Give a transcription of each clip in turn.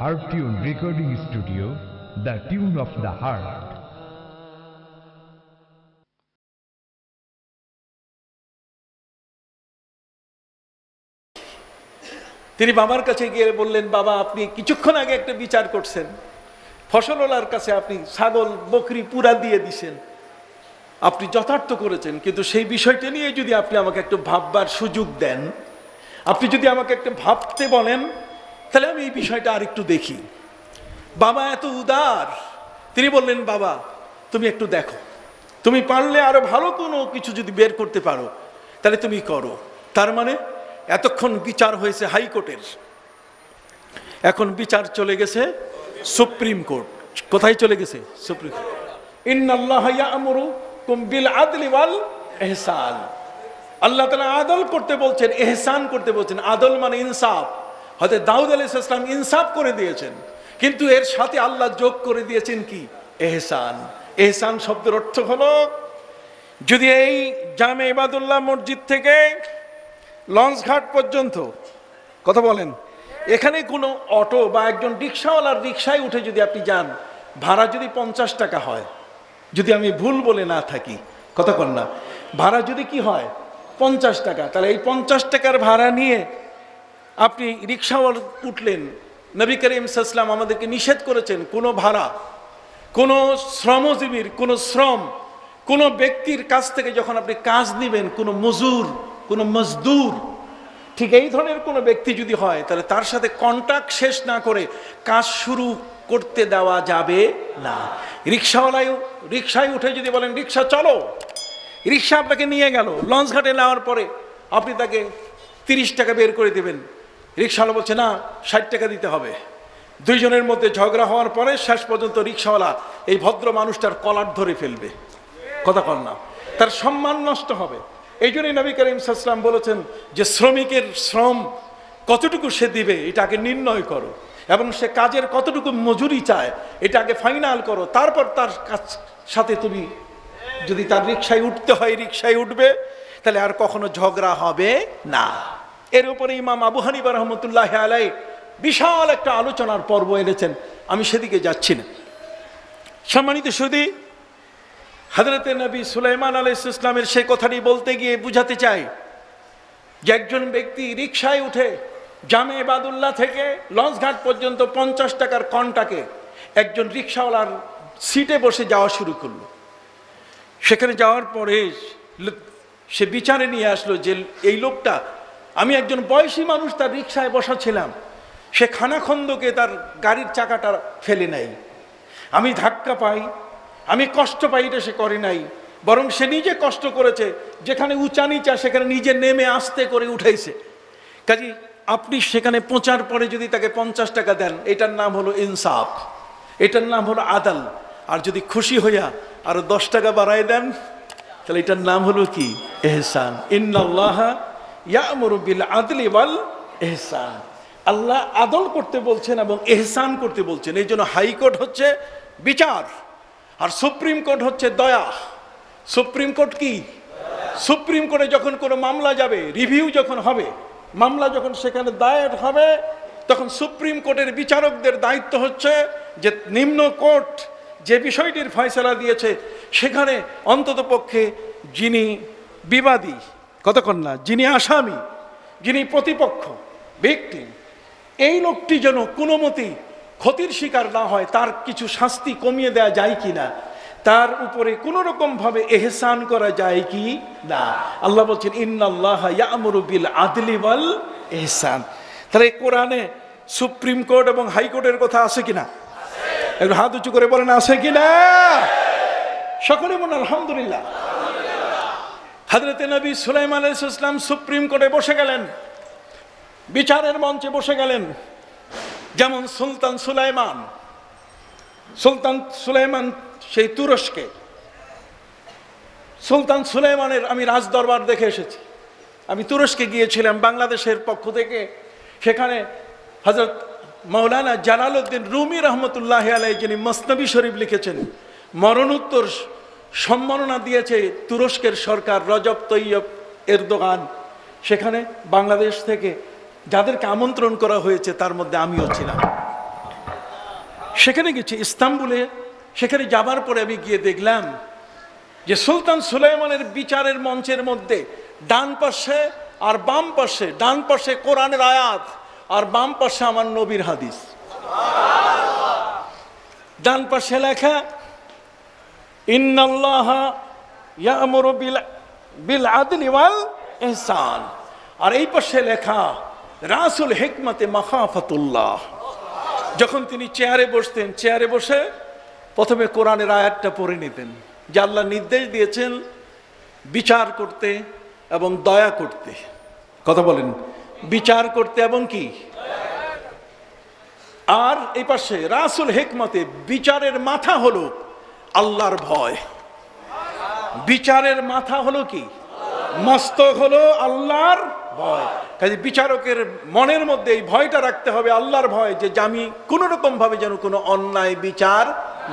Heart tune recording studio the tune of the heart তিনি বাবার কাছে গিয়ে বললেন বাবা আপনি কিছুক্ষণ আগে একটা বিচার করছেন ফসলওয়ালার কাছে আপনি ছাগল বকরি পুরা দিয়ে দিছেন আপনি যথার্থ করেছেন কিন্তু সেই বিষয়টা নিয়ে যদি আপনি আমাকে একটু ভাববার সুযোগ দেন আপনি যদি আমাকে একটু ভাবতে বলেন তাহলে আমি এই বিষয়টা আর একটু দেখি বাবা এত উদার তিনি বললেন বাবা তুমি একটু দেখো তুমি পারলে আরো ভালো কোনো কিছু যদি বের করতে পারো তাহলে তুমি করো তার মানে এতক্ষণ বিচার হয়েছে হাইকোর্টের এখন বিচার চলে গেছে সুপ্রিম কোর্ট কোথায় চলে গেছে সুপ্রিম কোর্ট আল্লাহ তালা আদল করতে বলছেন এহসান করতে বলছেন আদল মানে ইনসাফ হয়তো দাউদ আলি ইসলাম ইনসাফ করে দিয়েছেন কিন্তু এর সাথে আল্লাহ যোগ করে দিয়েছেন কি এহসান এহসান শব্দের অর্থ হলো যদি এই জামে ইবাদুল্লাহ মসজিদ থেকে লঞ্চঘাট পর্যন্ত কথা বলেন এখানে কোনো অটো বা একজন রিক্সাওয়ালার রিক্সায় উঠে যদি আপনি যান ভাড়া যদি পঞ্চাশ টাকা হয় যদি আমি ভুল বলে না থাকি কথা কন না ভাড়া যদি কি হয় পঞ্চাশ টাকা তাহলে এই পঞ্চাশ টাকার ভাড়া নিয়ে আপনি রিক্সাওয়াল উঠলেন নবী করিম সাল্লাম আমাদেরকে নিষেধ করেছেন কোনো ভাড়া কোনো শ্রমজীবীর কোনো শ্রম কোনো ব্যক্তির কাছ থেকে যখন আপনি কাজ নেবেন কোনো মজুর কোনো মজদুর ঠিক এই ধরনের কোনো ব্যক্তি যদি হয় তাহলে তার সাথে কন্ট্রাক্ট শেষ না করে কাজ শুরু করতে দেওয়া যাবে না রিক্সাওয়ালায় রিক্সায় উঠে যদি বলেন রিক্সা চলো রিক্সা আপনাকে নিয়ে গেল লঞ্চ ঘাটে নেওয়ার পরে আপনি তাকে তিরিশ টাকা বের করে দেবেন রিক্সাওয়ালা বলছে না ষাট টাকা দিতে হবে দুইজনের মধ্যে ঝগড়া হওয়ার পরে শেষ পর্যন্ত রিক্সাওয়ালা এই ভদ্র মানুষটার কলার ধরে ফেলবে কথা কর না তার সম্মান নষ্ট হবে এই জন্যই নবী করিম সাল্লাম বলেছেন যে শ্রমিকের শ্রম কতটুকু সে দিবে এটা আগে নির্ণয় করো এবং সে কাজের কতটুকু মজুরি চায় এটা আগে ফাইনাল করো তারপর তার কাজ সাথে তুমি যদি তার রিক্সায় উঠতে হয় রিক্সায় উঠবে তাহলে আর কখনো ঝগড়া হবে না এর উপরে ইমাম আবু হানিবা রহমতুল্লাহ আলাই বিশাল একটা আলোচনার পর্ব এনেছেন আমি সেদিকে যাচ্ছি না সম্মানিত সুদি হজরত নবী সুলাইমান আলাইস ইসলামের সেই কথাটি বলতে গিয়ে বুঝাতে চাই যে একজন ব্যক্তি রিক্সায় উঠে জামে বাদুল্লাহ থেকে লঞ্চঘাট পর্যন্ত পঞ্চাশ টাকার কনটাকে একজন রিক্সাওয়ালার সিটে বসে যাওয়া শুরু করলো সেখানে যাওয়ার পরে সে বিচারে নিয়ে আসলো যে এই লোকটা আমি একজন বয়সী মানুষ তার রিক্সায় বসা ছিলাম সে খানাখন্দকে তার গাড়ির চাকাটা ফেলে নাই আমি ধাক্কা পাই আমি কষ্ট পাই এটা সে করে নাই বরং সে নিজে কষ্ট করেছে যেখানে উঁচা নিচা সেখানে নিজে নেমে আস্তে করে উঠাইছে কাজী আপনি সেখানে পৌঁছার পরে যদি তাকে পঞ্চাশ টাকা দেন এটার নাম হলো ইনসাফ এটার নাম হলো আদাল আর যদি খুশি হইয়া আরো দশ টাকা বাড়ায় দেন তাহলে এটার নাম হলো কি এহসান ইন্না আদলি ওয়াল এহসান আল্লাহ আদল করতে বলছেন এবং এহসান করতে বলছেন এই জন্য হাইকোর্ট হচ্ছে বিচার আর সুপ্রিম কোর্ট হচ্ছে দয়া সুপ্রিম কোর্ট কি সুপ্রিম কোর্টে যখন কোনো মামলা যাবে রিভিউ যখন হবে মামলা যখন সেখানে দায়ের হবে তখন সুপ্রিম কোর্টের বিচারকদের দায়িত্ব হচ্ছে যে নিম্ন কোর্ট যে বিষয়টির ফয়সলা দিয়েছে সেখানে অন্ততপক্ষে যিনি বিবাদী কতক্ষণ না যিনি আসামি যিনি প্রতিপক্ষ ব্যক্তি এই লোকটি যেন কোনো মতেই ক্ষতির শিকার না হয় তার কিছু শাস্তি কমিয়ে দেয়া যায় কি না তার উপরে কোনো রকমভাবে এহসান করা যায় কি না আল্লাহ বলছেন ইন্নআল্লাহ ইয়ামরুবিল আদলিবাল এহসান তাহলে কোরআনে সুপ্রিম কোর্ট এবং হাইকোর্টের কথা আছে কিনা একটু হাত উঁচু করে বলেন আছে কিনা সকলে মনে আলহামদুলিল্লাহ হাজরতে নবী সুলাইমান আলাইসলাম সুপ্রিম কোর্টে বসে গেলেন বিচারের মঞ্চে বসে গেলেন যেমন সুলতান সুলাইমান সুলতান সুলাইমান সেই তুরস্কে সুলতান সুলাইমানের আমি রাজদরবার দেখে এসেছি আমি তুরস্কে গিয়েছিলাম বাংলাদেশের পক্ষ থেকে সেখানে হজরত মৌলানা জালালউদ্দিন রুমি রহমতুল্লাহ আলাই যিনি মসনবী শরীফ লিখেছেন মরণোত্তর সম্মাননা দিয়েছে তুরস্কের সরকার রজব তৈয়ব এরদোগান সেখানে বাংলাদেশ থেকে যাদেরকে আমন্ত্রণ করা হয়েছে তার মধ্যে আমিও ছিলাম সেখানে গেছি ইস্তাম্বুলে সেখানে যাবার পরে আমি গিয়ে দেখলাম যে সুলতান সুলাইমানের বিচারের মঞ্চের মধ্যে ডান পাশে আর বাম পাশে ডান পাশে কোরআনের আয়াত আর বাম পাশে আমার নবীর হাদিস ডান পাশে লেখা এহসান আর এই পাশে লেখা রাসুল হেকমতে মাখাফাতুল্লাহ যখন তিনি চেয়ারে বসতেন চেয়ারে বসে প্রথমে কোরআনের আয়াতটা পড়ে নিতেন যে আল্লাহ নির্দেশ দিয়েছেন বিচার করতে এবং দয়া করতে কথা বলেন বিচার করতে এবং কি আর এই পাশে রাসুল হেকমতে বিচারের মাথা হলো আল্লাহর ভয় বিচারের মাথা হলো কি মস্তক হলো আল্লাহর ভয় কাজে বিচারকের মনের মধ্যে এই ভয়টা রাখতে হবে আল্লাহর ভয় যে আমি কোনো রকমভাবে যেন কোনো অন্যায় বিচার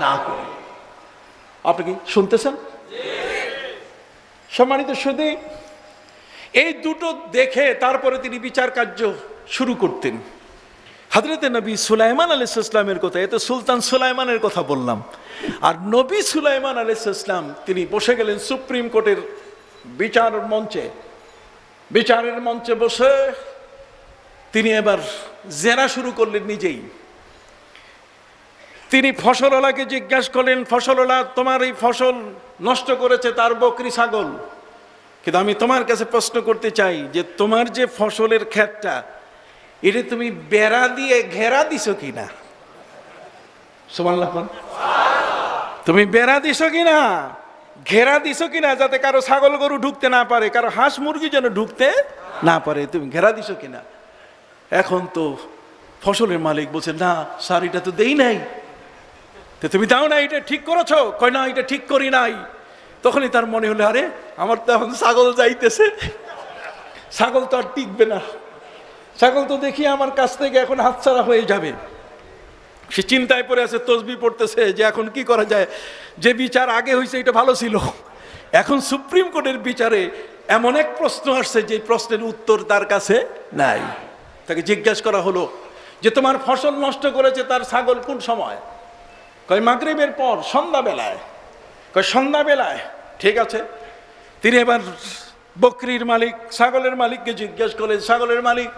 না করি আপনি কি শুনতেছেন সম্মানিত শুধু এই দুটো দেখে তারপরে তিনি বিচার কার্য শুরু করতেন হাজরতে নবী সুলাইমান আলাইসাল্লামের কথা এতে সুলতান সুলাইমানের কথা বললাম আর নবী সুলাইমান আলাইসাল্লাম তিনি বসে গেলেন সুপ্রিম কোর্টের বিচার মঞ্চে বিচারের মঞ্চে বসে তিনি এবার জেরা শুরু করলেন নিজেই তিনি ফসলওয়ালাকে জিজ্ঞাসা করলেন ফসলওয়ালা তোমার এই ফসল নষ্ট করেছে তার বকরি ছাগল কিন্তু আমি তোমার কাছে প্রশ্ন করতে চাই যে তোমার যে ফসলের ক্ষেতটা এটা তুমি বেড়া দিয়ে ঘেরা দিছো কিনা সোমাল্লাহ তুমি বেড়া দিছো না ঘেরা দিছো কিনা যাতে কারো ছাগল গরু ঢুকতে না পারে কারো হাঁস মুরগি যেন ঢুকতে না পারে তুমি ঘেরা দিছো না এখন তো ফসলের মালিক বলছে না স্যার এটা তো দেই নাই তো তুমি দাও না এটা ঠিক করেছ কয় না এটা ঠিক করি নাই তখনই তার মনে হলো আরে আমার তো এখন ছাগল যাইতেছে ছাগল তো আর টিকবে না ছাগল তো দেখি আমার কাছ থেকে এখন হাতছাড়া হয়ে যাবে সে চিন্তায় পড়ে আছে তসবি পড়তেছে যে এখন কি করা যায় যে বিচার আগে হয়েছে এটা ভালো ছিল এখন সুপ্রিম কোর্টের বিচারে এমন এক প্রশ্ন আসছে যে প্রশ্নের উত্তর তার কাছে নাই তাকে জিজ্ঞেস করা হলো যে তোমার ফসল নষ্ট করেছে তার ছাগল কোন সময় কয় মাগরীবের পর সন্ধ্যাবেলায় কয় সন্ধ্যাবেলায় ঠিক আছে তিনি এবার বকরির মালিক ছাগলের মালিককে জিজ্ঞেস করলেন ছাগলের মালিক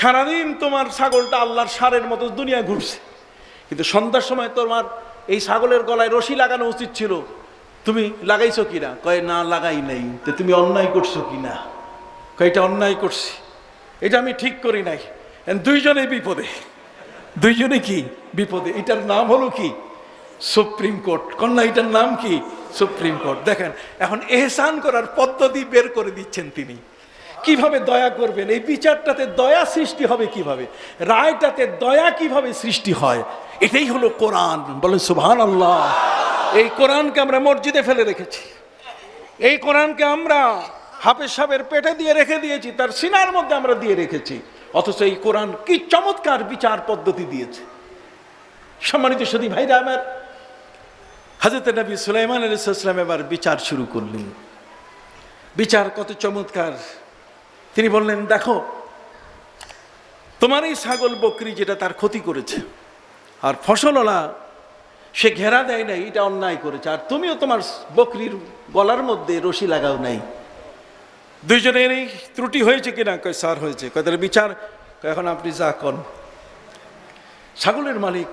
সারাদিন তোমার ছাগলটা আল্লাহর সারের মতো দুনিয়া ঘুরছে কিন্তু সন্ধ্যার সময় তোমার এই ছাগলের গলায় রশি লাগানো উচিত ছিল তুমি লাগাইছো কিনা কয়ে না লাগাই নাই তো তুমি অন্যায় করছো কিনা এটা অন্যায় করছি এটা আমি ঠিক করি নাই দুইজনে বিপদে দুইজনে কি বিপদে এটার নাম হলো কি সুপ্রিম কোর্ট কন্যা এটার নাম কি সুপ্রিম কোর্ট দেখেন এখন এহসান করার পদ্ধতি বের করে দিচ্ছেন তিনি কিভাবে দয়া করবেন এই বিচারটাতে দয়া সৃষ্টি হবে কিভাবে রায়টাতে দয়া কিভাবে সৃষ্টি হয় এটাই হলো কোরআন বলে সুবহান আল্লাহ এই কোরআনকে আমরা মসজিদে ফেলে রেখেছি এই কোরআনকে আমরা হাফেজ সাপের পেটে দিয়ে রেখে দিয়েছি তার সিনার মধ্যে আমরা দিয়ে রেখেছি অথচ এই কোরআন কি চমৎকার বিচার পদ্ধতি দিয়েছে সম্মানিত সদী ভাইরা আমার হাজরত নবী সুলাইমান আলী এবার বিচার শুরু করলেন বিচার কত চমৎকার তিনি বললেন দেখো তোমার এই ছাগল বকরি যেটা তার ক্ষতি করেছে আর ফসলওয়ালা সে ঘেরা দেয় নাই এটা অন্যায় করেছে আর তুমিও তোমার বকরির গলার মধ্যে রশি লাগাও নাই দুইজনের এই ত্রুটি হয়েছে কিনা কয় স্যার হয়েছে কয় তাহলে বিচার এখন আপনি যা কন ছাগলের মালিক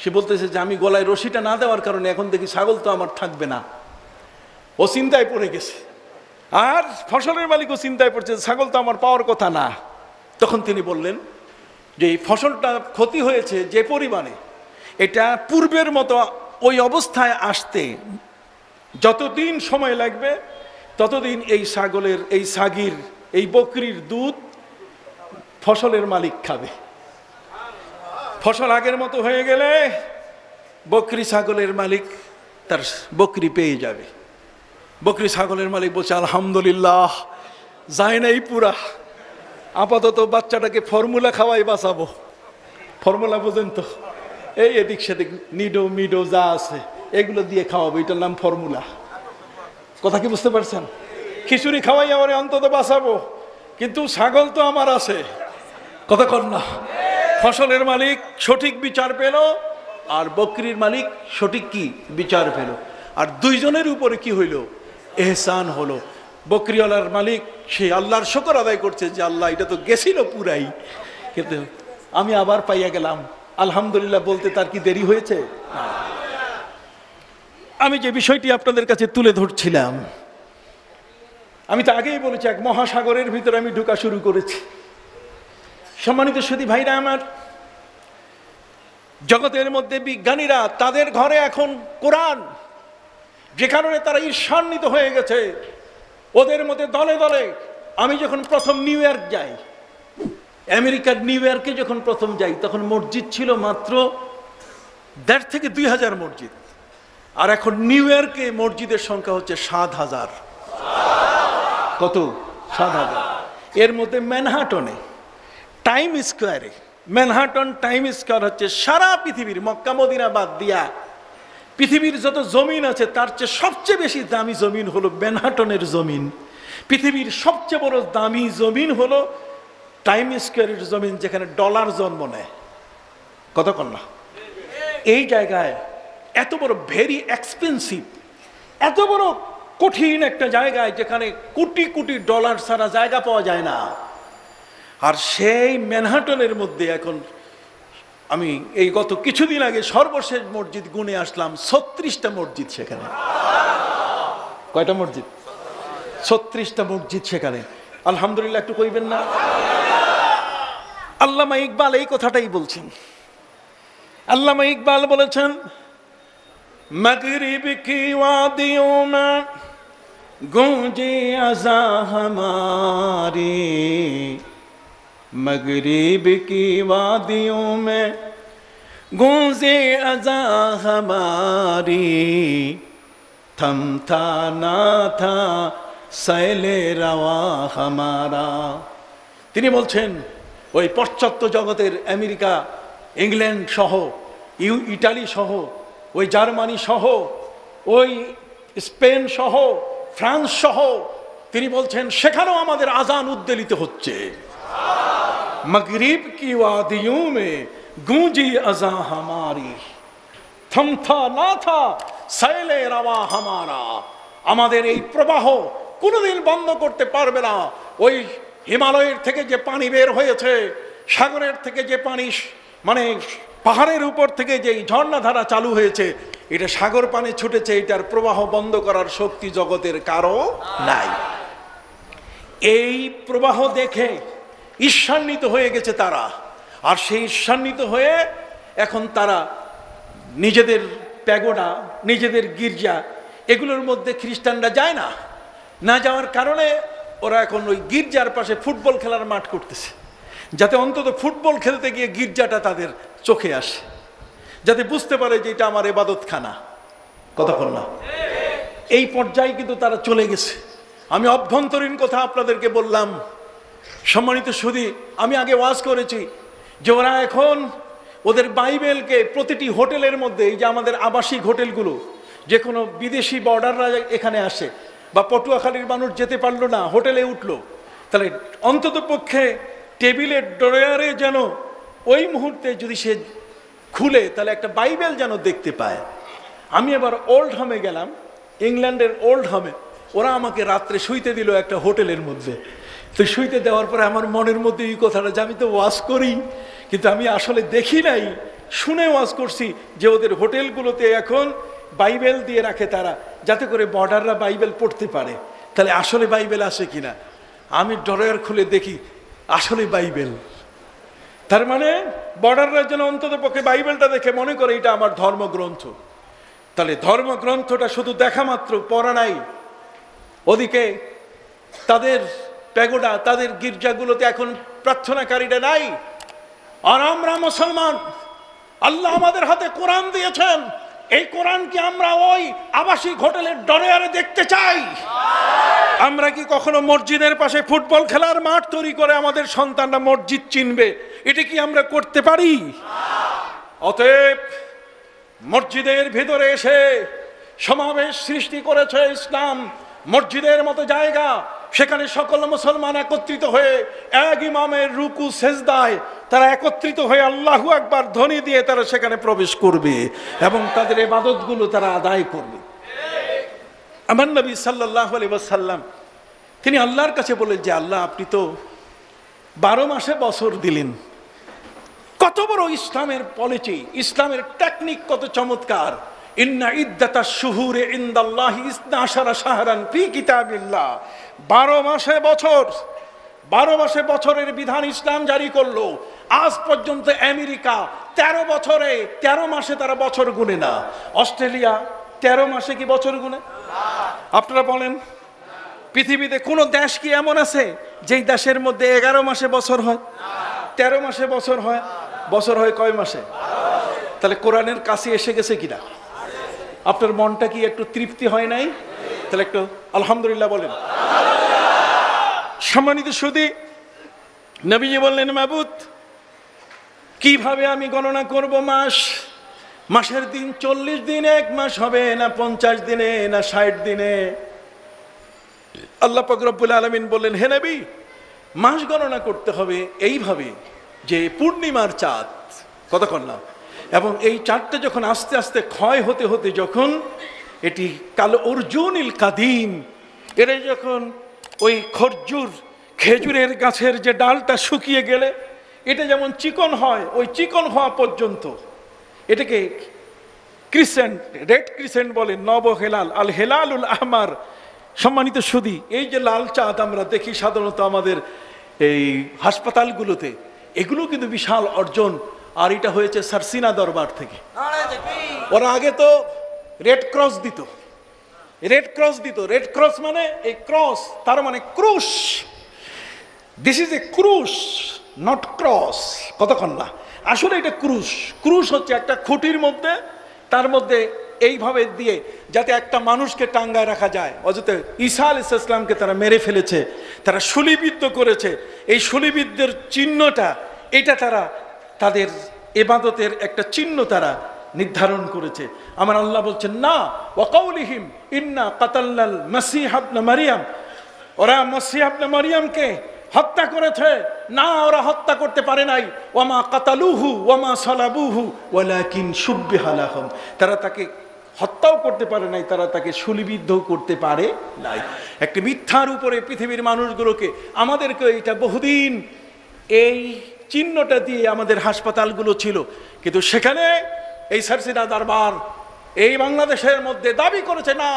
সে বলতেছে যে আমি গলায় রশিটা না দেওয়ার কারণে এখন দেখি ছাগল তো আমার থাকবে না ও চিন্তায় পড়ে গেছে আর ফসলের মালিকও চিন্তায় পড়ছে ছাগল তো আমার পাওয়ার কথা না তখন তিনি বললেন যে এই ফসলটা ক্ষতি হয়েছে যে পরিমাণে এটা পূর্বের মতো ওই অবস্থায় আসতে যতদিন সময় লাগবে ততদিন এই ছাগলের এই সাগির এই বকরির দুধ ফসলের মালিক খাবে ফসল আগের মতো হয়ে গেলে বকরি ছাগলের মালিক তার বকরি পেয়ে যাবে বকরি ছাগলের মালিক বলছে আলহামদুলিল্লাহ যায় নাই পুরা আপাতত বাচ্চাটাকে ফর্মুলা খাওয়াই বাঁচাবো ফর্মুলা বোঝেন তো এই এদিক সেদিক নিডো মিডো যা আছে এগুলো দিয়ে খাওয়াবো এটার নাম ফর্মুলা কথা কি বুঝতে পারছেন খিচুড়ি খাওয়াই আমার অন্তত বাঁচাবো কিন্তু ছাগল তো আমার আছে কথা কর না ফসলের মালিক সঠিক বিচার পেল আর বকরির মালিক সঠিক কি বিচার পেল আর দুইজনের উপরে কি হইল এহসান হলো বকরিওয়ালার মালিক সে আল্লাহর শকর আদায় করছে যে আল্লাহ এটা তো গেছিল পুরাই কিন্তু আমি আবার পাইয়া গেলাম আলহামদুলিল্লাহ বলতে তার কি দেরি হয়েছে আমি যে বিষয়টি আপনাদের কাছে তুলে ধরছিলাম আমি তো আগেই বলেছি এক মহাসাগরের ভিতরে আমি ঢুকা শুরু করেছি সম্মানিত সুদী ভাইরা আমার জগতের মধ্যে বিজ্ঞানীরা তাদের ঘরে এখন কোরআন যে কারণে তারা ঈর্ষান্বিত হয়ে গেছে ওদের মধ্যে দলে দলে আমি যখন প্রথম নিউ ইয়র্ক যাই আমেরিকার নিউ ইয়র্কে যখন প্রথম যাই তখন মসজিদ ছিল মাত্র দেড় থেকে দুই হাজার মসজিদ আর এখন নিউ ইয়র্কে মসজিদের সংখ্যা হচ্ছে সাত হাজার কত সাত হাজার এর মধ্যে ম্যানহাটনে টাইম স্কোয়ারে ম্যানহাটন টাইম স্কোয়ার হচ্ছে সারা পৃথিবীর মক্কা মদিনা বাদ দিয়া পৃথিবীর যত জমিন আছে তার চেয়ে সবচেয়ে বেশি দামি জমিন হলো ব্যানহাটনের জমিন পৃথিবীর সবচেয়ে বড় দামি জমিন হলো টাইম স্কোয়ারের জমিন যেখানে ডলার জন্ম নেয় কতক্ষণ না এই জায়গায় এত বড় ভেরি এক্সপেন্সিভ এত বড় কঠিন একটা জায়গায় যেখানে কোটি কোটি ডলার ছাড়া জায়গা পাওয়া যায় না আর সেই ম্যানহাটনের মধ্যে এখন আমি এই গত কিছুদিন আগে সর্বশেষ মসজিদ গুনে আসলাম ছত্রিশটা মসজিদ সেখানে কয়টা মসজিদ ছত্রিশটা মসজিদ সেখানে আলহামদুলিল্লাহ একটু কইবেন না আল্লামা ইকবাল এই কথাটাই বলছেন আল্লামা ইকবাল বলেছেন মগরিব কি আজা হমারি मगरीब की वादियों में गूंजे अजा हमारी थम था ना था সৈলে রাওয়া তিনি বলছেন ওই পশ্চাত্য জগতের আমেরিকা ইংল্যান্ড সহ ইউ ইটালি সহ ওই জার্মানি সহ ওই স্পেন সহ ফ্রান্স সহ তিনি বলছেন সেখানেও আমাদের আজান উদ্বেলিত হচ্ছে मगरिब की वादियों में गूंजी अजा हमारी थमथा ना था सैले रवा हमारा আমাদের এই প্রবাহ কোনোদিন বন্ধ করতে পারবে না ওই হিমালয়ের থেকে যে পানি বের হয়েছে সাগরের থেকে যে পানি মানে পাহাড়ের উপর থেকে যেই ঝর্ণাধারা চালু হয়েছে এটা সাগর পানি ছুটেছে এটার প্রবাহ বন্ধ করার শক্তি জগতের কারো নাই এই প্রবাহ দেখে ঈর্ষান্বিত হয়ে গেছে তারা আর সেই ঈর্ষান্বিত হয়ে এখন তারা নিজেদের প্যাগোডা নিজেদের গির্জা এগুলোর মধ্যে খ্রিস্টানরা যায় না না যাওয়ার কারণে ওরা এখন ওই গির্জার পাশে ফুটবল খেলার মাঠ করতেছে যাতে অন্তত ফুটবল খেলতে গিয়ে গির্জাটা তাদের চোখে আসে যাতে বুঝতে পারে যে এটা আমার এবাদতখানা কথা না এই পর্যায়ে কিন্তু তারা চলে গেছে আমি অভ্যন্তরীণ কথা আপনাদেরকে বললাম সম্মানিত সুদী আমি আগে ওয়াজ করেছি যে ওরা এখন ওদের বাইবেলকে প্রতিটি হোটেলের মধ্যে এই যে আমাদের আবাসিক হোটেলগুলো যে কোনো বিদেশি বর্ডাররা এখানে আসে বা পটুয়াখালীর মানুষ যেতে পারলো না হোটেলে উঠলো তাহলে অন্তত পক্ষে টেবিলের ড্রয়ারে যেন ওই মুহূর্তে যদি সে খুলে তাহলে একটা বাইবেল যেন দেখতে পায় আমি এবার ওল্ড হামে গেলাম ইংল্যান্ডের ওল্ড হামে ওরা আমাকে রাত্রে শুইতে দিল একটা হোটেলের মধ্যে তো শুইতে দেওয়ার পরে আমার মনের মধ্যে এই কথাটা যে আমি তো ওয়াজ করি কিন্তু আমি আসলে দেখি নাই শুনে ওয়াজ করছি যে ওদের হোটেলগুলোতে এখন বাইবেল দিয়ে রাখে তারা যাতে করে বর্ডাররা বাইবেল পড়তে পারে তাহলে আসলে বাইবেল আসে কিনা আমি ড্রয়ার খুলে দেখি আসলে বাইবেল তার মানে বর্ডাররা যেন অন্তত পক্ষে বাইবেলটা দেখে মনে করে এটা আমার ধর্মগ্রন্থ তাহলে ধর্মগ্রন্থটা শুধু দেখা মাত্র পড়া নাই ওদিকে তাদের প্যাগোডা তাদের গির্জাগুলোতে এখন প্রার্থনাকারীরা নাই আর আমরা মুসলমান আল্লাহ আমাদের হাতে কোরআন দিয়েছেন এই কোরআনকে আমরা ওই আবাসিক হোটেলের ডরে আরে দেখতে চাই আমরা কি কখনো মসজিদের পাশে ফুটবল খেলার মাঠ তৈরি করে আমাদের সন্তানরা মসজিদ চিনবে এটা কি আমরা করতে পারি অতএব মসজিদের ভেতরে এসে সমাবেশ সৃষ্টি করেছে ইসলাম মসজিদের মতো জায়গা সেখানে সকল মুসলমান একত্রিত হয়ে এক ইমামের রুকু সেজদায় তারা একত্রিত হয়ে আল্লাহু একবার ধ্বনি দিয়ে তারা সেখানে প্রবেশ করবে এবং তাদের এবাদতগুলো তারা আদায় করবে আমার নবী সাল্লাহ আলিবাসাল্লাম তিনি আল্লাহর কাছে বলেন যে আল্লাহ আপনি তো বারো মাসে বছর দিলেন কত বড় ইসলামের পলিচি ইসলামের টেকনিক কত চমৎকার বারো মাসে বছর বারো মাসে বছরের বিধান ইসলাম জারি করলো আজ পর্যন্ত আমেরিকা ১৩ বছরে ১৩ মাসে তারা বছর গুনে না অস্ট্রেলিয়া ১৩ মাসে কি বছর গুনে আপনারা বলেন পৃথিবীতে কোনো দেশ কি এমন আছে যেই দেশের মধ্যে এগারো মাসে বছর হয় ১৩ মাসে বছর হয় বছর হয় কয় মাসে তাহলে কোরআনের কাছে এসে গেছে কিনা আপনার মনটা কি একটু তৃপ্তি হয় নাই তাহলে একটু আলহামদুলিল্লাহ বলেন সম্মানিত সুদী নবীজি বললেন মাবুত কিভাবে আমি গণনা করব মাস মাসের দিন চল্লিশ দিনে এক মাস হবে না পঞ্চাশ দিনে না ষাট দিনে আল্লাহ ফকরবুল আলমিন বললেন হে নবী মাস গণনা করতে হবে এইভাবে যে পূর্ণিমার চাঁদ কতক্ষণ না এবং এই চারটে যখন আস্তে আস্তে ক্ষয় হতে হতে যখন এটি কালো অর্জুনিল কাদিম এটা যখন ওই খরজুর খেজুরের গাছের যে ডালটা শুকিয়ে গেলে এটা যেমন চিকন হয় ওই চিকন হওয়া পর্যন্ত এটাকে ক্রিসেন্ট রেড ক্রিসেন্ট বলে নব হেলাল আল হেলালুল আহমার সম্মানিত সুদী এই যে লাল চাঁদ আমরা দেখি সাধারণত আমাদের এই হাসপাতালগুলোতে এগুলো কিন্তু বিশাল অর্জন আর এটা হয়েছে সারসিনা দরবার থেকে ওরা আগে তো রেড ক্রস দিত রেড ক্রস দিত রেড ক্রস মানে এই ক্রস তার মানে ক্রুশ দিস ইজ এ ক্রুশ নট ক্রস কতক্ষণ না আসলে এটা ক্রুশ ক্রুশ হচ্ছে একটা খুঁটির মধ্যে তার মধ্যে এইভাবে দিয়ে যাতে একটা মানুষকে টাঙ্গায় রাখা যায় অযথা ঈশা আল ইসলামকে তারা মেরে ফেলেছে তারা সুলিবিদ্ধ করেছে এই সুলিবিদ্ধের চিহ্নটা এটা তারা তাদের এবাদতের একটা চিহ্ন তারা নির্ধারণ করেছে আমার আল্লাহ বলছেন না ওকাউলিহিম ইন্না কাতাল্লাল মাসিহ আবনা মারিয়াম ওরা মসিহ আবনা মারিয়ামকে হত্যা করেছে না ওরা হত্যা করতে পারে নাই ওমা কাতালুহু ওমা সালাবুহু ওয়ালাকিন সুব্বিহালাহম তারা তাকে হত্যাও করতে পারে নাই তারা তাকে সুলিবিদ্ধ করতে পারে নাই একটি মিথ্যার উপরে পৃথিবীর মানুষগুলোকে আমাদেরকে এইটা বহুদিন এই চিহ্নটা দিয়ে আমাদের হাসপাতালগুলো ছিল কিন্তু সেখানে এই সার্সিনা দরবার এই বাংলাদেশের মধ্যে দাবি করেছে না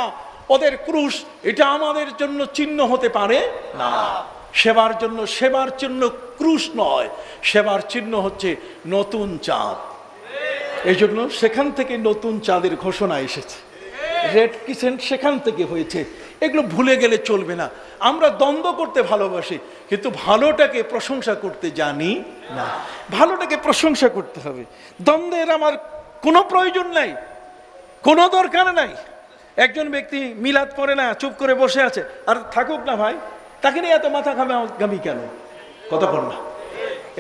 ওদের ক্রুশ এটা আমাদের জন্য চিহ্ন হতে পারে না সেবার জন্য সেবার চিহ্ন ক্রুশ নয় সেবার চিহ্ন হচ্ছে নতুন চাঁদ এই জন্য সেখান থেকে নতুন চাঁদের ঘোষণা এসেছে রেড কিসেন্ট সেখান থেকে হয়েছে এগুলো ভুলে গেলে চলবে না আমরা দ্বন্দ্ব করতে ভালোবাসি কিন্তু ভালোটাকে প্রশংসা করতে জানি না ভালোটাকে প্রশংসা করতে হবে দ্বন্দ্বের আমার কোনো প্রয়োজন নাই কোনো দরকার নাই একজন ব্যক্তি মিলাদ করে না চুপ করে বসে আছে আর থাকুক না ভাই তাকে নিয়ে এত মাথা ঘামে ঘামি কেন কতক্ষণ না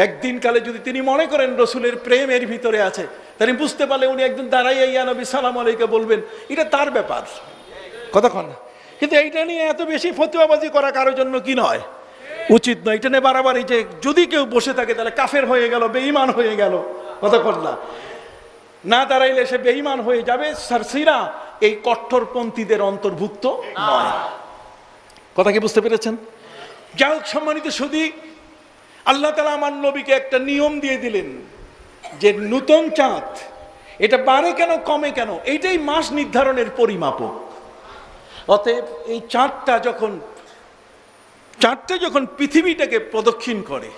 একদিন কালে যদি তিনি মনে করেন রসুলের প্রেম এর ভিতরে আছে তাহলে বুঝতে পারলে উনি একদিন দাঁড়াইয়া ইয়া নবী সালাম আলাইকে বলবেন এটা তার ব্যাপার কতক্ষণ না কিন্তু এইটা নিয়ে এত বেশি ফতুয়াবাজি করা কারোর জন্য কি নয় উচিত নয় এটা নিয়ে এই যে যদি কেউ বসে থাকে তাহলে কাফের হয়ে গেল বেঈমান হয়ে গেল কতক্ষণ না না দাঁড়াইলে সে বেঈমান হয়ে যাবে সারসিরা এই কট্টরপন্থীদের অন্তর্ভুক্ত কথা কি বুঝতে পেরেছেন যাই হোক সম্মানিত সুদী আল্লাহ তালা আমার নবীকে একটা নিয়ম দিয়ে দিলেন যে নূতন চাঁদ এটা বাড়ে কেন কমে কেন এইটাই মাস নির্ধারণের পরিমাপক অতএব এই চাঁদটা যখন চাঁদটা যখন পৃথিবীটাকে প্রদক্ষিণ করে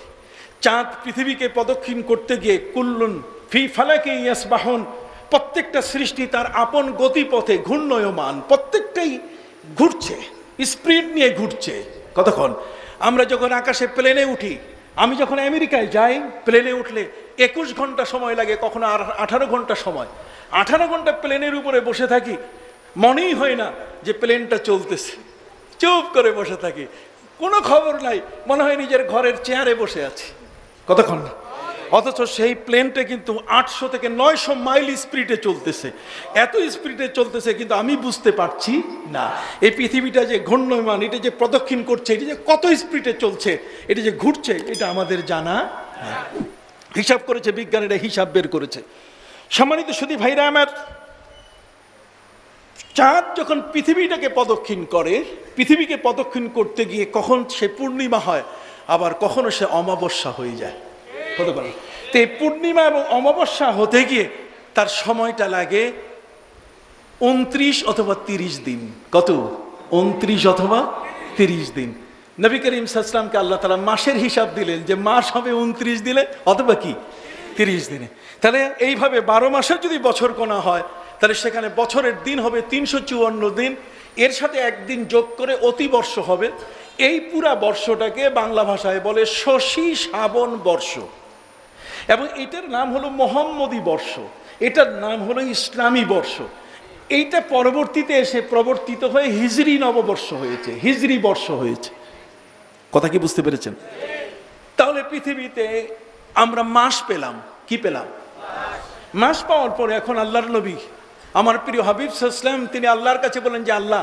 চাঁদ পৃথিবীকে প্রদক্ষিণ করতে গিয়ে কুল্লুন ফি ফালাকে ইয়াস বাহন প্রত্যেকটা সৃষ্টি তার আপন গতিপথে ঘূর্ণয়মান প্রত্যেকটাই ঘুরছে স্পিড নিয়ে ঘুরছে কতক্ষণ আমরা যখন আকাশে প্লেনে উঠি আমি যখন আমেরিকায় যাই প্লেনে উঠলে একুশ ঘন্টা সময় লাগে কখনো আর আঠারো ঘন্টা সময় আঠারো ঘন্টা প্লেনের উপরে বসে থাকি মনেই হয় না যে প্লেনটা চলতেছে চুপ করে বসে থাকি কোনো খবর নাই মনে হয় নিজের ঘরের চেয়ারে বসে আছি কতক্ষণ না অথচ সেই প্লেনটা কিন্তু আটশো থেকে নয়শো মাইল স্পিডে চলতেছে এত স্পিডে চলতেছে কিন্তু আমি বুঝতে পারছি না এই পৃথিবীটা যে ঘূর্ণমান এটা যে প্রদক্ষিণ করছে এটা যে কত স্পিডে চলছে এটা যে ঘুরছে এটা আমাদের জানা হিসাব করেছে বিজ্ঞানীরা হিসাব বের করেছে সম্মানিত সুদী ভাইরা আমার চাঁদ যখন পৃথিবীটাকে প্রদক্ষিণ করে পৃথিবীকে প্রদক্ষিণ করতে গিয়ে কখন সে পূর্ণিমা হয় আবার কখনো সে অমাবস্যা হয়ে যায় হতে পারে তো এই পূর্ণিমা এবং অমাবস্যা হতে গিয়ে তার সময়টা লাগে উনত্রিশ অথবা তিরিশ দিন কত উনত্রিশ অথবা তিরিশ দিন নবী করিম সাসলামকে আল্লাহ তালা মাসের হিসাব দিলেন যে মাস হবে উনত্রিশ দিলে অথবা কি তিরিশ দিনে তাহলে এইভাবে বারো মাসের যদি বছর কোনা হয় তাহলে সেখানে বছরের দিন হবে তিনশো চুয়ান্ন দিন এর সাথে একদিন যোগ করে অতি বর্ষ হবে এই পুরা বর্ষটাকে বাংলা ভাষায় বলে শশী শ্রাবণ বর্ষ এবং এটার নাম হলো মোহাম্মদী বর্ষ এটার নাম হলো ইসলামী বর্ষ এইটা পরবর্তীতে এসে প্রবর্তিত হয়ে হিজরি নববর্ষ হয়েছে হিজরি বর্ষ হয়েছে কথা কি বুঝতে পেরেছেন তাহলে পৃথিবীতে আমরা মাস পেলাম কি পেলাম মাস পাওয়ার পরে এখন আল্লাহর নবী আমার প্রিয় হাবিব সাহসলাম তিনি আল্লাহর কাছে বলেন যে আল্লাহ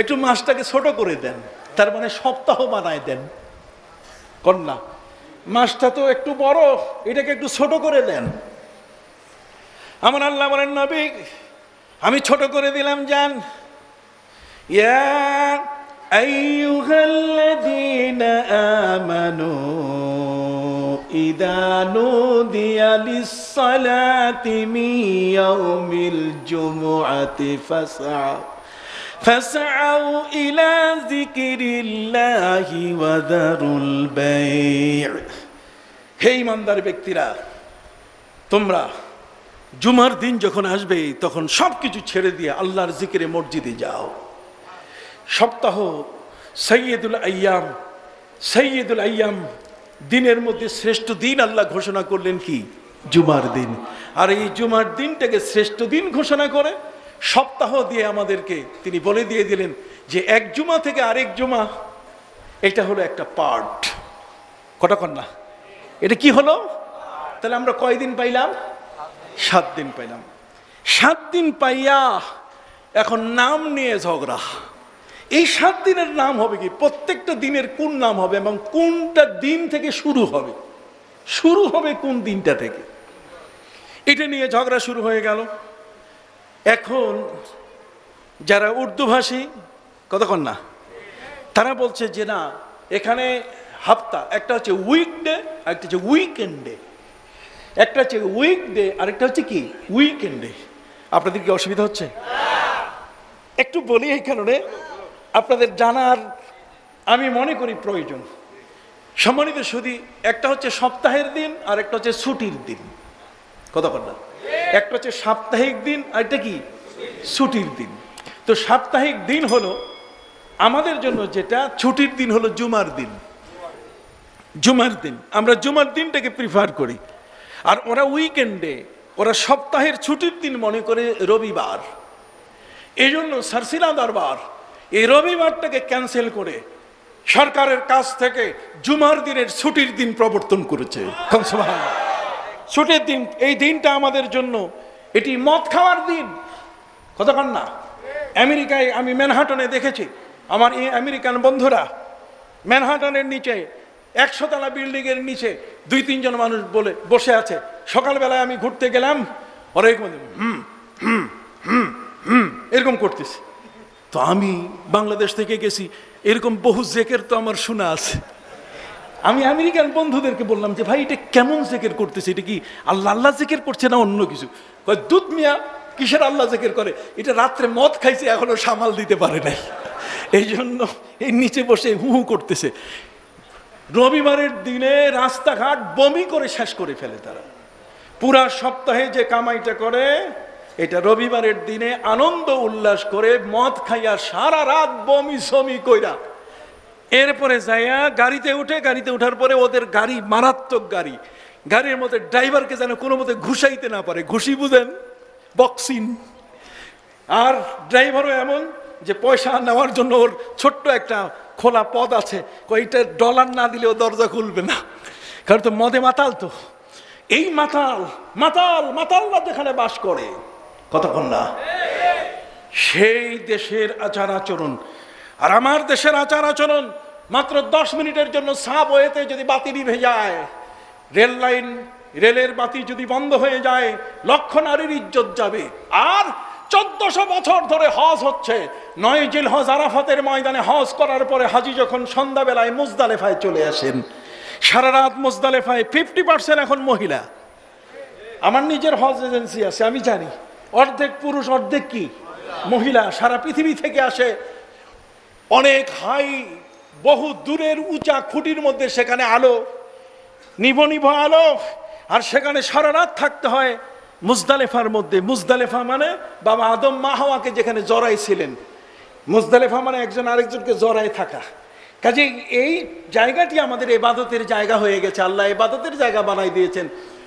একটু মাছটাকে ছোট করে দেন তার মানে সপ্তাহ বানায় দেন কন্যা মাছটা তো একটু বড় এটাকে একটু ছোট করে দেন আমার আল্লাহ বলেন নবী আমি ছোট করে দিলাম যান ইয়া আমানু হে ইমানদার ব্যক্তিরা তোমরা জুমার দিন যখন আসবে তখন সবকিছু ছেড়ে দিয়ে আল্লাহর জিকিরে মসজিদে যাও সপ্তাহ সৈয়দুল আয়াম সৈয়দুল আয়াম দিনের মধ্যে শ্রেষ্ঠ দিন আল্লাহ ঘোষণা করলেন কি জুমার দিন আর এই জুমার দিনটাকে শ্রেষ্ঠ দিন ঘোষণা করে সপ্তাহ দিয়ে আমাদেরকে তিনি বলে দিয়ে দিলেন যে এক জুমা থেকে আরেক জুমা এটা হলো একটা পার্ট কটা কন্যা এটা কি হলো তাহলে আমরা কয়দিন পাইলাম সাত দিন পাইলাম সাত দিন পাইয়া এখন নাম নিয়ে ঝগড়া এই সাত দিনের নাম হবে কি প্রত্যেকটা দিনের কোন নাম হবে এবং কোনটা দিন থেকে শুরু হবে শুরু হবে কোন দিনটা থেকে এটা নিয়ে ঝগড়া শুরু হয়ে গেল এখন যারা উর্দুভাষী কতক্ষণ না তারা বলছে যে না এখানে হাপ্তা একটা হচ্ছে উইকডে একটা হচ্ছে উইকেন্ডে একটা হচ্ছে উইকডে আরেকটা হচ্ছে কি উইকেন্ডে আপনাদের কি অসুবিধা হচ্ছে একটু বলি এই কারণে আপনাদের জানার আমি মনে করি প্রয়োজন সম্মানিত শুধু একটা হচ্ছে সপ্তাহের দিন আর একটা হচ্ছে ছুটির দিন কথা একটা হচ্ছে সাপ্তাহিক দিন আর এটা কি ছুটির দিন তো সাপ্তাহিক দিন হলো আমাদের জন্য যেটা ছুটির দিন হলো জুমার দিন জুমার দিন আমরা জুমার দিনটাকে প্রিফার করি আর ওরা উইকেন্ডে ওরা সপ্তাহের ছুটির দিন মনে করে রবিবার এই জন্য সারসিলা দরবার এই রবিবারটাকে ক্যান্সেল করে সরকারের কাছ থেকে জুমার দিনের ছুটির দিন প্রবর্তন করেছে ছুটির দিন এই দিনটা আমাদের জন্য এটি মদ খাওয়ার দিন কতক্ষণ না আমেরিকায় আমি ম্যানহাটনে দেখেছি আমার এই আমেরিকান বন্ধুরা ম্যানহাটনের নিচে একশোতলা বিল্ডিংয়ের নিচে দুই তিনজন মানুষ বলে বসে আছে সকালবেলায় আমি ঘুরতে গেলাম ওরা এরকম হুম হুম হুম হুম এরকম করতেছি তো আমি বাংলাদেশ থেকে গেছি এরকম বহু জেকের তো আমার শোনা আছে আমি আমেরিকান বন্ধুদেরকে বললাম যে ভাই এটা কেমন জেকের করতেছে এটা কি আল্লাহ আল্লাহ জেকের করছে না অন্য কিছু দুধ মিয়া কিসের আল্লাহ জেকের করে এটা রাত্রে মদ খাইছে এখনো সামাল দিতে পারে নাই এই জন্য এই নিচে বসে হু হু করতেছে রবিবারের দিনে রাস্তাঘাট বমি করে শেষ করে ফেলে তারা পুরা সপ্তাহে যে কামাইটা করে এটা রবিবারের দিনে আনন্দ উল্লাস করে মদ খাইয়া সারা রাত বমি সমি কইরা এরপরে যাইয়া গাড়িতে উঠে গাড়িতে উঠার পরে ওদের গাড়ি মারাত্মক গাড়ি গাড়ির মধ্যে ড্রাইভারকে যেন কোনো মতে ঘুষাইতে না পারে ঘুষি বুঝেন বক্সিং আর ড্রাইভারও এমন যে পয়সা নেওয়ার জন্য ওর ছোট্ট একটা খোলা পদ আছে কয়েকটা ডলার না দিলে ও দরজা খুলবে না কারণ তো মদে মাতাল তো এই মাতাল মাতাল মাতাল্লা যেখানে বাস করে কতক্ষণ না সেই দেশের আচার আচরণ আর আমার দেশের আচার আচরণ মাত্র দশ মিনিটের জন্য সাবওয়েতে যদি বাতি নিভে যায় রেল লাইন রেলের বাতি যদি বন্ধ হয়ে যায় লক্ষ নারীর ইজ্জত যাবে আর চোদ্দশো বছর ধরে হজ হচ্ছে নয় জিল হজ আরাফাতের ময়দানে হজ করার পরে হাজি যখন সন্ধ্যাবেলায় মুজদালেফায় চলে আসেন সারা রাত মুজদালেফায় ফিফটি পার্সেন্ট এখন মহিলা আমার নিজের হজ এজেন্সি আছে আমি জানি অর্ধেক পুরুষ অর্ধেক কি মহিলা সারা পৃথিবী থেকে আসে অনেক হাই বহু দূরের উঁচা খুঁটির মধ্যে সেখানে আলো নিব নিব আলো আর সেখানে সারা রাত থাকতে হয় মুজদালেফার মধ্যে মুজদালেফা মানে বাবা আদম মাহওয়াকে যেখানে ছিলেন মুজদালেফা মানে একজন আরেকজনকে জড়াই থাকা কাজে এই জায়গাটি আমাদের এবাদতের জায়গা হয়ে গেছে আল্লাহ এবাদতের জায়গা বানাই দিয়েছেন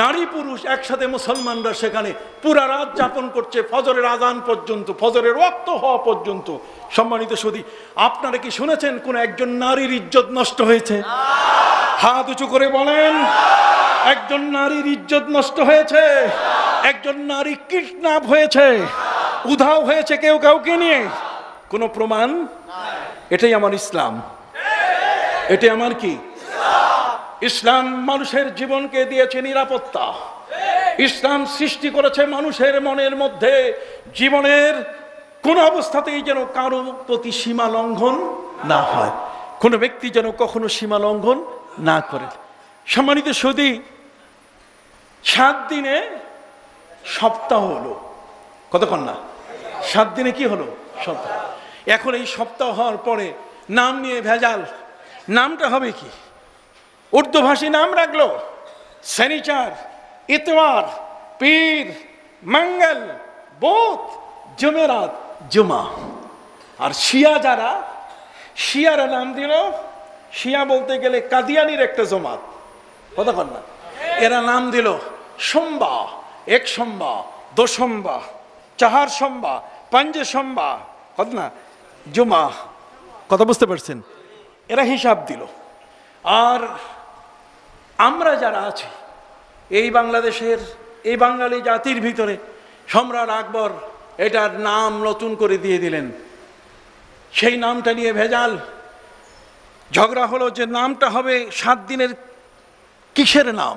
নারী পুরুষ একসাথে মুসলমানরা সেখানে পুরা রাত যাপন করছে ফজরের আজান পর্যন্ত ফজরের রক্ত হওয়া পর্যন্ত সম্মানিত সদী আপনারা কি শুনেছেন কোন একজন নারীর ইজ্জত নষ্ট হয়েছে হাত উঁচু করে বলেন একজন নারীর ইজ্জত নষ্ট হয়েছে একজন নারী কিডন্যাপ হয়েছে উধাও হয়েছে কেউ কাউকে নিয়ে কোনো প্রমাণ এটাই আমার ইসলাম এটাই আমার কি ইসলাম মানুষের জীবনকে দিয়েছে নিরাপত্তা ইসলাম সৃষ্টি করেছে মানুষের মনের মধ্যে জীবনের কোন অবস্থাতেই যেন কারো প্রতি সীমা লঙ্ঘন না হয় কোনো ব্যক্তি যেন কখনো সীমা লঙ্ঘন না করে সম্মানিত সদি সাত দিনে সপ্তাহ হলো কতক্ষণ না সাত দিনে কি হলো সপ্তাহ এখন এই সপ্তাহ হওয়ার পরে নাম নিয়ে ভেজাল নামটা হবে কি উর্দুভাষী নাম রাখলো শনিচার ইতওয়ার পীর মঙ্গল বোধ জুমেরাত জুমা আর শিয়া যারা শিয়ার নাম দিল শিয়া বলতে গেলে কাদিয়ানির একটা জমাত কতক্ষণ না এরা নাম দিল সোম্বা এক সোম্বা দোসম্বা চাহার সোম্বা পাঞ্জে সোম্বা কত না জুমা কথা বুঝতে পারছেন এরা হিসাব দিল আর আমরা যারা আছি এই বাংলাদেশের এই বাঙালি জাতির ভিতরে সম্রাট আকবর এটার নাম নতুন করে দিয়ে দিলেন সেই নামটা নিয়ে ভেজাল ঝগড়া হলো যে নামটা হবে সাত দিনের কিসের নাম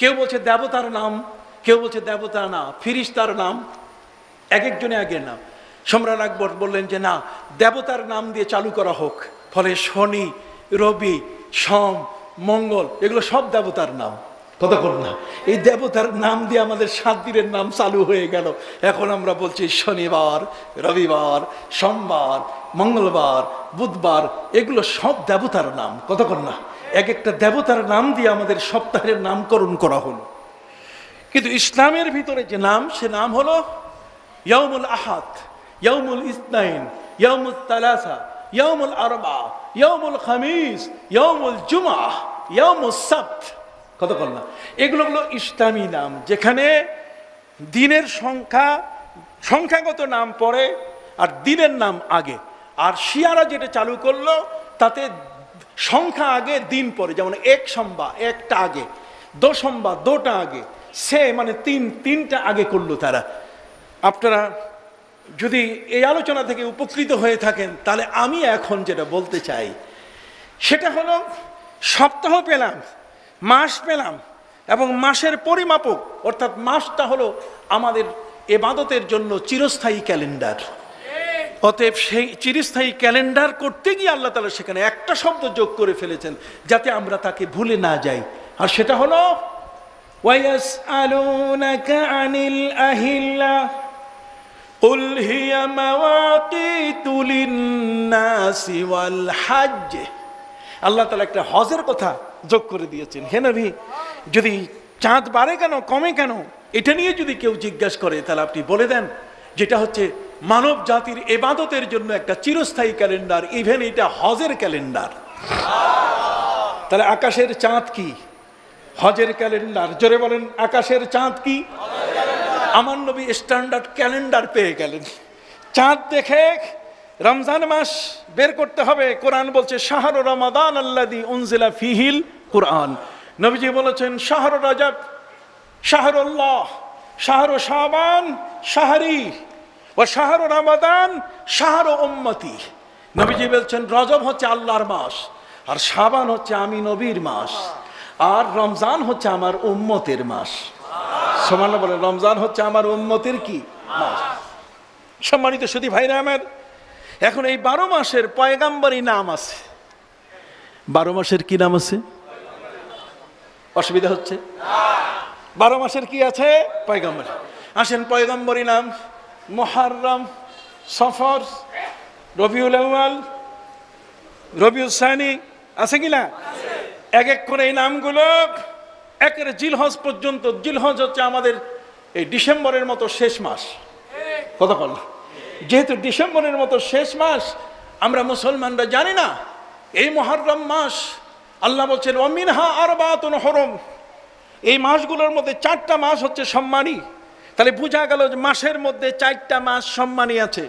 কেউ বলছে দেবতার নাম কেউ বলছে দেবতা না ফিরিস্তার নাম এক একজনে আগের নাম সম্রাট আকবর বললেন যে না দেবতার নাম দিয়ে চালু করা হোক ফলে শনি রবি সম মঙ্গল এগুলো সব দেবতার নাম কতক্ষণ না এই দেবতার নাম দিয়ে আমাদের সাত দিনের নাম চালু হয়ে গেল এখন আমরা বলছি শনিবার রবিবার সোমবার মঙ্গলবার বুধবার এগুলো সব দেবতার নাম কতক্ষণ না এক একটা দেবতার নাম দিয়ে আমাদের সপ্তাহের নামকরণ করা হলো কিন্তু ইসলামের ভিতরে যে নাম সে নাম হলো ইয়ামুল আহাত ইয়ামুল ইসনাইন ইয়ামুল তালাসা ইয়ামুল আরবা ইয়ামুল খামিজ ইয়ামুল জুমা ইয়ামুল সাত কতক্ষণ না এগুলো হলো ইসলামী নাম যেখানে দিনের সংখ্যা সংখ্যাগত নাম পড়ে আর দিনের নাম আগে আর শিয়ারা যেটা চালু করলো তাতে সংখ্যা আগে দিন পরে যেমন এক সম্বা একটা আগে দশম্বা দুটা আগে সে মানে তিন তিনটা আগে করলো তারা আপনারা যদি এই আলোচনা থেকে উপকৃত হয়ে থাকেন তাহলে আমি এখন যেটা বলতে চাই সেটা হলো সপ্তাহ পেলাম মাস পেলাম এবং মাসের পরিমাপক অর্থাৎ মাসটা হলো আমাদের এবাদতের জন্য চিরস্থায়ী ক্যালেন্ডার অতএব সেই চিরস্থায়ী ক্যালেন্ডার করতে গিয়ে আল্লাহ তালা সেখানে একটা শব্দ যোগ করে ফেলেছেন যাতে আমরা তাকে ভুলে না যাই আর সেটা হলো ওয়াইয়াস আলুনাকা আনিল আহিল্লা قل هي مواقيت للناس والحج আল্লাহ তালা একটা হজের কথা যোগ করে দিয়েছেন হে নবী যদি চাঁদ বাড়ে কেন কমে কেন এটা নিয়ে যদি কেউ জিজ্ঞাসা করে তাহলে আপনি বলে দেন যেটা হচ্ছে মানব জাতির এবাদতের জন্য একটা চিরস্থায়ী ক্যালেন্ডার ইভেন এটা হজের ক্যালেন্ডার তাহলে আকাশের চাঁদ কি হজের ক্যালেন্ডার জোরে বলেন আকাশের চাঁদ কি আমার নবী স্ট্যান্ডার্ড ক্যালেন্ডার পেয়ে গেলেন চাঁদ দেখে রমজান মাস বের করতে হবে কোরআন বলছে শাহর রমাদান আল্লাদি উনজিলা ফিহিল কোরআন নবীজি বলেছেন শাহর রাজাব শাহরুল্লাহ শাহর শাহবান শাহরি ও শাহর রমাদান শাহর উম্মতি নবীজি বলছেন রজব হচ্ছে আল্লাহর মাস আর শাবান হচ্ছে আমি নবীর মাস আর রমজান হচ্ছে আমার উম্মতের মাস সমান্য রমজান হচ্ছে আমার উন্নতির কি সম্মানিত সুদী ভাই রামের এখন এই বারো মাসের পয়গাম্বরী নাম আছে বারো মাসের কি নাম আছে অসুবিধা হচ্ছে বারো মাসের কি আছে পয়গম্বর আসেন পয়গম্বরী নাম মোহারম সফর রবিউল আউয়াল রবিউল সানি আছে কি না এক এক করে এই নামগুলো একের জিলহজ পর্যন্ত জিলহজ হচ্ছে আমাদের এই ডিসেম্বরের মতো শেষ মাস কথা বল যেহেতু ডিসেম্বরের মতো শেষ মাস আমরা মুসলমানরা জানি না এই মহারম মাস আল্লাহ বলছেন অমিনহা আর বাতন হরম এই মাসগুলোর মধ্যে চারটা মাস হচ্ছে সম্মানী তাহলে বোঝা গেল যে মাসের মধ্যে চারটা মাস সম্মানী আছে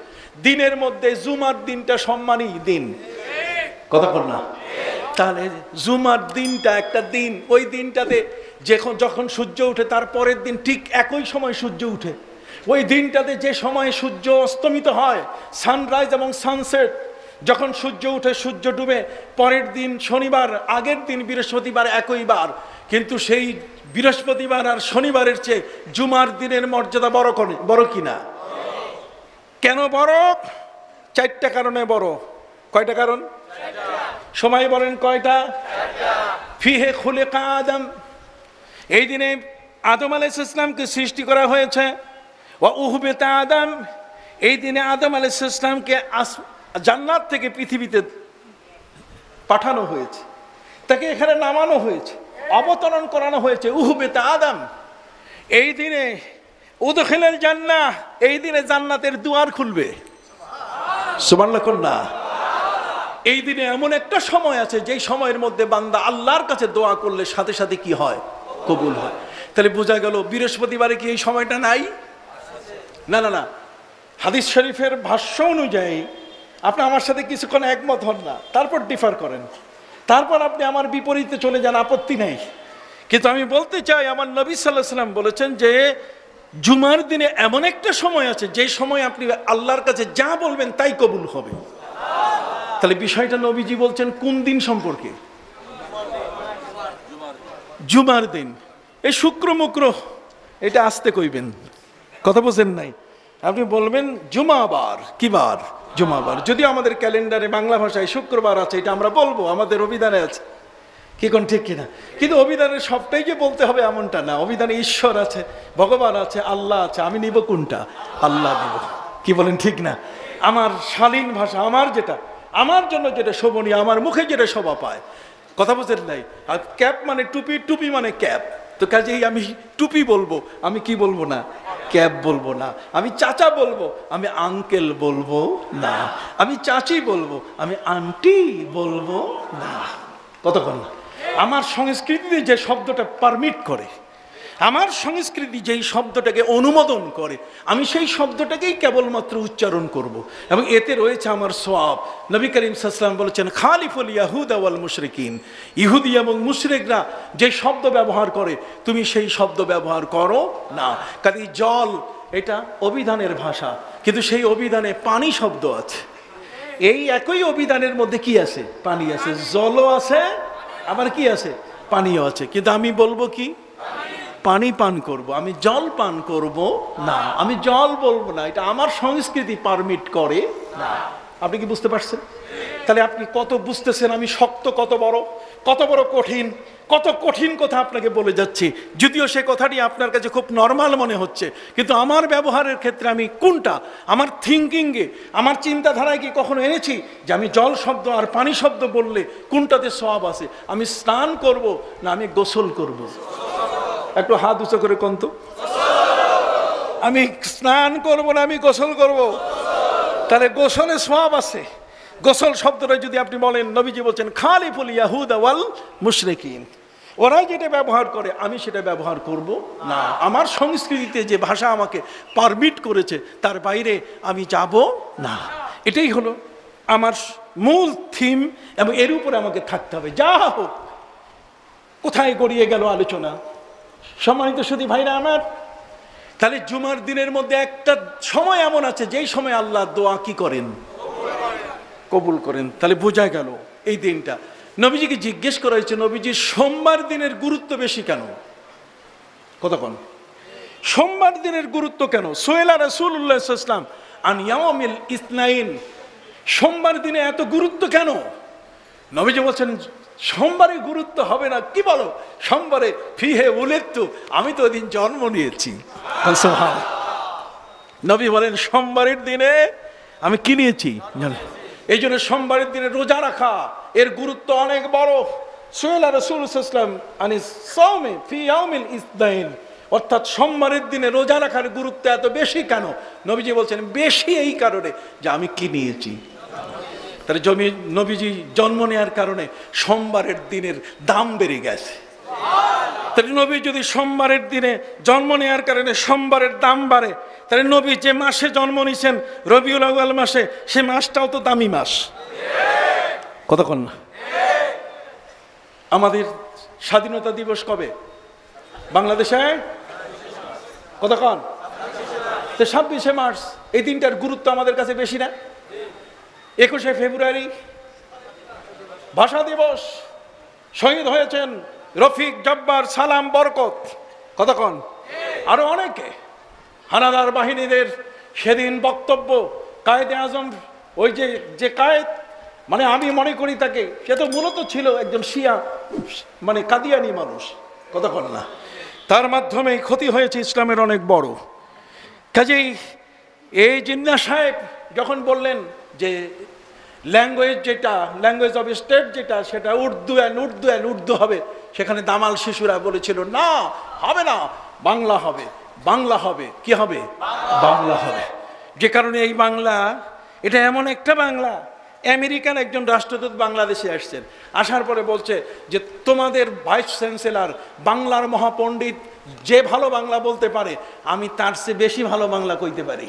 দিনের মধ্যে জুমার দিনটা সম্মানী দিন কথা বল না তাহলে জুমার দিনটা একটা দিন ওই দিনটাতে যখন যখন সূর্য উঠে তার পরের দিন ঠিক একই সময় সূর্য উঠে ওই দিনটাতে যে সময় সূর্য অস্তমিত হয় সানরাইজ এবং সানসেট যখন সূর্য উঠে সূর্য ডুবে পরের দিন শনিবার আগের দিন বৃহস্পতিবার একই বার কিন্তু সেই বৃহস্পতিবার আর শনিবারের চেয়ে জুমার দিনের মর্যাদা বড় করে বড় কিনা কেন বড় চারটা কারণে বড় কয়টা কারণ সময় বলেন কয়টা ফিহে খুলে কা আদম এই দিনে আদম আলাইস ইসলামকে সৃষ্টি করা হয়েছে ও তা আদম এই দিনে আদম আলাইস ইসলামকে আস জান্নাত থেকে পৃথিবীতে পাঠানো হয়েছে তাকে এখানে নামানো হয়েছে অবতরণ করানো হয়েছে তা আদম এই দিনে উদখিলের জান্না এই দিনে জান্নাতের দুয়ার খুলবে সুবান্না কন্যা এই দিনে এমন একটা সময় আছে যেই সময়ের মধ্যে বান্দা আল্লাহর কাছে দোয়া করলে সাথে সাথে কি হয় কবুল হয় তাহলে বোঝা গেল বৃহস্পতিবারে কি এই সময়টা নাই না না না হাদিস শরীফের ভাষ্য অনুযায়ী আপনি আমার সাথে কিছুক্ষণ একমত হন না তারপর ডিফার করেন তারপর আপনি আমার বিপরীতে চলে যান আপত্তি নেই কিন্তু আমি বলতে চাই আমার নবী সাল্লাহ সাল্লাম বলেছেন যে জুমার দিনে এমন একটা সময় আছে যে সময় আপনি আল্লাহর কাছে যা বলবেন তাই কবুল হবে তাহলে বিষয়টা নবীজি বলছেন কোন দিন সম্পর্কে জুমার দিন এই শুক্র মুক্র এটা আসতে কইবেন কথা বোঝেন নাই আপনি বলবেন জুমাবার বার জুমাবার যদি আমাদের ক্যালেন্ডারে বাংলা ভাষায় শুক্রবার আছে এটা আমরা বলবো আমাদের অভিধানে আছে কি কোন ঠিক কিনা কিন্তু অভিধানের সবটাই যে বলতে হবে এমনটা না অভিধানে ঈশ্বর আছে ভগবান আছে আল্লাহ আছে আমি নিব কোনটা আল্লাহ নিব কি বলেন ঠিক না আমার শালীন ভাষা আমার যেটা আমার জন্য যেটা শোভনীয় আমার মুখে যেটা শোভা পায় কথা বুঝেন নাই আর ক্যাপ মানে টুপি টুপি মানে ক্যাপ তো কাজেই আমি টুপি বলবো আমি কি বলবো না ক্যাব বলবো না আমি চাচা বলবো আমি আঙ্কেল বলবো না আমি চাচি বলবো আমি আন্টি বলবো না কতক্ষণ আমার সংস্কৃতিতে যে শব্দটা পারমিট করে আমার সংস্কৃতি যেই শব্দটাকে অনুমোদন করে আমি সেই শব্দটাকেই কেবলমাত্র উচ্চারণ করব। এবং এতে রয়েছে আমার সোয়াব নবী করিম সাল্লাম বলেছেন খালিফুল ইয়াহুদ আওয়াল মুশরিকিন ইহুদি এবং মুশরিকরা যে শব্দ ব্যবহার করে তুমি সেই শব্দ ব্যবহার করো না কাজে জল এটা অভিধানের ভাষা কিন্তু সেই অভিধানে পানি শব্দ আছে এই একই অভিধানের মধ্যে কি আছে পানি আছে জলও আছে আবার কি আছে পানিও আছে কিন্তু আমি বলবো কি পানি পান করব আমি জল পান করব না আমি জল বলবো না এটা আমার সংস্কৃতি পারমিট করে না আপনি কি বুঝতে পারছেন তাহলে আপনি কত বুঝতেছেন আমি শক্ত কত বড় কত বড় কঠিন কত কঠিন কথা আপনাকে বলে যাচ্ছি যদিও সে কথাটি আপনার কাছে খুব নর্মাল মনে হচ্ছে কিন্তু আমার ব্যবহারের ক্ষেত্রে আমি কোনটা আমার থিঙ্কিংয়ে আমার চিন্তাধারায় কি কখনো এনেছি যে আমি জল শব্দ আর পানি শব্দ বললে কোনটাতে সব আছে আমি স্নান করব না আমি গোসল করব একটু হাত উঁচা করে কন্ত আমি স্নান করব না আমি গোসল করব। তাহলে গোসলে সব আছে গোসল শব্দটা যদি আপনি বলেন নবীজি বলছেন খালিফুল ইয়াহুদ আওয়াল মুশরেকিন ওরাই যেটা ব্যবহার করে আমি সেটা ব্যবহার করব না আমার সংস্কৃতিতে যে ভাষা আমাকে পারমিট করেছে তার বাইরে আমি যাব না এটাই হলো আমার মূল থিম এবং এর উপরে আমাকে থাকতে হবে যা হোক কোথায় গড়িয়ে গেল আলোচনা সম্মানিত সুদী ভাইরা আমার তাহলে জুমার দিনের মধ্যে একটা সময় এমন আছে যেই সময় আল্লাহ দোয়া কি করেন কবুল করেন তাহলে বোঝা গেল এই দিনটা নবীজিকে জিজ্ঞেস করা হয়েছে নবীজি সোমবার দিনের গুরুত্ব বেশি কেন কতক্ষণ সোমবার দিনের গুরুত্ব কেন সোহেলা রসুল ইসলাম আন ইয়ামিল ইসনাইন সোমবার দিনে এত গুরুত্ব কেন নবীজি বলছেন সোমবারে গুরুত্ব হবে না কি বলো সোমবারে ফি হে উলেত্তু আমি তো ওদিন জন্ম নিয়েছি নবী বলেন সোমবারের দিনে আমি কি নিয়েছি এই জন্য সোমবারের দিনে রোজা রাখা এর গুরুত্ব অনেক বড় সোহেলা রসুল ইসলাম আনি সৌমে ফি আউমিল ইসদাইন অর্থাৎ সোমবারের দিনে রোজা রাখার গুরুত্ব এত বেশি কেন নবীজি বলছেন বেশি এই কারণে যে আমি কি নিয়েছি তাহলে জমি নবীজি জন্ম নেওয়ার কারণে সোমবারের দিনের দাম বেড়ে গেছে তাহলে নবী যদি সোমবারের দিনে জন্ম নেওয়ার কারণে সোমবারের দাম বাড়ে তাহলে নবী যে মাসে জন্ম নিয়েছেন রবিউল আউয়াল মাসে সে মাসটাও তো দামি মাস কতক্ষণ না আমাদের স্বাধীনতা দিবস কবে বাংলাদেশে কতক্ষণ তো ছাব্বিশে মার্চ এই দিনটার গুরুত্ব আমাদের কাছে বেশি না একুশে ফেব্রুয়ারি ভাষা দিবস শহীদ হয়েছেন রফিক জব্বার সালাম বরকত কতক্ষণ আরও অনেকে হানাদার বাহিনীদের সেদিন বক্তব্য কায়দে আজম ওই যে যে কায়েদ মানে আমি মনে করি তাকে সে তো মূলত ছিল একজন শিয়া মানে কাদিয়ানি মানুষ কতক্ষণ না তার মাধ্যমে ক্ষতি হয়েছে ইসলামের অনেক বড় কাজেই এই জিন্না সাহেব যখন বললেন যে ল্যাঙ্গুয়েজ যেটা ল্যাঙ্গুয়েজ অফ স্টেট যেটা সেটা উর্দু অ্যান্ড উর্দু অ্যান্ড উর্দু হবে সেখানে দামাল শিশুরা বলেছিল না হবে না বাংলা হবে বাংলা হবে কি হবে বাংলা হবে যে কারণে এই বাংলা এটা এমন একটা বাংলা আমেরিকান একজন রাষ্ট্রদূত বাংলাদেশে আসছেন আসার পরে বলছে যে তোমাদের ভাইস চ্যান্সেলার বাংলার মহাপণ্ডিত যে ভালো বাংলা বলতে পারে আমি তার চেয়ে বেশি ভালো বাংলা কইতে পারি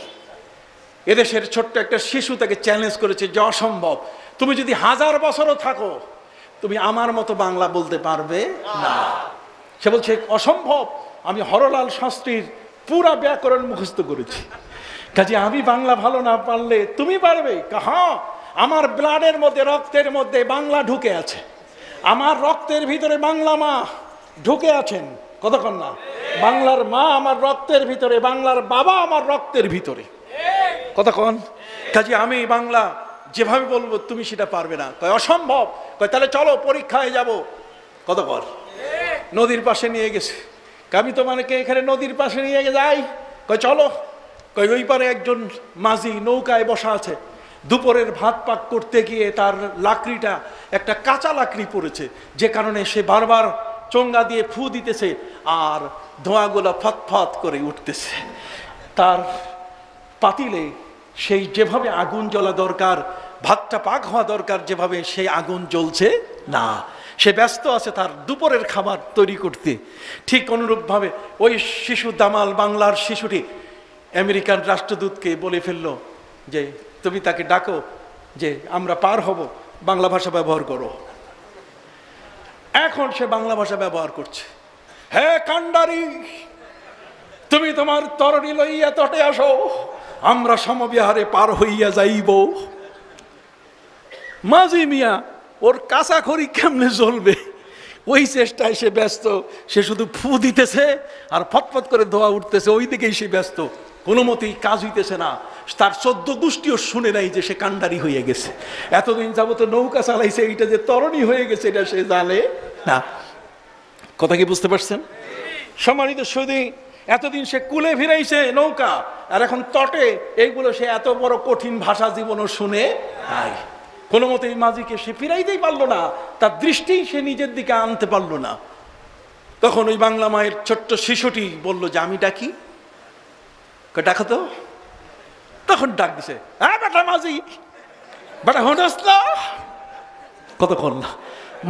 এদেশের ছোট্ট একটা শিশু তাকে চ্যালেঞ্জ করেছে যে অসম্ভব তুমি যদি হাজার বছরও থাকো তুমি আমার মতো বাংলা বলতে পারবে না সে বলছে অসম্ভব আমি হরলাল শাস্ত্রীর পুরা ব্যাকরণ মুখস্থ করেছি কাজে আমি বাংলা ভালো না পারলে তুমি পারবে হ্যাঁ আমার ব্লাডের মধ্যে রক্তের মধ্যে বাংলা ঢুকে আছে আমার রক্তের ভিতরে বাংলা মা ঢুকে আছেন কতক্ষণ না বাংলার মা আমার রক্তের ভিতরে বাংলার বাবা আমার রক্তের ভিতরে কথা কন কাজে আমি বাংলা যেভাবে বলবো তুমি সেটা পারবে না কয় অসম্ভব কয় তাহলে চলো পরীক্ষায় যাব কত কর নদীর পাশে নিয়ে গেছে আমি তোমাকে এখানে নদীর পাশে নিয়ে যাই কয় চলো কয় ওই পারে একজন মাঝি নৌকায় বসা আছে দুপুরের ভাত পাক করতে গিয়ে তার লাকড়িটা একটা কাঁচা লাকড়ি পড়েছে যে কারণে সে বারবার চঙ্গা দিয়ে ফু দিতেছে আর ধোঁয়াগুলো ফতফত করে উঠতেছে তার পাতিলে সেই যেভাবে আগুন জ্বলা দরকার ভাতটা পাক হওয়া দরকার যেভাবে সেই আগুন জ্বলছে না সে ব্যস্ত আছে তার দুপুরের খাবার তৈরি করতে ঠিক অনুরূপভাবে ওই শিশু দামাল বাংলার শিশুটি আমেরিকান রাষ্ট্রদূতকে বলে ফেললো যে তুমি তাকে ডাকো যে আমরা পার হব বাংলা ভাষা ব্যবহার করো এখন সে বাংলা ভাষা ব্যবহার করছে হ্যাঁ কান্ডারি তুমি তোমার তরণী লইয়া তটে আসো আমরা সমবিহারে পার হইয়া যাইব মাঝি মিয়া ওর কাঁচা খড়ি কেমনে জ্বলবে ওই চেষ্টায় সে ব্যস্ত সে শুধু ফু দিতেছে আর ফটফট করে ধোয়া উঠতেছে ওই দিকেই সে ব্যস্ত কোনো মতেই কাজ হইতেছে না তার চোদ্দ গোষ্ঠীও শুনে নাই যে সে কান্ডারি হয়ে গেছে এতদিন যাবত নৌকা চালাইছে এইটা যে তরণী হয়ে গেছে এটা সে জানে না কথা কি বুঝতে পারছেন সমানিত সৌদি এতদিন সে কুলে ফিরাইছে নৌকা আর এখন তটে এইগুলো সে এত বড় কঠিন ভাষা জীবনও শুনে নাই কোনো মতে মাঝিকে সে ফিরাইতেই পারল না তার দৃষ্টি সে নিজের দিকে আনতে পারল না তখন ওই বাংলা মায়ের ছোট্ট শিশুটি বলল যে আমি ডাকি ডাকা তো তখন ডাক দিছে হ্যাঁ বেটা মাঝি বেটা হঠাৎ না কতক্ষণ না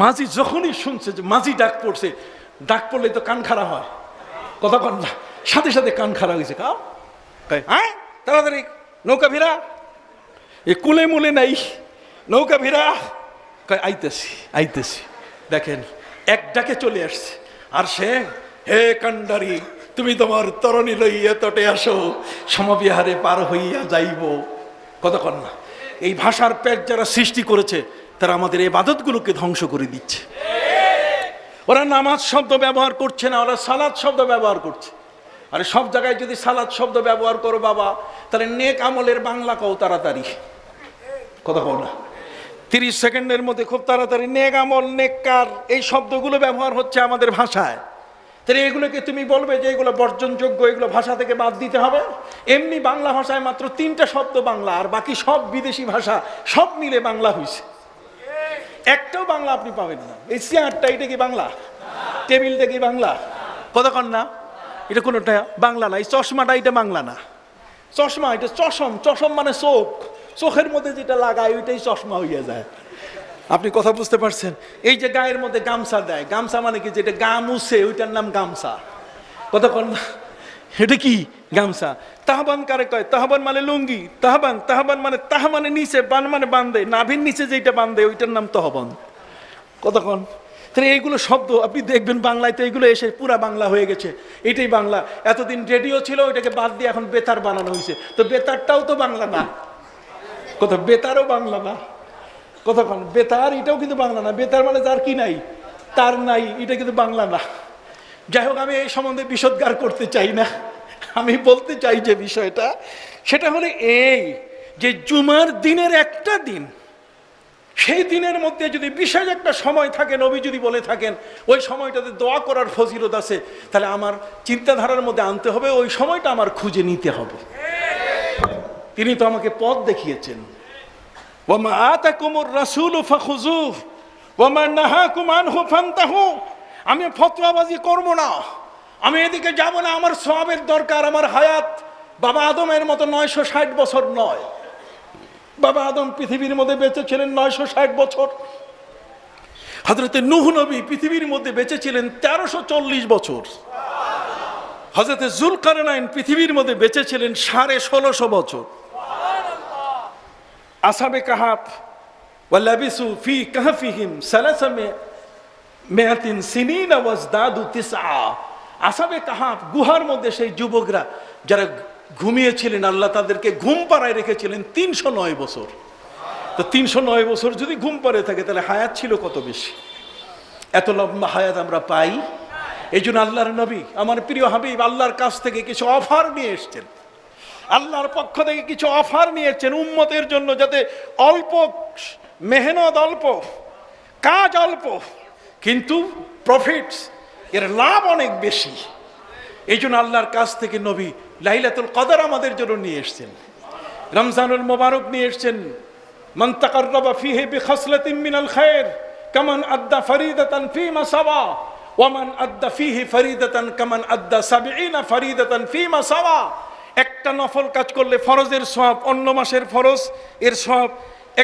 মাঝি যখনই শুনছে যে মাঝি ডাক পড়ছে ডাক পড়লে তো কান খারাপ হয় কতক্ষণ না সাথে সাথে কান খারাপ হয়েছে কাউ হ্যাঁ তাড়াতাড়ি নৌকা ভিড়া এ কুলে মুলে নাই নৌকা ভিড়া কয় আইতেছি আইতেছি দেখেন এক ডাকে চলে আসছে আর সে হে কান্ডারি তুমি তোমার তরণী লইয়া তটে আসো সমবিহারে পার হইয়া যাইব কতক্ষণ না এই ভাষার প্যাট যারা সৃষ্টি করেছে তারা আমাদের এই বাদতগুলোকে ধ্বংস করে দিচ্ছে ওরা নামাজ শব্দ ব্যবহার করছে না ওরা সালাদ শব্দ ব্যবহার করছে আরে সব জায়গায় যদি সালাদ শব্দ ব্যবহার করো বাবা তাহলে নেক আমলের বাংলা কও তাড়াতাড়ি কথা কও না তিরিশ সেকেন্ডের মধ্যে খুব তাড়াতাড়ি নেক আমল নেককার এই শব্দগুলো ব্যবহার হচ্ছে আমাদের ভাষায় তাহলে এগুলোকে তুমি বলবে যে এগুলো বর্জনযোগ্য এগুলো ভাষা থেকে বাদ দিতে হবে এমনি বাংলা ভাষায় মাত্র তিনটা শব্দ বাংলা আর বাকি সব বিদেশি ভাষা সব মিলে বাংলা হয়েছে একটাও বাংলা আপনি পাবেন না এই চেয়ারটা এটা কি বাংলা টেবিলটা কি বাংলা কতক্ষণ না এটা কোনোটা বাংলা না এই চশমাটা এটা বাংলা না চশমা এটা চশম চশম মানে চোখ চোখের মধ্যে যেটা লাগায় ওইটাই চশমা হইয়া যায় আপনি কথা বুঝতে পারছেন এই যে গায়ের মধ্যে গামছা দেয় গামছা মানে কি যেটা গামুছে ওইটার নাম গামছা কতক্ষণ না এটা কি গামছা তাহবান কারে কয় তাহবান মানে লুঙ্গি তাহবান তাহবান মানে তাহ মানে নিচে বান মানে বান্ধে নাভির নিচে যেটা বান্ধে ওইটার নাম তহবান কতক্ষণ তাহলে এইগুলো শব্দ আপনি দেখবেন বাংলায় তো এইগুলো এসে পুরা বাংলা হয়ে গেছে এটাই বাংলা এতদিন রেডিও ছিল ওইটাকে বাদ দিয়ে এখন বেতার বানানো হয়েছে তো বেতারটাও তো বাংলা না কত বেতারও বাংলা না কতক্ষণ বেতার এটাও কিন্তু বাংলা না বেতার মানে যার কি নাই তার নাই এটা কিন্তু বাংলা না যাই হোক আমি এই সম্বন্ধে বিষদগার করতে চাই না আমি বলতে চাই যে বিষয়টা সেটা হলো এই যে জুমার দিনের একটা দিন সেই দিনের মধ্যে যদি বিশেষ একটা সময় থাকে নবী যদি বলে থাকেন ওই সময়টাতে দোয়া করার ফজিরত আছে তাহলে আমার চিন্তাধারার মধ্যে আনতে হবে ওই সময়টা আমার খুঁজে নিতে হবে তিনি তো আমাকে পথ দেখিয়েছেন ওমা আতা কুমুর রাসুল ফাখুজুফ ওমা নাহা কুমান হো ফান্তাহু আমি ফতোয়াবাজি করব না আমি এদিকে যাব না আমার সবের দরকার আমার হায়াত বাবা আদমের মতো নয়শো ষাট বছর নয় বাবা আদম পৃথিবীর মধ্যে বেঁচে ছিলেন নয়শো ষাট বছর হজরতে নুহ নবী পৃথিবীর মধ্যে বেঁচে ছিলেন তেরোশো চল্লিশ বছর হজরতে জুল কারনাইন পৃথিবীর মধ্যে বেঁচে ছিলেন সাড়ে ষোলোশো বছর আসাবে কাহাফ ওয়াল্লাবিসু ফি কাহাফিহিম সালাসামে মেয়াতিন সিনিন আওয়াজ দাদু তিসা আসাবে কাহাফ গুহার মধ্যে সেই যুবকরা যারা ঘুমিয়েছিলেন আল্লাহ তাদেরকে ঘুম পাড়ায় রেখেছিলেন তিনশো নয় বছর তো তিনশো নয় বছর যদি ঘুম পাড়ে থাকে তাহলে হায়াত ছিল কত বেশি এত লম্বা হায়াত আমরা পাই এই জন্য আল্লাহর নবী আমার প্রিয় হাবিব আল্লাহর কাছ থেকে কিছু অফার নিয়ে এসছেন আল্লাহর পক্ষ থেকে কিছু অফার নিয়ে এসছেন উম্মতের জন্য যাতে অল্প মেহনত অল্প কাজ অল্প কিন্তু প্রফিটস এর লাভ অনেক বেশি এই জন্য আল্লাহর কাছ থেকে নবী লাইলাতুল কদর আমাদের জন্য নিয়ে এসছেন রমজানুল মোবারক নিয়ে এসছেন মন্তাকার রবা ফিহে বিখসলাতিম মিনাল খায়ের কামান আদ্দা ফরিদাতান ফি মাসাবা ওয়ামান আদ্দা ফিহি ফরিদাতান কামান আদ্দা সাবিনা ফরিদাতান ফি মাসাওয়া একটা নফল কাজ করলে ফরজের সব অন্য মাসের ফরজ এর সব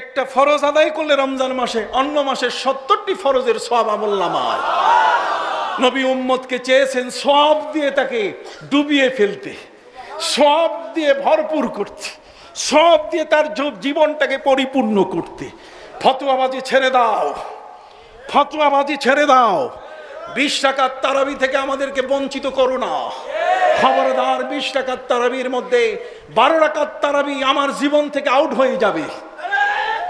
একটা ফরজ আদায় করলে রমজান মাসে অন্য মাসে সত্তরটি ফরজের সব আমল্লামায় নবী উম্মদকে চেয়েছেন সব দিয়ে তাকে ডুবিয়ে ফেলতে সব দিয়ে ভরপুর করতে সব দিয়ে তার জীবনটাকে পরিপূর্ণ করতে ফতুয়াবাজি ছেড়ে দাও ফতুয়াবাজি ছেড়ে দাও বিশ টাকার তারাবি থেকে আমাদেরকে বঞ্চিত করো না খবরদার বিশ টাকার তারাবির মধ্যে বারো টাকার তারাবি আমার জীবন থেকে আউট হয়ে যাবে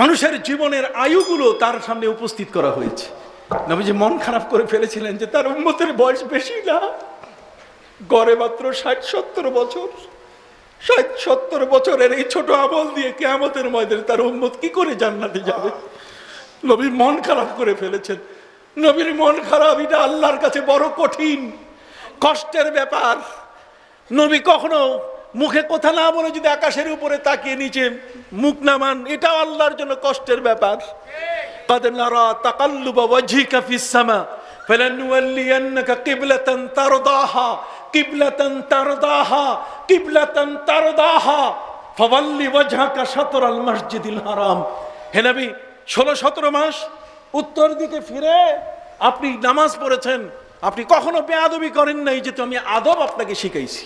মানুষের জীবনের আয়ুগুলো তার সামনে উপস্থিত করা হয়েছে নবীজি মন খারাপ করে ফেলেছিলেন যে তার উন্মতের বয়স বেশি না গড়ে মাত্র ষাট সত্তর বছর ষাট সত্তর বছরের এই ছোট আমল দিয়ে কেয়ামতের ময়দানে তার উন্মত কি করে জান্নাতে যাবে নবীর মন খারাপ করে ফেলেছেন নবীর মন খারাপ এটা আল্লাহর কাছে বড় কঠিন কষ্টের ব্যাপার নবী কখনো মুখে কথা না বলে যদি আকাশের উপরে তাকিয়ে নিচে মুখ নামান এটাও আল্লাহর জন্য কষ্টের ব্যাপার হেনাবি ষোলো সতেরো মাস উত্তর দিকে ফিরে আপনি নামাজ পড়েছেন আপনি কখনো বেআবি করেন নাই যে তো আমি আদব আপনাকে শিখাইছি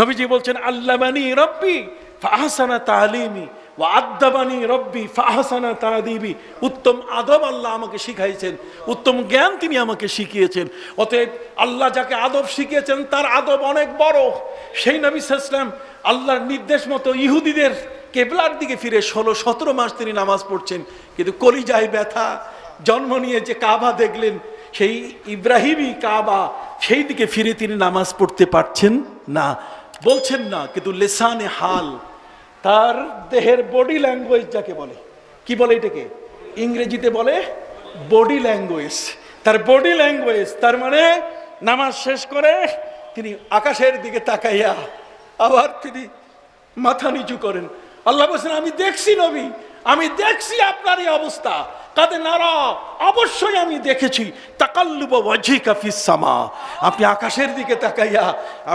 নবীজি বলছেন আল্লাবানি রব্বি ফাহসানা তালিমি ও আদ্দাবানি রব্বি ফাহসানা তাদিবি উত্তম আদব আল্লাহ আমাকে শিখাইছেন উত্তম জ্ঞান তিনি আমাকে শিখিয়েছেন অতএব আল্লাহ যাকে আদব শিখিয়েছেন তার আদব অনেক বড় সেই নবী সাহসলাম আল্লাহর নির্দেশ মতো ইহুদিদের কেবলার দিকে ফিরে ষোলো সতেরো মাস তিনি নামাজ পড়ছেন কিন্তু কলিজায় ব্যথা জন্ম নিয়ে যে কাবা দেখলেন সেই ইব্রাহিমী কাবা সেই দিকে ফিরে তিনি নামাজ পড়তে পারছেন না বলছেন না কিন্তু লেসানে হাল তার দেহের বডি ল্যাঙ্গুয়েজ যাকে বলে কি বলে এটাকে ইংরেজিতে বলে বডি ল্যাঙ্গুয়েজ তার বডি ল্যাঙ্গুয়েজ তার মানে নামাজ শেষ করে তিনি আকাশের দিকে তাকাইয়া আবার তিনি মাথা নিচু করেন আল্লাহ বলছেন আমি দেখছি নবী আমি দেখছি আপনার এই অবস্থা কাদ নারা অবশ্যই আমি দেখেছি তাকাল্লুব ওয়াজিকা সামা আপনি আকাশের দিকে তাকাইয়া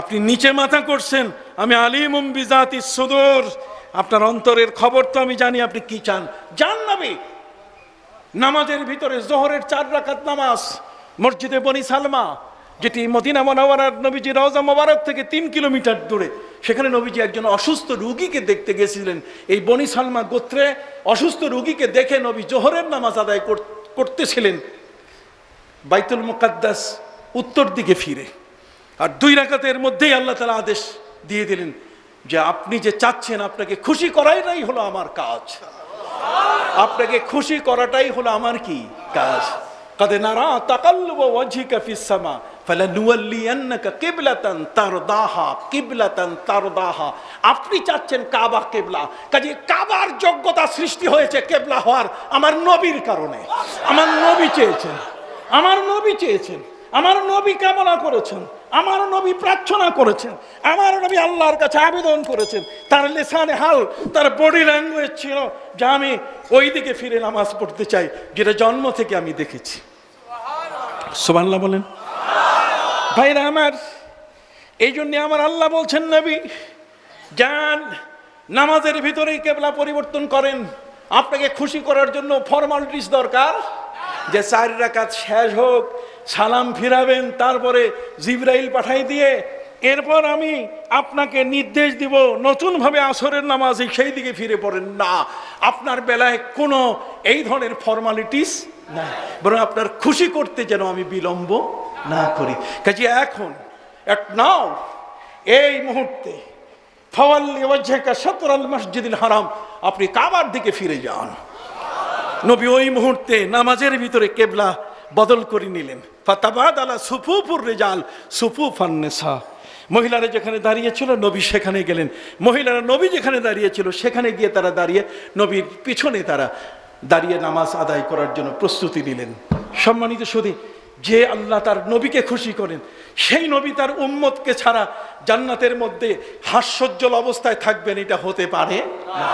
আপনি নিচে মাথা করছেন আমি আলিমুম বিজাতি সুদূর আপনার অন্তরের খবর তো আমি জানি আপনি কি চান জান নাবি নামাজের ভিতরে জোহরের চার রাকাত নামাজ মসজিদে বনি সালমা যেটি মদিনা মনাওয়ার নবীজি রওজা মোবারক থেকে তিন কিলোমিটার দূরে সেখানে নবীজি একজন অসুস্থ রুগীকে দেখতে গেছিলেন এই বনি সালমা গোত্রে অসুস্থ রুগীকে দেখে নবী জোহরের নামাজ আদায় করতেছিলেন বাইতুল মুকাদ্দাস উত্তর দিকে ফিরে আর দুই রাকাতের মধ্যেই আল্লাহ তালা আদেশ দিয়ে দিলেন যে আপনি যে চাচ্ছেন আপনাকে খুশি করাই নাই হলো আমার কাজ আপনাকে খুশি করাটাই হলো আমার কি কাজ কাদে নারা তাকাল্লু ওয়াজিকা কাফিসামা আপনি চাচ্ছেন কাবা কেবলা কাজে কাবার যোগ্যতা সৃষ্টি হয়েছে কেবলা হওয়ার আমার নবীর কারণে আমার নবী চেয়েছেন আমার নবী চেয়েছেন আমার নবী কামনা করেছেন আমার নবী প্রার্থনা করেছেন আমার নবী আল্লাহর কাছে আবেদন করেছেন তার লেসানে হাল তার বডি ল্যাঙ্গুয়েজ ছিল যা আমি ওই দিকে ফিরে নামাজ পড়তে চাই যেটা জন্ম থেকে আমি দেখেছি সোবাল্লা বলেন ভাইরা আমার এই জন্যে আমার আল্লাহ বলছেন নবী যান নামাজের ভিতরেই কেবলা পরিবর্তন করেন আপনাকে খুশি করার জন্য ফর্মালিটিস দরকার যে চারিরা কাজ শেষ হোক সালাম ফিরাবেন তারপরে জিব্রাইল পাঠাই দিয়ে এরপর আমি আপনাকে নির্দেশ দিব নতুনভাবে আসরের নামাজে সেই দিকে ফিরে পড়েন না আপনার বেলায় কোনো এই ধরনের ফর্মালিটিস না বরং আপনার খুশি করতে যেন আমি বিলম্ব না করি কাজে এখন এক নাও এই মুহূর্তে হারাম আপনি কাবার দিকে ফিরে যান নবী ওই মুহূর্তে নামাজের ভিতরে কেবলা বদল করে নিলেন ফাতাবাদ আলা সুফুফুর রেজাল সুফুফান্নেসা মহিলারা যেখানে দাঁড়িয়েছিল নবী সেখানে গেলেন মহিলারা নবী যেখানে দাঁড়িয়ে ছিল সেখানে গিয়ে তারা দাঁড়িয়ে নবীর পিছনে তারা দাঁড়িয়ে নামাজ আদায় করার জন্য প্রস্তুতি নিলেন সম্মানিত সদী যে আল্লাহ তার নবীকে খুশি করেন সেই নবী তার উম্মতকে ছাড়া জান্নাতের মধ্যে হাস্যজ্জ্বল অবস্থায় থাকবেন এটা হতে পারে না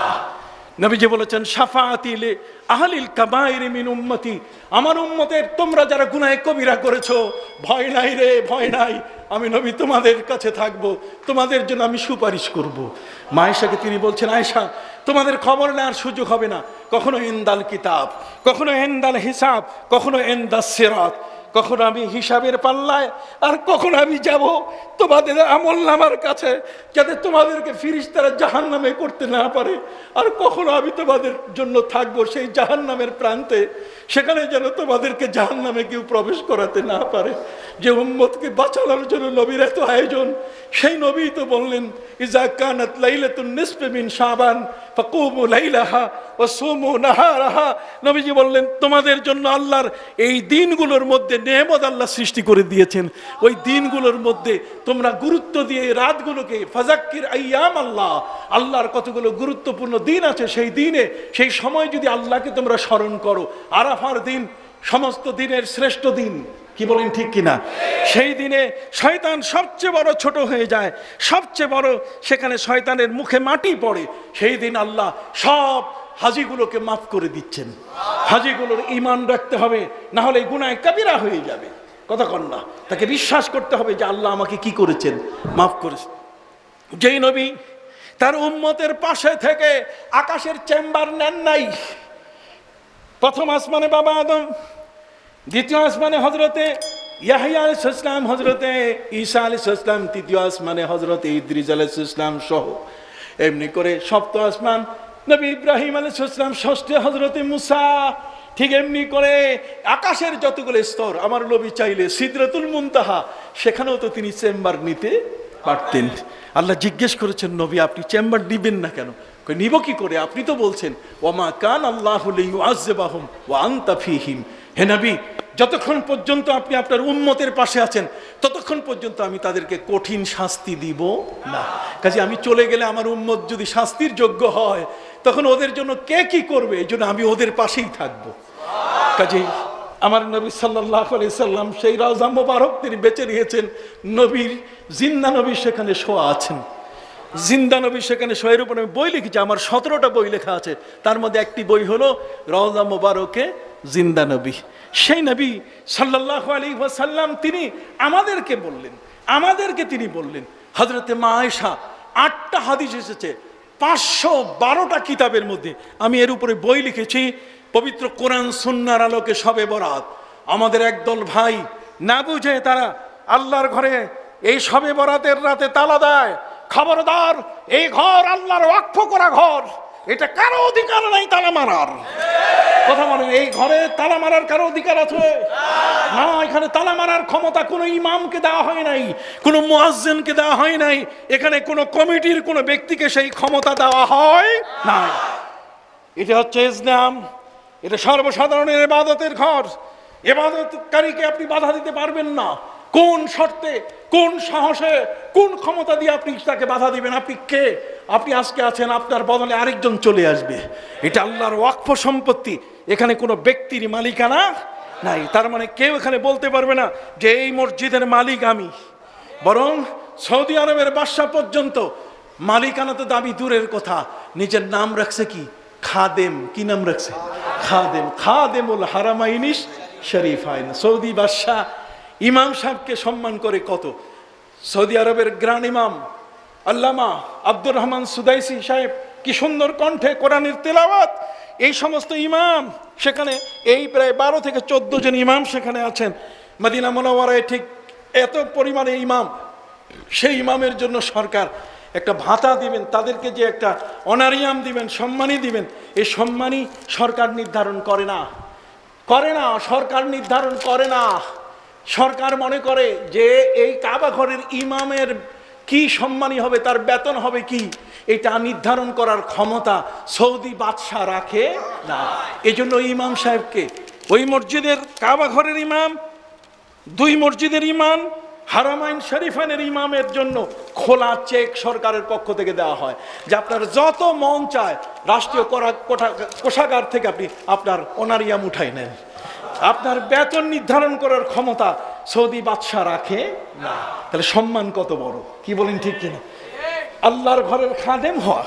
নবীজি বলেছেন সাফাতিলে আহলিল কাবাইর মিন উম্মতি আমার উম্মতের তোমরা যারা গুনায় কবিরা করেছো ভয় নাই রে ভয় নাই আমি নবী তোমাদের কাছে থাকব তোমাদের জন্য আমি সুপারিশ করব। মায়েশাকে তিনি বলছেন আয়েশা তোমাদের খবর নেওয়ার সুযোগ হবে না কখনো এন্দাল কিতাব কখনো এন্দাল হিসাব কখনো এন্দাল সেরাত কখন আমি হিসাবের পাল্লায় আর কখন আমি যাব তোমাদের আমল নামার কাছে যাতে তোমাদেরকে ফিরিস তারা জাহান নামে করতে না পারে আর কখন আমি তোমাদের জন্য থাকব সেই জাহান নামের প্রান্তে সেখানে যেন তোমাদেরকে জাহান নামে কেউ প্রবেশ করাতে না পারে যে উম্মতকে বাঁচানোর জন্য নবীর এত আয়োজন সেই নবী তো বললেন ইজা কানাত লাইলাতুন নিসফে লাইলাহা নাহারাহা নবীজি বললেন তোমাদের জন্য আল্লাহর এই দিনগুলোর মধ্যে নেমত আল্লাহ সৃষ্টি করে দিয়েছেন ওই দিনগুলোর মধ্যে তোমরা গুরুত্ব দিয়ে রাতগুলোকে ফাজাক্কির আইয়াম আল্লাহ আল্লাহর কতগুলো গুরুত্বপূর্ণ দিন আছে সেই দিনে সেই সময় যদি আল্লাহকে তোমরা স্মরণ করো আরাফার দিন সমস্ত দিনের শ্রেষ্ঠ দিন কি বলেন ঠিক কিনা সেই দিনে শয়তান সবচেয়ে বড় ছোট হয়ে যায় সবচেয়ে বড় সেখানে শয়তানের মুখে মাটি পড়ে সেই দিন আল্লাহ সব হাজিগুলোকে মাফ করে দিচ্ছেন হাজিগুলোর ইমান রাখতে হবে না হলে গুনায় কাবিরা হয়ে যাবে কতক্ষণ না তাকে বিশ্বাস করতে হবে যে আল্লাহ আমাকে কি করেছেন মাফ করেছেন যেই নবী তার উম্মতের পাশে থেকে আকাশের চেম্বার নেন নাই প্রথম আসমানে বাবা আদম দ্বিতীয় আসমানে হজরতে ইয়াহিয়া আলিসাম হজরতে আলী আলিসাম তৃতীয় আসমানে হজরতে ইদ্রিজ আলিসাম সহ এমনি করে সপ্ত আসমান নবী ইব্রাহিম আলী সালাম ষষ্ঠী হজরতে মুসা ঠিক এমনি করে আকাশের যতগুলো স্তর আমার নবী চাইলে সিদ্রাতুল মুনতাহা সেখানেও তো তিনি চেম্বার নিতে পারতেন আল্লাহ জিজ্ঞেস করেছেন নবী আপনি চেম্বার নিবেন না কেন নিব কি করে আপনি তো বলছেন ওমা কান আল্লাহ আজবাহম ও আন্তাফিহিম হে নবী যতক্ষণ পর্যন্ত আপনি আপনার উন্মতের পাশে আছেন ততক্ষণ পর্যন্ত আমি তাদেরকে কঠিন শাস্তি দিব না কাজে আমি চলে গেলে আমার উন্মত যদি শাস্তির যোগ্য হয় তখন ওদের জন্য কে কি করবে এই জন্য আমি ওদের পাশেই থাকব কাজে আমার নবী সাল্লাহ সাল্লাম সেই রাজা মোবারক তিনি বেঁচে নিয়েছেন নবীর জিন্দা নবী সেখানে শোয়া আছেন জিন্দা নবী সেখানে শোয়ের উপর আমি বই লিখেছি আমার সতেরোটা বই লেখা আছে তার মধ্যে একটি বই হলো রওজা মোবারকে জিন্দা নবী সেই নবী সাল্লাহ আলী সাল্লাম তিনি আমাদেরকে বললেন আমাদেরকে তিনি বললেন হজরতে মা আয়সা আটটা হাদিস এসেছে পাঁচশো বারোটা কিতাবের মধ্যে আমি এর উপরে বই লিখেছি পবিত্র কোরআন সুন্নার আলোকে সবে বরাত আমাদের একদল ভাই না বুঝে তারা আল্লাহর ঘরে এই সবে বরাতের রাতে তালা দেয় খবরদার এই ঘর আল্লাহর অক্ষ করা ঘর এটা কারো অধিকার নাই তালা মারার কথা বলেন এই ঘরে তালা মারার কারো অধিকার আছে না এখানে তালা মারার ক্ষমতা কোনো ইমামকে দেওয়া হয় নাই কোনো মোয়াজ্জেনকে দেওয়া হয় নাই এখানে কোনো কমিটির কোনো ব্যক্তিকে সেই ক্ষমতা দেওয়া হয় না এটা হচ্ছে ইসলাম এটা সর্বসাধারণের এবাদতের ঘর এবাদতকারীকে আপনি বাধা দিতে পারবেন না কোন শর্তে কোন সাহসে কোন ক্ষমতা দিয়ে আপনি তাকে বাধা দিবেন আপনি কে আপনি আজকে আছেন আপনার বদলে আরেকজন চলে আসবে এটা আল্লাহর ওয়াকফ সম্পত্তি এখানে কোনো ব্যক্তির মালিকানা নাই তার মানে কেউ এখানে বলতে পারবে না যে এই মসজিদের মালিক আমি বরং সৌদি আরবের বাদশা পর্যন্ত মালিকানা তো দাবি দূরের কথা নিজের নাম রাখছে কি খাদেম কি নাম রাখছে খাদেম খাদেমুল হারামাইনিস শরীফ আইন সৌদি বাদশাহ ইমাম সাহেবকে সম্মান করে কত সৌদি আরবের গ্রান ইমাম আল্লামা আব্দুর রহমান সুদাইসি সাহেব কি সুন্দর কণ্ঠে কোরআনের তেলাওয়াত এই সমস্ত ইমাম সেখানে এই প্রায় বারো থেকে চোদ্দ জন ইমাম সেখানে আছেন মদিনা মনোয়ারায় ঠিক এত পরিমাণে ইমাম সেই ইমামের জন্য সরকার একটা ভাতা দিবেন তাদেরকে যে একটা অনারিয়াম দিবেন সম্মানই দিবেন এই সম্মানই সরকার নির্ধারণ করে না করে না সরকার নির্ধারণ করে না সরকার মনে করে যে এই কাবা ঘরের ইমামের কি সম্মানী হবে তার বেতন হবে কি এটা নির্ধারণ করার ক্ষমতা সৌদি বাদশাহ রাখে না এজন্য ইমাম সাহেবকে ওই মসজিদের কাবা ঘরের ইমাম দুই মসজিদের ইমাম হারামাইন শরীফানের ইমামের জন্য খোলা চেক সরকারের পক্ষ থেকে দেওয়া হয় যে আপনার যত মন চায় রাষ্ট্রীয় কোষাগার থেকে আপনি আপনার অনারিয়াম উঠাই নেন আপনার বেতন নির্ধারণ করার ক্ষমতা সৌদি বাদশাহ রাখে না তাহলে সম্মান কত বড় কি বলেন ঠিক কিনা আল্লাহর ঘরের খাদেম হওয়া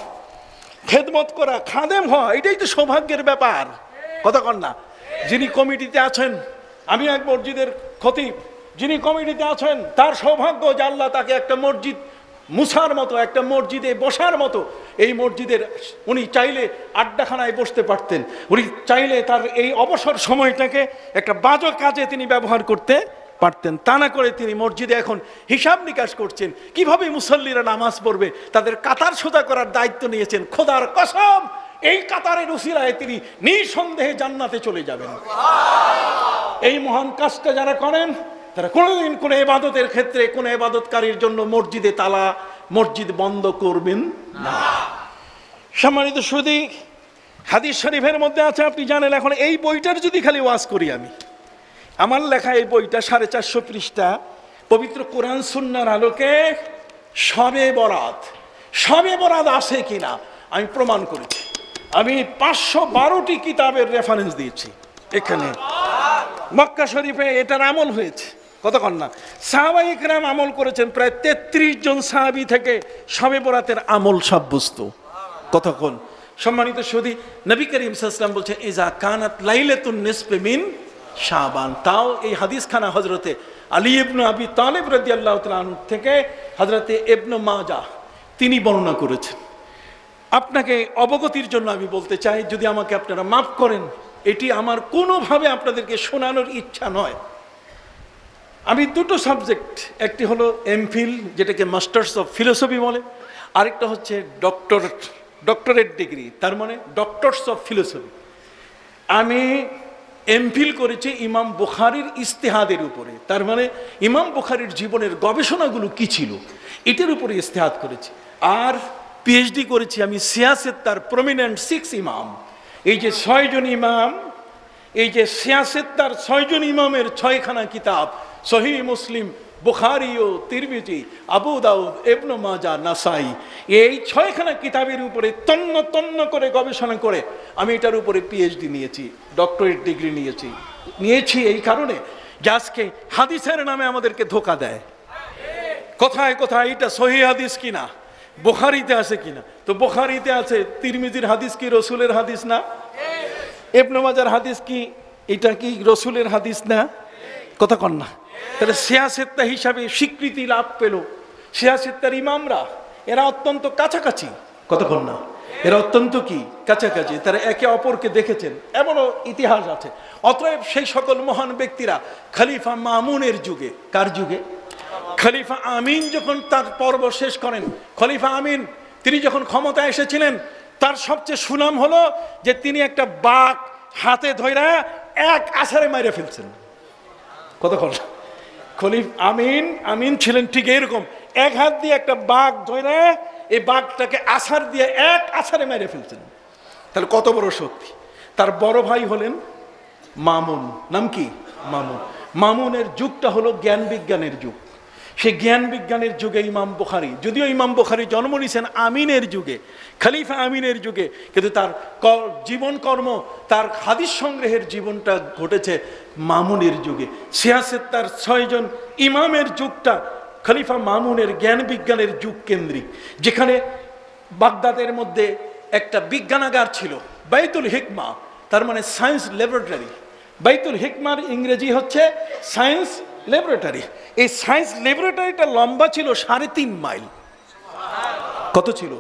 খেদমত করা খাদেম হওয়া এটাই তো সৌভাগ্যের ব্যাপার কথা কন না যিনি কমিটিতে আছেন আমি এক মসজিদের খতিব যিনি কমিটিতে আছেন তার সৌভাগ্য যে আল্লাহ তাকে একটা মসজিদ মুসার মতো একটা মসজিদে বসার মতো এই মসজিদের উনি চাইলে আড্ডাখানায় বসতে পারতেন উনি চাইলে তার এই অবসর সময়টাকে একটা বাজো কাজে তিনি ব্যবহার করতে পারতেন তা না করে তিনি মসজিদে এখন হিসাব নিকাশ করছেন কিভাবে মুসল্লিরা নামাজ পড়বে তাদের কাতার সোজা করার দায়িত্ব নিয়েছেন খোদার কসম এই কাতারের উসিরায় তিনি নিঃসন্দেহে জান্নাতে চলে যাবেন এই মহান কাজটা যারা করেন তারা কোনোদিন কোনো এবাদতের ক্ষেত্রে কোনো এবাদতকারীর জন্য মসজিদে তালা মসজিদ বন্ধ করবেন না সম্মানিত সুদী হাদিস শরীফের মধ্যে আছে আপনি জানেন এখন এই বইটার যদি খালি ওয়াজ করি আমি আমার লেখা এই বইটা সাড়ে চারশো পৃষ্ঠা পবিত্র কোরআন সুন্নার আলোকে সবে বরাত সবে বরাত আছে কিনা আমি প্রমাণ করেছি আমি পাঁচশো বারোটি কিতাবের রেফারেন্স দিয়েছি এখানে মক্কা শরীফে এটার আমল হয়েছে কতক্ষণ না সাহাবাহিক রাম আমল করেছেন প্রায় তেত্রিশ জন সাহাবি থেকে সবে বরাতের আমল সব কতক্ষণ সম্মানিত সৌদি নবী করিম সাল্লাম বলছেন ইজা কানাত লাইলেতুন নিসপে মিন শাহবান তাও এই হাদিস খানা হজরতে আলী ইবনু আবি তালেব রদি আল্লাহ তালুর থেকে হজরতে এবনু মাজা তিনি বর্ণনা করেছেন আপনাকে অবগতির জন্য আমি বলতে চাই যদি আমাকে আপনারা মাফ করেন এটি আমার কোনোভাবে আপনাদেরকে শোনানোর ইচ্ছা নয় আমি দুটো সাবজেক্ট একটি হলো এমফিল যেটাকে মাস্টার্স অফ ফিলোসফি বলে আরেকটা হচ্ছে ডক্টর ডক্টরেট ডিগ্রি তার মানে ডক্টরস অফ ফিলোসফি আমি এমফিল করেছি ইমাম বুখারির ইস্তেহাদের উপরে তার মানে ইমাম বুখারির জীবনের গবেষণাগুলো কি ছিল এটার উপরে ইস্তেহাদ করেছি আর পিএইচডি করেছি আমি সিয়াসের তার প্রমিনেন্ট সিক্স ইমাম এই যে ছয়জন ইমাম এই যে সিয়াসের তার ছয়জন ইমামের ছয়খানা কিতাব সহি মুসলিম বুখারিও তিরমিজি আবু দাউদ এবনু মাজা নাসাই এই ছয়খানা কিতাবের উপরে তন্ন তন্ন করে গবেষণা করে আমি এটার উপরে পিএইচডি নিয়েছি ডক্টরেট ডিগ্রি নিয়েছি নিয়েছি এই কারণে যে হাদিসের নামে আমাদেরকে ধোকা দেয় কোথায় কোথায় এটা সহি হাদিস কিনা বোখারিতে আছে কিনা তো বোখারিতে আছে তিরমিজির হাদিস কি রসুলের হাদিস না এবনু মাজার হাদিস কি এটা কি রসুলের হাদিস না কথা কন না তাহলে সিয়াসেত্তা হিসাবে স্বীকৃতি লাভ পেল সিয়াসেত্তার ইমামরা এরা অত্যন্ত কাছাকাছি কতক্ষণ না এরা অত্যন্ত কি কাছাকাছি তারা একে অপরকে দেখেছেন এমনও ইতিহাস আছে অতএব সেই সকল মহান ব্যক্তিরা খালিফা মামুনের যুগে কার যুগে খলিফা আমিন যখন তার পর্ব শেষ করেন খলিফা আমিন তিনি যখন ক্ষমতায় এসেছিলেন তার সবচেয়ে সুনাম হলো যে তিনি একটা বাঘ হাতে ধৈরা এক আসারে মাইরে ফেলছেন কতক্ষণ খলিফ আমিন আমিন ছিলেন ঠিক এরকম এক হাত দিয়ে একটা বাঘ ধরে এই বাঘটাকে আছার দিয়ে এক আছারে মেরে ফেলছেন তাহলে কত বড় শক্তি তার বড় ভাই হলেন মামুন নাম কি মামুন মামুনের যুগটা হলো জ্ঞান বিজ্ঞানের যুগ সে জ্ঞান বিজ্ঞানের যুগে ইমাম বুখারি যদিও ইমাম বুখারি জন্ম নিয়েছেন আমিনের যুগে খালিফা আমিনের যুগে কিন্তু তার জীবন কর্ম তার হাদিস সংগ্রহের জীবনটা ঘটেছে মামুনের যুগে সিয়াসের তার ছয়জন ইমামের যুগটা খলিফা মামুনের জ্ঞান বিজ্ঞানের যুগ কেন্দ্রিক যেখানে বাগদাদের মধ্যে একটা বিজ্ঞানাগার ছিল বাইতুল হিকমা তার মানে সায়েন্স ল্যাবরেটরি বাইতুল হিকমার ইংরেজি হচ্ছে সায়েন্স ল্যাবরেটরি এই সায়েন্স ল্যাবরেটরিটা লম্বা ছিল সাড়ে তিন মাইল কত ছিল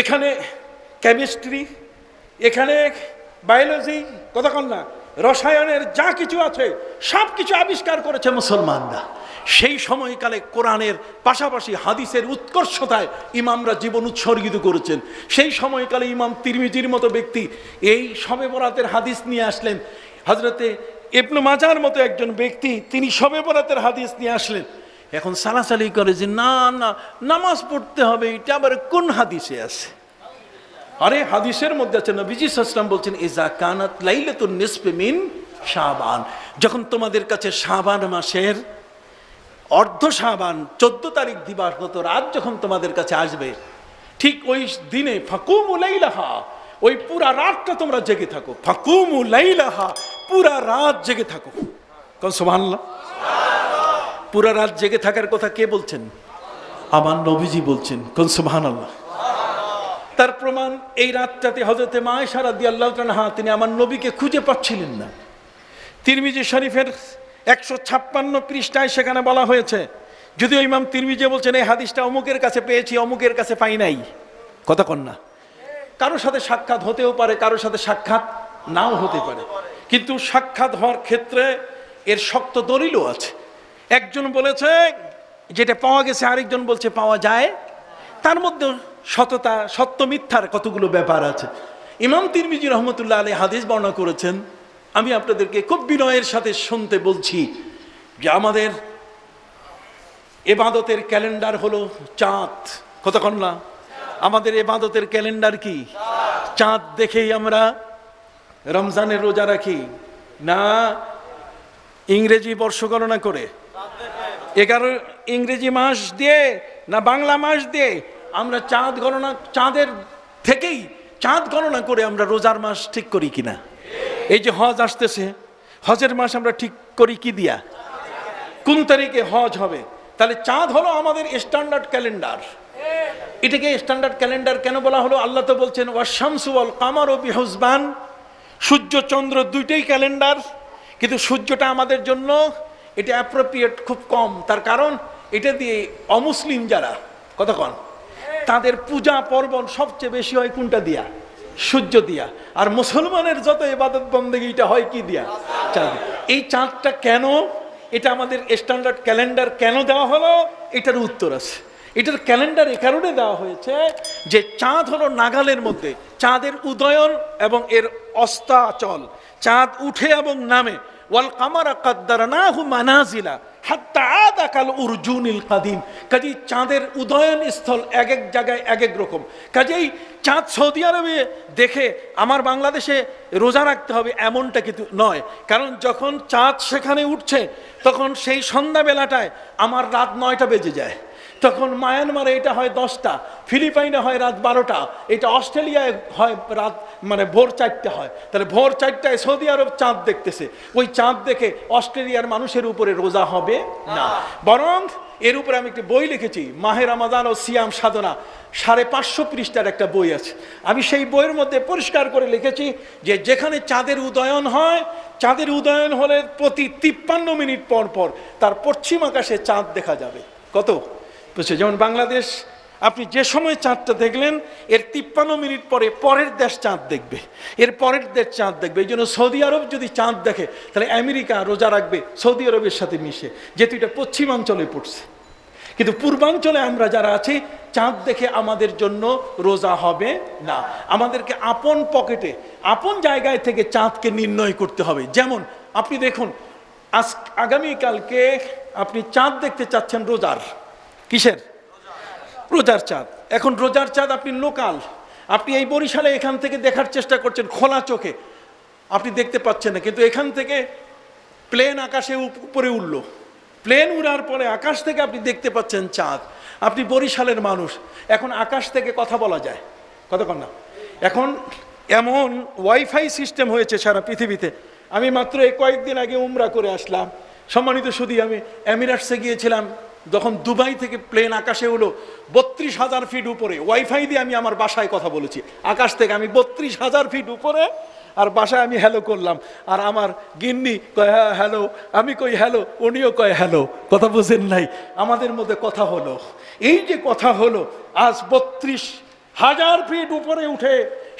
এখানে কেমিস্ট্রি এখানে বায়োলজি কতক্ষণ না রসায়নের যা কিছু আছে সব কিছু আবিষ্কার করেছে মুসলমানরা সেই সময়কালে কোরআনের পাশাপাশি হাদিসের উৎকর্ষতায় ইমামরা জীবন উৎসর্গিত করেছেন সেই সময়কালে ইমাম তিরমিজির মতো ব্যক্তি এই সবে বরাতের হাদিস নিয়ে আসলেন হজরতে এবনু মাজার মতো একজন ব্যক্তি তিনি সবে বরাতের হাদিস নিয়ে আসলেন এখন সালাসালি করে যে না না নামাজ পড়তে হবে এটা আবার কোন হাদিসে আছে আরে হাদিসের মধ্যে আছে নবীজি সাসলাম বলছেন ইজা কানাত লাইলে তো নিসপেমিন শাহবান যখন তোমাদের কাছে শাহবান মাসের অর্ধ শাহবান চোদ্দ তারিখ দিবাগত রাত যখন তোমাদের কাছে আসবে ঠিক ওই দিনে ফাকুমুলাইলাহা ওই পুরা রাতটা তোমরা জেগে থাকো ফাকুমুলাইলাহা পুরা রাত জেগে থাকো কন সোভানলা পুরা রাত জেগে থাকার কথা কে বলছেন আমার নবীজি বলছেন কোন সুবাহান আল্লাহ তার প্রমাণ এই রাতটাতে হজরতে সারা সারাদি আল্লাহ হা তিনি আমার নবীকে খুঁজে পাচ্ছিলেন না তিরমিজি শরীফের একশো ছাপ্পান্ন পৃষ্ঠায় সেখানে বলা হয়েছে যদিও ইমাম তিরমিজে বলছেন এই হাদিসটা অমুকের কাছে পেয়েছি অমুকের কাছে পাই নাই কথা কন্যা কারোর সাথে সাক্ষাৎ হতেও পারে কারোর সাথে সাক্ষাৎ নাও হতে পারে কিন্তু সাক্ষাৎ হওয়ার ক্ষেত্রে এর শক্ত দলিলও আছে একজন বলেছে যেটা পাওয়া গেছে আরেকজন বলছে পাওয়া যায় তার মধ্যে সততা সত্য মিথ্যার কতগুলো ব্যাপার আছে ইমাম তিরমিজি রহমতুল্লাহ আলী হাদিস বর্ণনা করেছেন আমি আপনাদেরকে খুব বিনয়ের সাথে শুনতে বলছি যে আমাদের এবাদতের ক্যালেন্ডার হলো চাঁদ কতক্ষণ না আমাদের এবাদতের ক্যালেন্ডার কি চাঁদ দেখেই আমরা রমজানের রোজা রাখি না ইংরেজি বর্ষগণনা করে এগারো ইংরেজি মাস দিয়ে না বাংলা মাস দিয়ে আমরা চাঁদ গণনা চাঁদের থেকেই চাঁদ গণনা করে আমরা রোজার মাস ঠিক করি কিনা এই যে হজ আসতেছে হজের মাস আমরা ঠিক করি কি দিয়া কোন তারিখে হজ হবে তাহলে চাঁদ হলো আমাদের স্ট্যান্ডার্ড ক্যালেন্ডার এটাকে স্ট্যান্ডার্ড ক্যালেন্ডার কেন বলা হলো আল্লাহ তো বলছেন ওয়াশামসুয়াল কামার ও বিহসবান সূর্য চন্দ্র দুইটাই ক্যালেন্ডার কিন্তু সূর্যটা আমাদের জন্য এটা অ্যাপ্রোপ্রিয়েট খুব কম তার কারণ এটা দিয়ে অমুসলিম যারা কতক্ষণ তাদের পূজা পর্বণ সবচেয়ে বেশি হয় কোনটা দিয়া সূর্য দিয়া আর মুসলমানের যত এবাদত বন্দেগীটা হয় কি দিয়া চাঁদ এই চাঁদটা কেন এটা আমাদের স্ট্যান্ডার্ড ক্যালেন্ডার কেন দেওয়া হলো এটার উত্তর আছে এটার ক্যালেন্ডার এ কারণে দেওয়া হয়েছে যে চাঁদ হলো নাগালের মধ্যে চাঁদের উদয়ন এবং এর অস্তাচল চাঁদ উঠে এবং নামে ওয়াল কামারা কাদ্দারানাহু মানাজিলা হাত্তা আদা কাল উরজুনিল কাদিম কাজেই চাঁদের উদয়ন স্থল এক এক জায়গায় এক এক রকম কাজেই চাঁদ সৌদি আরবে দেখে আমার বাংলাদেশে রোজা রাখতে হবে এমনটা কিন্তু নয় কারণ যখন চাঁদ সেখানে উঠছে তখন সেই সন্ধ্যাবেলাটায় আমার রাত নয়টা বেজে যায় তখন মায়ানমারে এটা হয় দশটা ফিলিপাইনে হয় রাত বারোটা এটা অস্ট্রেলিয়ায় হয় রাত মানে ভোর চারটে হয় তাহলে ভোর চারটায় সৌদি আরব চাঁদ দেখতেছে ওই চাঁদ দেখে অস্ট্রেলিয়ার মানুষের উপরে রোজা হবে না বরং এর উপরে আমি একটি বই লিখেছি মাহের আমাদান ও সিয়াম সাধনা সাড়ে পাঁচশো পৃষ্ঠার একটা বই আছে আমি সেই বইয়ের মধ্যে পরিষ্কার করে লিখেছি যে যেখানে চাঁদের উদয়ন হয় চাঁদের উদয়ন হলে প্রতি তিপ্পান্ন মিনিট পর পর তার পশ্চিম আকাশে চাঁদ দেখা যাবে কত বুঝছে যেমন বাংলাদেশ আপনি যে সময় চাঁদটা দেখলেন এর তিপ্পান্ন মিনিট পরে পরের দেশ চাঁদ দেখবে এর পরের দেশ চাঁদ দেখবে এই জন্য সৌদি আরব যদি চাঁদ দেখে তাহলে আমেরিকা রোজা রাখবে সৌদি আরবের সাথে মিশে যেহেতু এটা পশ্চিমাঞ্চলে পড়ছে কিন্তু পূর্বাঞ্চলে আমরা যারা আছি চাঁদ দেখে আমাদের জন্য রোজা হবে না আমাদেরকে আপন পকেটে আপন জায়গায় থেকে চাঁদকে নির্ণয় করতে হবে যেমন আপনি দেখুন আজ আগামীকালকে আপনি চাঁদ দেখতে চাচ্ছেন রোজার কিসের রোজার চাঁদ এখন রোজার চাঁদ আপনি লোকাল আপনি এই বরিশালে এখান থেকে দেখার চেষ্টা করছেন খোলা চোখে আপনি দেখতে পাচ্ছেন না কিন্তু এখান থেকে প্লেন আকাশে উপরে উঠল প্লেন উড়ার পরে আকাশ থেকে আপনি দেখতে পাচ্ছেন চাঁদ আপনি বরিশালের মানুষ এখন আকাশ থেকে কথা বলা যায় কতক্ষণ না এখন এমন ওয়াইফাই সিস্টেম হয়েছে সারা পৃথিবীতে আমি মাত্র এই কয়েকদিন আগে উমরা করে আসলাম সম্মানিত শুধু আমি অ্যামিরাটসে গিয়েছিলাম যখন দুবাই থেকে প্লেন আকাশে উঠলো বত্রিশ হাজার ফিট উপরে ওয়াইফাই দিয়ে আমি আমার বাসায় কথা বলেছি আকাশ থেকে আমি বত্রিশ হাজার ফিট উপরে আর বাসায় আমি হ্যালো করলাম আর আমার গিন্নি কয় হ্যাঁ হ্যালো আমি কই হ্যালো উনিও কয় হ্যালো কথা বুঝেন নাই আমাদের মধ্যে কথা হলো এই যে কথা হলো আজ বত্রিশ হাজার ফিট উপরে উঠে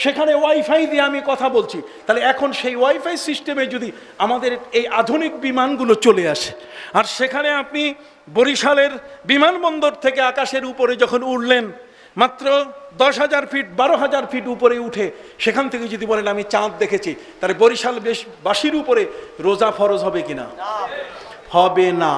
সেখানে ওয়াইফাই দিয়ে আমি কথা বলছি তাহলে এখন সেই ওয়াইফাই সিস্টেমে যদি আমাদের এই আধুনিক বিমানগুলো চলে আসে আর সেখানে আপনি বরিশালের বিমানবন্দর থেকে আকাশের উপরে যখন উঠলেন মাত্র দশ হাজার ফিট বারো হাজার ফিট উপরে উঠে সেখান থেকে যদি বলেন আমি চাঁদ দেখেছি তাহলে বরিশাল বাসীর উপরে রোজা ফরজ হবে কিনা হবে না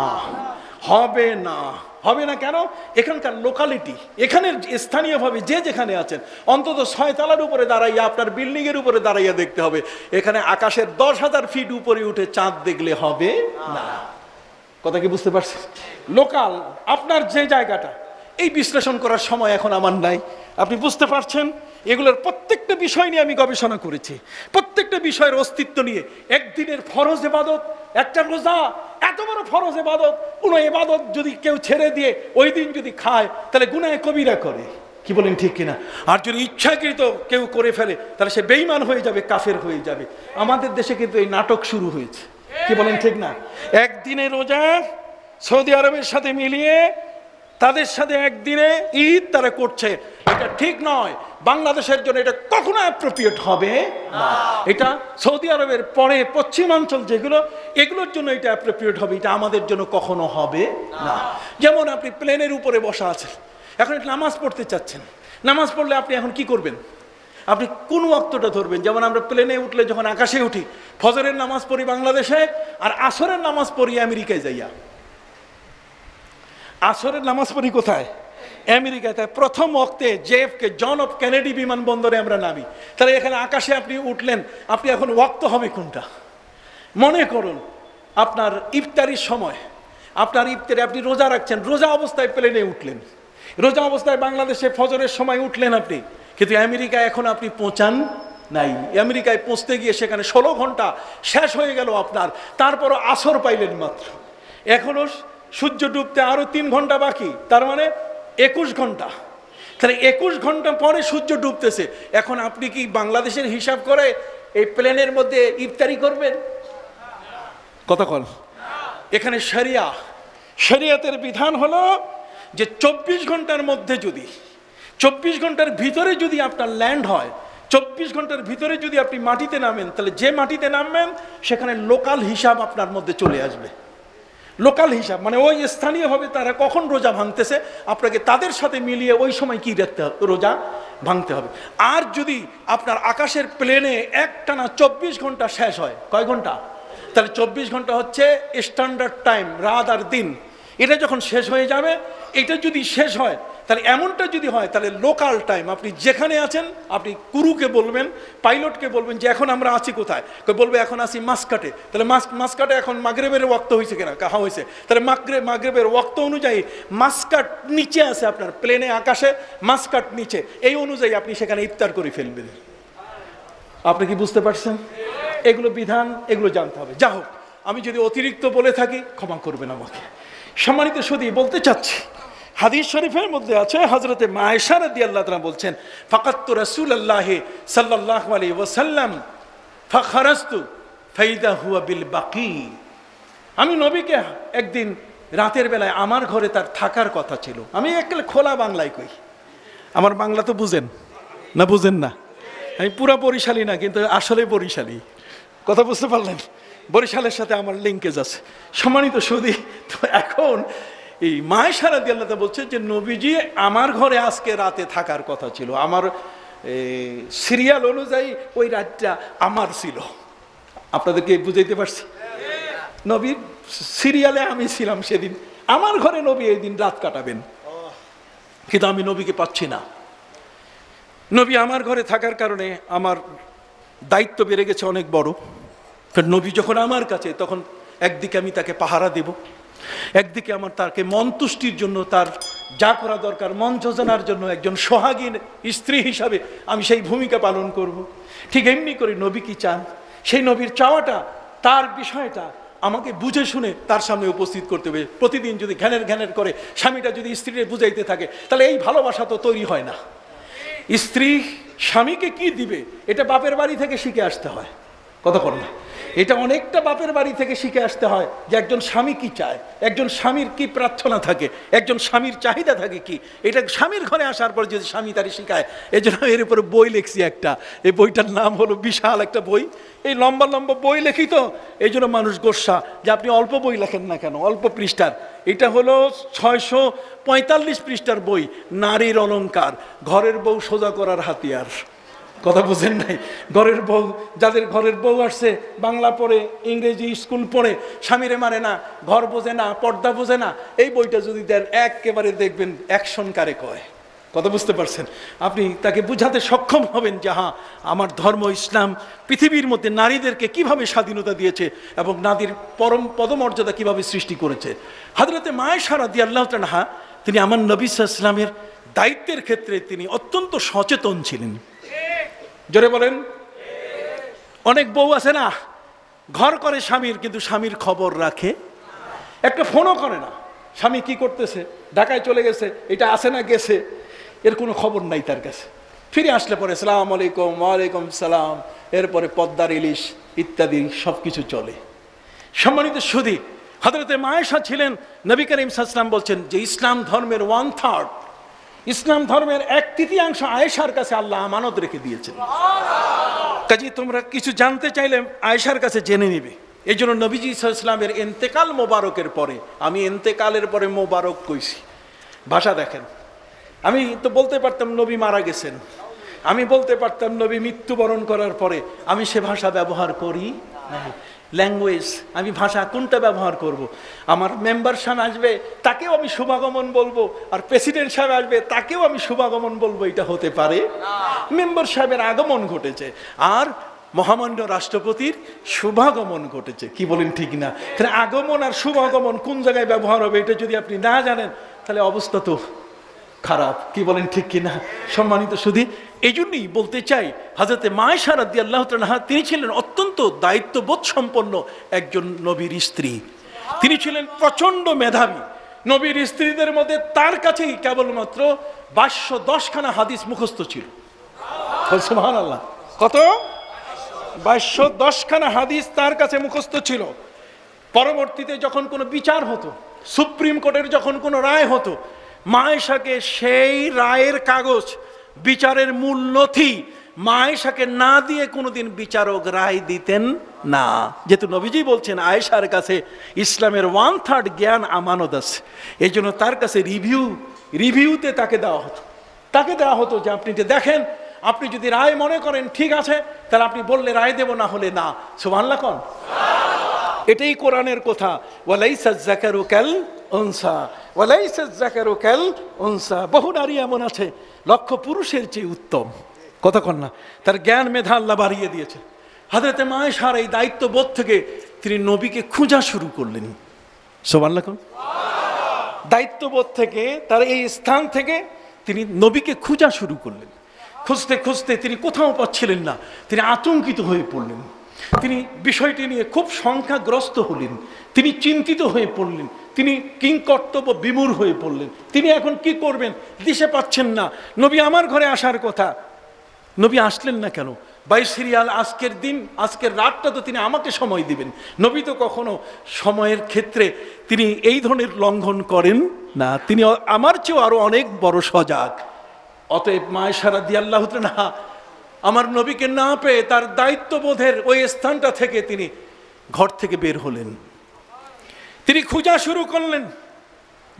হবে না হবে না কেন এখানকার লোকালিটি এখানের স্থানীয়ভাবে যে যেখানে আছেন অন্তত ছয়তলার উপরে দাঁড়াইয়া আপনার বিল্ডিংয়ের উপরে দাঁড়াইয়া দেখতে হবে এখানে আকাশের দশ হাজার ফিট উপরে উঠে চাঁদ দেখলে হবে না কথা কি বুঝতে পারছেন লোকাল আপনার যে জায়গাটা এই বিশ্লেষণ করার সময় এখন আমার নাই আপনি বুঝতে পারছেন এগুলোর প্রত্যেকটা বিষয় নিয়ে আমি গবেষণা করেছি প্রত্যেকটা বিষয়ের অস্তিত্ব নিয়ে একদিনের ফরজ এবাদত একটা রোজা এত বড় ফরজ এবাদত কোনো এবাদত যদি কেউ ছেড়ে দিয়ে ওই দিন যদি খায় তাহলে গুনায় কবিরা করে কি বলেন ঠিক কিনা আর যদি ইচ্ছাকৃত কেউ করে ফেলে তাহলে সে বেইমান হয়ে যাবে কাফের হয়ে যাবে আমাদের দেশে কিন্তু এই নাটক শুরু হয়েছে কি বলেন ঠিক না একদিনে রোজা সৌদি আরবের সাথে মিলিয়ে তাদের সাথে একদিনে ঈদ তারা করছে এটা ঠিক নয় বাংলাদেশের জন্য এটা কখনো অ্যাপ্রোপ্রিয়েট হবে এটা সৌদি আরবের পরে পশ্চিমাঞ্চল যেগুলো এগুলোর জন্য এটা অ্যাপ্রোপ্রিয়েট হবে এটা আমাদের জন্য কখনো হবে না যেমন আপনি প্লেনের উপরে বসা আছেন এখন নামাজ পড়তে চাচ্ছেন নামাজ পড়লে আপনি এখন কি করবেন আপনি কোন অক্তটা ধরবেন যেমন আমরা প্লেনে উঠলে যখন আকাশে উঠি ফজরের নামাজ পড়ি বাংলাদেশে আর আসরের নামাজ পড়ি আমেরিকায় যাইয়া আসরের নামাজ পড়ি কোথায় আমেরিকাতে প্রথম অক্তে জেফকে জন অফ কেনেডি বিমানবন্দরে আমরা নামি তাহলে এখানে আকাশে আপনি উঠলেন আপনি এখন ওক্ত হবে কোনটা মনে করুন আপনার ইফতারির সময় আপনার ইফতারে আপনি রোজা রাখছেন রোজা অবস্থায় প্লেনে উঠলেন রোজা অবস্থায় বাংলাদেশে ফজরের সময় উঠলেন আপনি কিন্তু আমেরিকায় এখন আপনি পৌঁছান নাই আমেরিকায় পৌঁছতে গিয়ে সেখানে ষোলো ঘন্টা শেষ হয়ে গেল আপনার তারপরও আসর পাইলেন মাত্র এখনও সূর্য ডুবতে আরও তিন ঘন্টা বাকি তার মানে একুশ ঘন্টা তাহলে একুশ ঘন্টা পরে সূর্য ডুবতেছে এখন আপনি কি বাংলাদেশের হিসাব করে এই প্লেনের মধ্যে ইফতারি করবেন কতক্ষণ এখানে শরিয়া সেরিয়াতের বিধান হলো যে চব্বিশ ঘন্টার মধ্যে যদি চব্বিশ ঘন্টার ভিতরে যদি আপনার ল্যান্ড হয় চব্বিশ ঘন্টার ভিতরে যদি আপনি মাটিতে নামেন তাহলে যে মাটিতে নামবেন সেখানে লোকাল হিসাব আপনার মধ্যে চলে আসবে লোকাল হিসাব মানে ওই স্থানীয়ভাবে তারা কখন রোজা ভাঙতেছে আপনাকে তাদের সাথে মিলিয়ে ওই সময় কি রাখতে হবে রোজা ভাঙতে হবে আর যদি আপনার আকাশের প্লেনে একটানা চব্বিশ ঘন্টা শেষ হয় কয় ঘন্টা তাহলে চব্বিশ ঘন্টা হচ্ছে স্ট্যান্ডার্ড টাইম রাত আর দিন এটা যখন শেষ হয়ে যাবে এটা যদি শেষ হয় তাহলে এমনটা যদি হয় তাহলে লোকাল টাইম আপনি যেখানে আছেন আপনি কুরুকে বলবেন পাইলটকে বলবেন যে এখন আমরা আছি কোথায় বলবে এখন আছি মাসকাটে তাহলে মাস্ক মাসকাটে এখন মাগরেবের ওয়াক্ত হয়েছে কিনা কাহা হয়েছে তাহলে মাগরে মাগরেবের ওয়াক্ত অনুযায়ী মাসকাট নিচে আছে আপনার প্লেনে আকাশে মাসকাট নিচে এই অনুযায়ী আপনি সেখানে ইফতার করে ফেলবেন আপনি কি বুঝতে পারছেন এগুলো বিধান এগুলো জানতে হবে যা হোক আমি যদি অতিরিক্ত বলে থাকি ক্ষমা করবেন আমাকে সম্মানিত সদী বলতে চাচ্ছি হাদিস শরীফের মধ্যে আছে হজরতে মায়েশার দিয়ে আল্লাহ তালা বলছেন ফাকাত্তু রসুল আল্লাহে সাল্লাহ আলী ওসাল্লাম ফখরস্তু ফাইদা হুয়া বিল বাকি আমি নবীকে একদিন রাতের বেলায় আমার ঘরে তার থাকার কথা ছিল আমি একলে খোলা বাংলায় কই আমার বাংলা তো বুঝেন না বুঝেন না আমি পুরা বরিশালী না কিন্তু আসলে বরিশালী কথা বুঝতে পারলেন বরিশালের সাথে আমার লিঙ্কেজ আছে সম্মানিত সুদী তো এখন এই মায় সারা আল্লাহ বলছে যে নবীজি আমার ঘরে আজকে রাতে থাকার কথা ছিল আমার সিরিয়াল অনুযায়ী ওই রাতটা আমার ছিল আপনাদেরকে বুঝাইতে পারছি নবীর সিরিয়ালে আমি ছিলাম সেদিন আমার ঘরে নবী এই দিন রাত কাটাবেন কিন্তু আমি নবীকে পাচ্ছি না নবী আমার ঘরে থাকার কারণে আমার দায়িত্ব বেড়ে গেছে অনেক বড় নবী যখন আমার কাছে তখন একদিকে আমি তাকে পাহারা দেবো একদিকে আমার তাকে মন তুষ্টির জন্য তার যা করা দরকার মন যোজনার জন্য একজন সোহাগীন স্ত্রী হিসাবে আমি সেই ভূমিকা পালন করব। ঠিক এমনি করে নবী কি চান সেই নবীর চাওয়াটা তার বিষয়টা আমাকে বুঝে শুনে তার সামনে উপস্থিত করতে হবে প্রতিদিন যদি ঘ্যানের ঘ্যানের করে স্বামীটা যদি স্ত্রীকে বুঝাইতে থাকে তাহলে এই ভালোবাসা তো তৈরি হয় না স্ত্রী স্বামীকে কি দিবে এটা বাপের বাড়ি থেকে শিখে আসতে হয় কতক্ষণ না এটা অনেকটা বাপের বাড়ি থেকে শিখে আসতে হয় যে একজন স্বামী কি চায় একজন স্বামীর কি প্রার্থনা থাকে একজন স্বামীর চাহিদা থাকে কি এটা স্বামীর ঘরে আসার পর যদি স্বামী তারি শিখায় এই জন্য এর উপরে বই লিখছি একটা এই বইটার নাম হলো বিশাল একটা বই এই লম্বা লম্বা বই লেখি তো এই জন্য মানুষ গোসা যে আপনি অল্প বই লেখেন না কেন অল্প পৃষ্ঠার এটা হলো ছয়শো পঁয়তাল্লিশ পৃষ্ঠার বই নারীর অলঙ্কার ঘরের বউ সোজা করার হাতিয়ার কথা বুঝেন নাই ঘরের বউ যাদের ঘরের বউ আসছে বাংলা পড়ে ইংরেজি স্কুল পড়ে স্বামীরে মারে না ঘর বোঝে না পর্দা বোঝে না এই বইটা যদি দেন একেবারে দেখবেন অ্যাকশন কারে কয় কথা বুঝতে পারছেন আপনি তাকে বুঝাতে সক্ষম হবেন যে হ্যাঁ আমার ধর্ম ইসলাম পৃথিবীর মধ্যে নারীদেরকে কিভাবে স্বাধীনতা দিয়েছে এবং নারীর পরম পদমর্যাদা কিভাবে সৃষ্টি করেছে হাজরতে মায় দিয়ে আল্লাহ তানহা তিনি আমার নবী ইসলামের দায়িত্বের ক্ষেত্রে তিনি অত্যন্ত সচেতন ছিলেন জোরে বলেন অনেক বউ আছে না ঘর করে স্বামীর কিন্তু স্বামীর খবর রাখে একটা ফোনও করে না স্বামী কি করতেছে ঢাকায় চলে গেছে এটা আসে না গেছে এর কোনো খবর নাই তার কাছে ফিরে আসলে পরে সালাম আলাইকুম ওয়ালাইকুম সালাম এরপরে পদ্মার ইলিশ ইত্যাদি সব কিছু চলে সম্মানিত সুদী হজরতে মায়েশা ছিলেন নবী করিম সাসলাম বলছেন যে ইসলাম ধর্মের ওয়ান থার্ড ইসলাম ধর্মের এক তৃতীয়াংশ আয়েশার কাছে আল্লাহ আমানত রেখে দিয়েছেন কাজে তোমরা কিছু জানতে চাইলে আয়েশার কাছে জেনে নিবে এই জন্য নবীজি ইসলামের এন্তেকাল মোবারকের পরে আমি এন্তেকালের পরে মোবারক কইছি ভাষা দেখেন আমি তো বলতে পারতাম নবী মারা গেছেন আমি বলতে পারতাম নবী মৃত্যুবরণ করার পরে আমি সে ভাষা ব্যবহার করি না ল্যাঙ্গুয়েজ আমি ভাষা কোনটা ব্যবহার করব। আমার মেম্বার সাহেব আসবে তাকেও আমি শুভাগমন বলবো আর প্রেসিডেন্ট সাহেব আসবে তাকেও আমি শুভাগমন বলবো এটা হতে পারে মেম্বার সাহেবের আগমন ঘটেছে আর মহামান্য রাষ্ট্রপতির শুভাগমন ঘটেছে কি বলেন ঠিক না তাহলে আগমন আর শুভাগমন কোন জায়গায় ব্যবহার হবে এটা যদি আপনি না জানেন তাহলে অবস্থা তো খারাপ কি বলেন ঠিক কিনা সম্মানিত শুধু এই জন্যই বলতে চাই হাজরতে মায়েশা রাদি আল্লাহ তালাহা তিনি ছিলেন অত্যন্ত দায়িত্ববোধ সম্পন্ন একজন নবীর স্ত্রী তিনি ছিলেন প্রচণ্ড মেধাবী নবীর স্ত্রীদের মধ্যে তার কাছেই কেবলমাত্র বাইশশো দশখানা হাদিস মুখস্থ ছিল সুহান আল্লাহ কত বাইশশো দশখানা হাদিস তার কাছে মুখস্থ ছিল পরবর্তীতে যখন কোনো বিচার হতো সুপ্রিম কোর্টের যখন কোনো রায় হতো মায়েশাকে সেই রায়ের কাগজ বিচারের মূল নথি মায়েশাকে না দিয়ে কোনোদিন বিচারক রায় দিতেন না যেহেতু নবীজি বলছেন আয়েশার কাছে ইসলামের ওয়ান থার্ড জ্ঞান আমানত আছে এই জন্য তার কাছে রিভিউ রিভিউতে তাকে দেওয়া হতো তাকে দেওয়া হতো যে আপনি যে দেখেন আপনি যদি রায় মনে করেন ঠিক আছে তাহলে আপনি বললে রায় দেব না হলে না সুমান লাখন এটাই কোরআনের কথা ওয়ালাইসাজ্জাকারু ক্যাল অনসা ওয়ালাইসাজ্জাকারু ক্যাল অনসা বহু নারী এমন আছে লক্ষ পুরুষের চেয়ে উত্তম কতক্ষণ না তার জ্ঞান মেধা আল্লাহ বাড়িয়ে দিয়েছে হাজরতে মায়েশার এই বোধ থেকে তিনি নবীকে খোঁজা শুরু করলেন সোমান লাখন দায়িত্ববোধ থেকে তার এই স্থান থেকে তিনি নবীকে খোঁজা শুরু করলেন খুঁজতে খুঁজতে তিনি কোথাও পাচ্ছিলেন না তিনি আতঙ্কিত হয়ে পড়লেন তিনি বিষয়টি নিয়ে খুব সংখ্যাগ্রস্ত হলেন তিনি চিন্তিত হয়ে পড়লেন তিনি কিং কর্তব্য বিমূর হয়ে পড়লেন তিনি এখন কি করবেন দিশে পাচ্ছেন না নবী আমার ঘরে আসার কথা নবী আসলেন না কেন বাইশ সিরিয়াল আজকের দিন আজকের রাতটা তো তিনি আমাকে সময় দিবেন নবী তো কখনো সময়ের ক্ষেত্রে তিনি এই ধরনের লঙ্ঘন করেন না তিনি আমার চেয়েও আরও অনেক বড় সজাগ অতএব মায় সারা দিয়ে আল্লাহ না আমার নবীকে না পেয়ে তার দায়িত্ববোধের ওই স্থানটা থেকে তিনি ঘর থেকে বের হলেন তিনি খোঁজা শুরু করলেন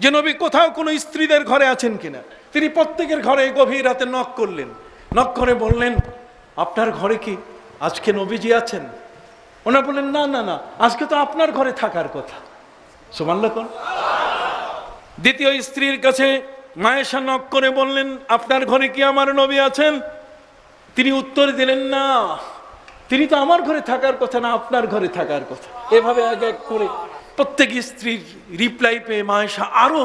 যে নবী কোথাও কোনো স্ত্রীদের ঘরে আছেন কিনা তিনি প্রত্যেকের ঘরে গভীর রাতে নখ করলেন নখ করে বললেন আপনার ঘরে কি আজকে নবীজি আছেন ওনা বললেন না না না আজকে তো আপনার ঘরে থাকার কথা সোমাল্লা কর দ্বিতীয় স্ত্রীর কাছে মায়েশা নখ করে বললেন আপনার ঘরে কি আমার নবী আছেন তিনি উত্তর দিলেন না তিনি তো আমার ঘরে থাকার কথা না আপনার ঘরে থাকার কথা এভাবে এক এক করে প্রত্যেক স্ত্রীর রিপ্লাই পেয়ে মায়েশা আরও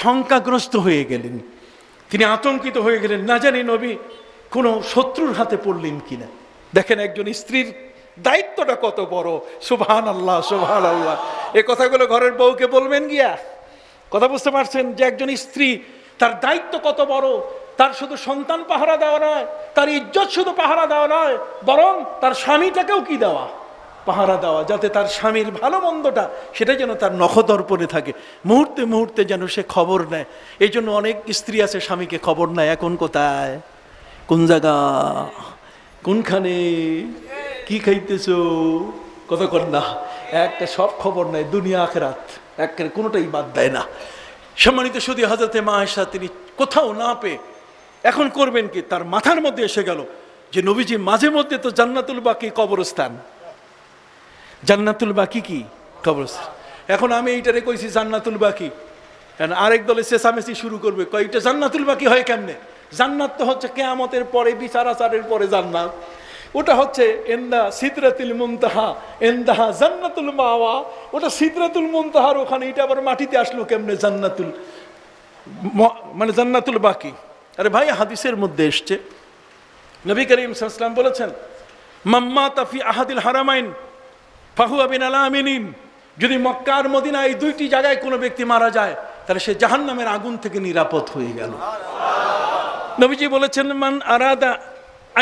শঙ্কাগ্রস্ত হয়ে গেলেন তিনি আতঙ্কিত হয়ে গেলেন না জানি নবী কোনো শত্রুর হাতে পড়লেন কিনা দেখেন একজন স্ত্রীর দায়িত্বটা কত বড় সুভান আল্লাহ সুভান আল্লাহ এ কথাগুলো ঘরের বউকে বলবেন গিয়া কথা বুঝতে পারছেন যে একজন স্ত্রী তার দায়িত্ব কত বড় তার শুধু সন্তান পাহারা দেওয়া নয় তার ইজ্জত শুধু পাহারা দেওয়া নয় বরং তার স্বামীটাকেও কি দেওয়া পাহারা দেওয়া যাতে তার স্বামীর ভালো মন্দটা সেটা যেন তার নখদর্পণে থাকে মুহূর্তে মুহূর্তে যেন সে খবর নেয় এই জন্য অনেক স্ত্রী আছে স্বামীকে খবর নেয় এখন কোথায় কোন জায়গা কোনখানে কি খাইতেছ কত করে না একটা সব খবর নেয় দুনিয়া আখেরাত একখানে কোনোটাই বাদ দেয় না সম্মানিত সদি হাজরতে মা এসা তিনি কোথাও না পেয়ে এখন করবেন কি তার মাথার মধ্যে এসে গেল যে নবীজি মাঝে মধ্যে তো জান্নাতুল বাকি কবরস্থান জান্নাতুল বাকি কি কবরস্থান এখন আমি এইটারে কইছি জান্নাতুল বাকি কারণ আরেক দলে চেঁচামেচি শুরু করবে কয়েকটা জান্নাতুল বাকি হয় কেমনে জান্নাত তো হচ্ছে কেয়ামতের পরে বিচার আচারের পরে জান্নাত ওটা হচ্ছে এন্দা সিদ্রাতুল মুমতাহা এন্দাহা জান্নাতুল মাওয়া ওটা সিদ্রাতুল মুমতাহার ওখানে এটা আবার মাটিতে আসলো কেমনে জান্নাতুল মানে জান্নাতুল বাকি আরে ভাই হাদিসের মধ্যে এসছে নবী করিম সাল্লাম বলেছেন মাম্মা তাফি আহাদিল হারামাইন ফাহুয়া বিন আলামিনিন যদি মক্কার মদিনা এই দুইটি জায়গায় কোনো ব্যক্তি মারা যায় তাহলে সে জাহান নামের আগুন থেকে নিরাপদ হয়ে গেল নবীজি বলেছেন মান আরাদা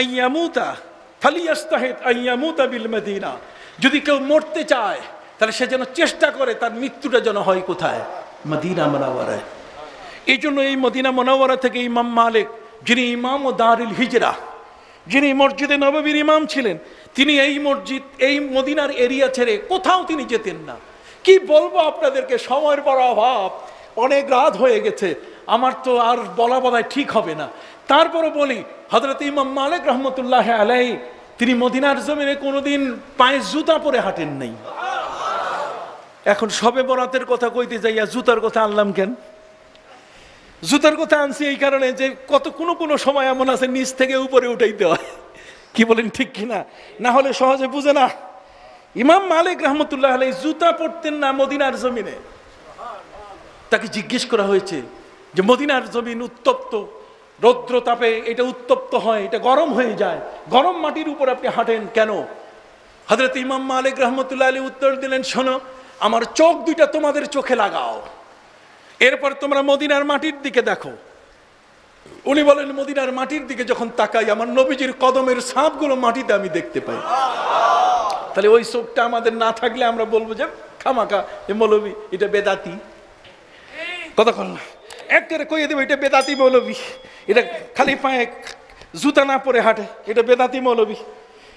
আইয়ামুতা ফালিয়াস্তাহেদ আইয়ামুতা বিল মদিনা যদি কেউ মরতে চায় তাহলে সে যেন চেষ্টা করে তার মৃত্যুটা যেন হয় কোথায় মদিনা মনাওয়ারায় এই জন্য এই মদিনা মনাওয়ারা থেকে ইমাম মালিক যিনি ইমাম ও দারিল হিজরা যিনি মসজিদে নববীর ইমাম ছিলেন তিনি এই মসজিদ এই মদিনার এরিয়া ছেড়ে কোথাও তিনি যেতেন না কি বলবো আপনাদেরকে সময়ের পর অভাব অনেক রাত হয়ে গেছে আমার তো আর বলা বলায় ঠিক হবে না তারপরও বলি হজরত ইমাম মালিক রহমতুল্লাহ আলাই তিনি মদিনার জমিনে কোনোদিন পায়ে জুতা পরে হাঁটেন নাই এখন সবে বরাতের কথা কইতে যাইয়া জুতার কথা আনলাম কেন জুতার কথা আনছি এই কারণে যে কত কোনো কোনো সময় এমন আছে নিচ থেকে উপরে উঠাইতে হয় কি বলেন ঠিক কিনা না হলে সহজে বুঝে না ইমাম মালিক রহমতুল্লাহ আলাই জুতা পড়তেন না মদিনার জমিনে তাকে জিজ্ঞেস করা হয়েছে যে মদিনার জমিন উত্তপ্ত রৌদ্র তাপে এটা উত্তপ্ত হয় এটা গরম হয়ে যায় গরম মাটির উপর আপনি হাঁটেন কেন হজরত ইমাম মালিক রহমতুল্লাহ আলী উত্তর দিলেন শোনো আমার চোখ দুইটা তোমাদের চোখে লাগাও এরপর তোমরা মদিনার মাটির দিকে দেখো উনি বলেন মদিনার মাটির দিকে যখন তাকাই আমার নবীজির কদমের সাপগুলো মাটিতে আমি দেখতে পাই তাহলে ওই চোখটা আমাদের না থাকলে আমরা বলবো যে খামাকা যে মৌলবি এটা বেদাতি কতক্ষণ না একটারে কইয়ে দেবে এটা বেদাতি মৌলবি এটা খালি পায়ে জুতা না পরে হাঁটে এটা বেদাতি মৌলবি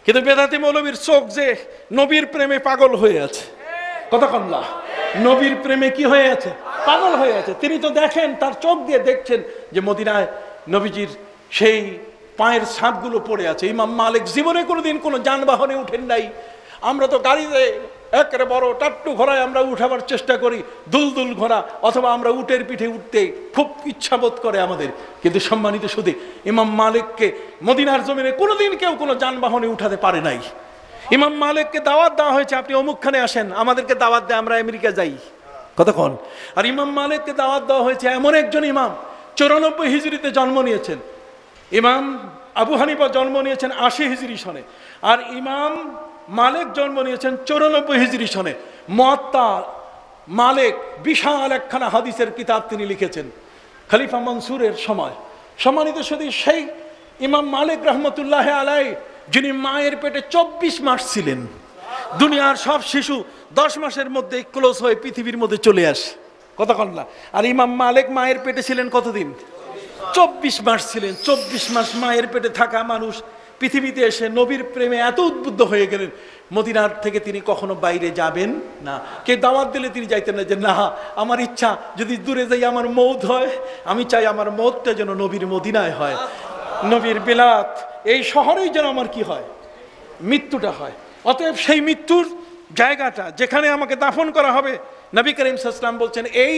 কিন্তু বেদাতি মৌলবীর চোখ যে নবীর প্রেমে পাগল হয়ে আছে কতক্ষণলা নবীর প্রেমে কি হয়ে আছে পাগল হয়ে আছে তিনি তো দেখেন তার চোখ দিয়ে দেখছেন যে মদিনায় নবীজির সেই পায়ের ছাপগুলো পড়ে আছে ইমাম মালিক জীবনে কোনোদিন কোনো যানবাহনে উঠেন নাই আমরা তো গাড়িতে একেবারে বড় টাট্টু ঘোড়ায় আমরা উঠাবার চেষ্টা করি দুলদুল ঘোড়া অথবা আমরা উটের পিঠে উঠতে খুব ইচ্ছা বোধ করে আমাদের কিন্তু সম্মানিত শুধু ইমাম মালিককে মদিনার জমিনে কোনোদিন কেউ কোনো যানবাহনে উঠাতে পারে নাই ইমাম মালিককে দাওয়াত দেওয়া হয়েছে আপনি অমুকখানে আসেন আমাদেরকে দাওয়াত দেয় আমরা আমেরিকা যাই কতক্ষণ আর ইমাম মালিককে দাওয়াত দেওয়া হয়েছে এমন একজন ইমাম চৌরানব্বই হিজড়িতে জন্ম নিয়েছেন ইমাম আবু হানিফা জন্ম নিয়েছেন আশি হিজড়ি সনে আর ইমাম মালিক জন্ম নিয়েছেন চৌরানব্বই হিজড়ি সনে মহাত্মা মালিক বিশাল একখানা হাদিসের কিতাব তিনি লিখেছেন খলিফা মনসুরের সময় সম্মানিত সদী সেই ইমাম মালিক রহমতুল্লাহ আলাই যিনি মায়ের পেটে চব্বিশ মাস ছিলেন দুনিয়ার সব শিশু দশ মাসের মধ্যে ক্লোজ হয়ে পৃথিবীর মধ্যে চলে আসে কতক্ষণ না আর ইমাম মালিক মায়ের পেটে ছিলেন কতদিন চব্বিশ মাস ছিলেন চব্বিশ মাস মায়ের পেটে থাকা মানুষ পৃথিবীতে এসে নবীর প্রেমে এত উদ্বুদ্ধ হয়ে গেলেন মদিনার থেকে তিনি কখনো বাইরে যাবেন না কে দাওয়াত দিলে তিনি যাইতেন না যে না আমার ইচ্ছা যদি দূরে যাই আমার মৌধ হয় আমি চাই আমার মৌধটা যেন নবীর মদিনায় হয় নবীর বিলাত এই শহরেই যেন আমার কি হয় মৃত্যুটা হয় অতএব সেই মৃত্যুর জায়গাটা যেখানে আমাকে দাফন করা হবে নবী করিম সাল্লাম বলছেন এই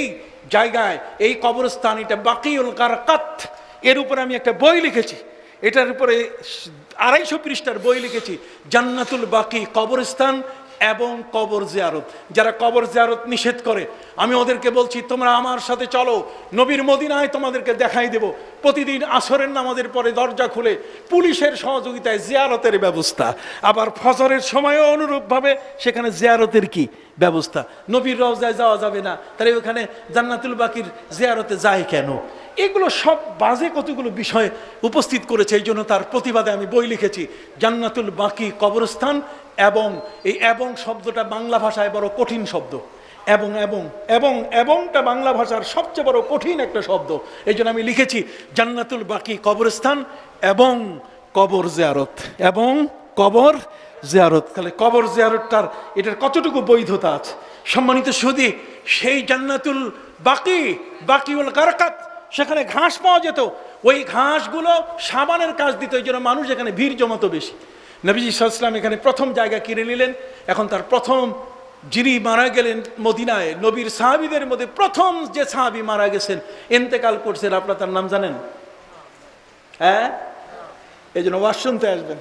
জায়গায় এই কবরস্থান এটা বাকি কারকাত এর উপরে আমি একটা বই লিখেছি এটার উপরে আড়াইশো পৃষ্ঠার বই লিখেছি জান্নাতুল বাকি কবরস্থান এবং কবর জিয়ারত যারা কবর জিয়ারত নিষেধ করে আমি ওদেরকে বলছি তোমরা আমার সাথে চলো নবীর মদিনায় তোমাদেরকে দেখাই দেব প্রতিদিন আসরের নামাজের পরে দরজা খুলে পুলিশের সহযোগিতায় জিয়ারতের ব্যবস্থা আবার ফজরের সময়ও অনুরূপভাবে সেখানে জিয়ারতের কি ব্যবস্থা নবীর রওজায় যাওয়া যাবে না তাহলে ওখানে জান্নাতুল বাকির জিয়ারতে যায় কেন এগুলো সব বাজে কতগুলো বিষয় উপস্থিত করেছে এই জন্য তার প্রতিবাদে আমি বই লিখেছি জান্নাতুল বাকি কবরস্থান এবং এই এবং শব্দটা বাংলা ভাষায় বড় কঠিন শব্দ এবং এবং এবং এবংটা বাংলা ভাষার সবচেয়ে বড় কঠিন একটা শব্দ এই জন্য আমি লিখেছি জান্নাতুল বাকি কবরস্থান এবং কবর জেয়ারত এবং কবর জিয়ারত তাহলে কবর জেয়ারতটার এটার কতটুকু বৈধতা আছে সম্মানিত সুদী সেই জান্নাতুল বাকি হল কারকাত সেখানে ঘাস পাওয়া যেত ওই ঘাসগুলো সাবানের কাজ দিত ওই জন্য মানুষ এখানে ভিড় জমাত বেশি নবীজি সাল্লাম এখানে প্রথম জায়গা কিনে নিলেন এখন তার প্রথম যিনি মারা গেলেন মদিনায় নবীর সাহাবিদের মধ্যে প্রথম যে সাহাবি মারা গেছেন এন্তেকাল করছেন আপনার তার নাম জানেন হ্যাঁ এই জন্য ওয়াজ শুনতে আসবেন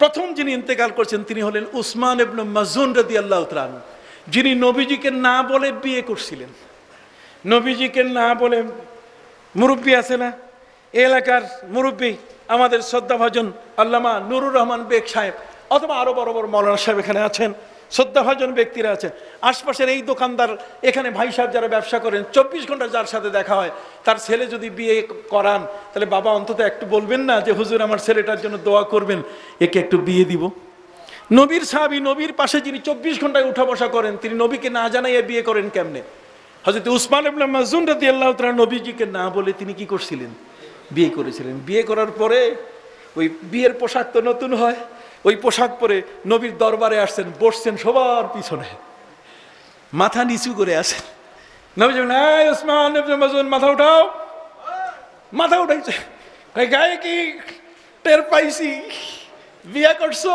প্রথম যিনি ইন্তেকাল করছেন তিনি হলেন উসমান এবন মাজুন রদি আল্লাহ যিনি নবীজিকে না বলে বিয়ে করছিলেন নবীজিকে না বলে মুরব্বী আছে না এলাকার মুরব্বী আমাদের শ্রদ্ধাভাজন আল্লামা নুরুর রহমান বেগ সাহেব অথবা আরও বড় বড় মৌলানা সাহেব এখানে আছেন শ্রদ্ধাভাজন ব্যক্তিরা আছেন আশপাশের এই দোকানদার এখানে ভাই সাহেব যারা ব্যবসা করেন চব্বিশ ঘন্টা যার সাথে দেখা হয় তার ছেলে যদি বিয়ে করান তাহলে বাবা অন্তত একটু বলবেন না যে হুজুর আমার ছেলেটার জন্য দোয়া করবেন একে একটু বিয়ে দিব নবীর সাহাবি নবীর পাশে যিনি চব্বিশ ঘন্টায় উঠা বসা করেন তিনি নবীকে না জানাইয়া বিয়ে করেন কেমনে হজরত উসমান ইবনে মাজুন রাদিয়াল্লাহু তাআলা নবীজিকে না বলে তিনি কি করছিলেন বিয়ে করেছিলেন বিয়ে করার পরে ওই বিয়ের পোশাক তো নতুন হয় ওই পোশাক পরে নবীর দরবারে আসছেন বসছেন সবার পিছনে মাথা নিচু করে আসেন নবী উসমান ইবনে মাজুন মাথা উঠাও মাথা উঠাইছে গায়ে কি টের পাইছি বিয়ে করছো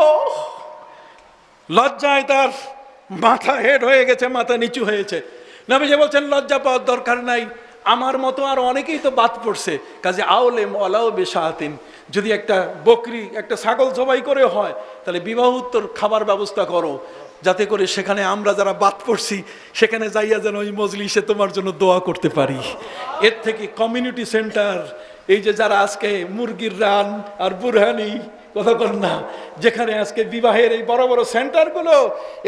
লজ্জায় তার মাথা হেড হয়ে গেছে মাথা নিচু হয়েছে নবীজি বলছেন লজ্জা পাওয়ার দরকার নাই আমার মতো আর অনেকেই তো বাদ পড়ছে কাজে আওলেম মলাও বেশাহাতিন যদি একটা বকরি একটা ছাগল জবাই করে হয় তাহলে বিবাহ উত্তর খাবার ব্যবস্থা করো যাতে করে সেখানে আমরা যারা বাদ পড়ছি সেখানে যাইয়া যেন ওই মজলিসে তোমার জন্য দোয়া করতে পারি এর থেকে কমিউনিটি সেন্টার এই যে যারা আজকে মুরগির রান আর বুরহানি কথা বল না যেখানে আজকে বিবাহের এই বড় বড় সেন্টারগুলো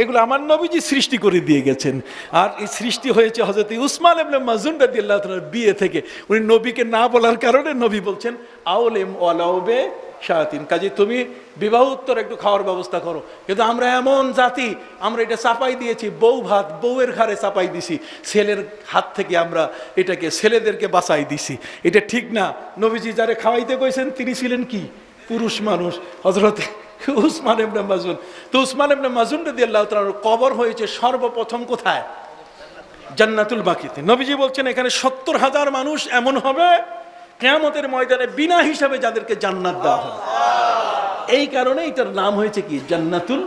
এগুলো আমার নবীজি সৃষ্টি করে দিয়ে গেছেন আর এই সৃষ্টি হয়েছে হজরত উসমান মাজুন্ডা মাজুন রাদিল্লাহ বিয়ে থেকে উনি নবীকে না বলার কারণে নবী বলছেন আউলেম ওয়ালাউবে শাহাতিন কাজে তুমি বিবাহ উত্তর একটু খাওয়ার ব্যবস্থা করো কিন্তু আমরা এমন জাতি আমরা এটা চাপাই দিয়েছি বউ ভাত বউয়ের ঘাড়ে চাপাই দিছি ছেলের হাত থেকে আমরা এটাকে ছেলেদেরকে বাঁচাই দিছি এটা ঠিক না নবীজি যারা খাওয়াইতে কইছেন তিনি ছিলেন কি পুরুষ মানুষ হজরত উসমান এবনে মাজুন তো উসমান এবনে মাজুন রদি আল্লাহ কবর হয়েছে সর্বপ্রথম কোথায় জান্নাতুল বাকিতে নবীজি বলছেন এখানে সত্তর হাজার মানুষ এমন হবে কেয়ামতের ময়দানে বিনা হিসাবে যাদেরকে জান্নাত দেওয়া হবে এই কারণে এটার নাম হয়েছে কি জান্নাতুল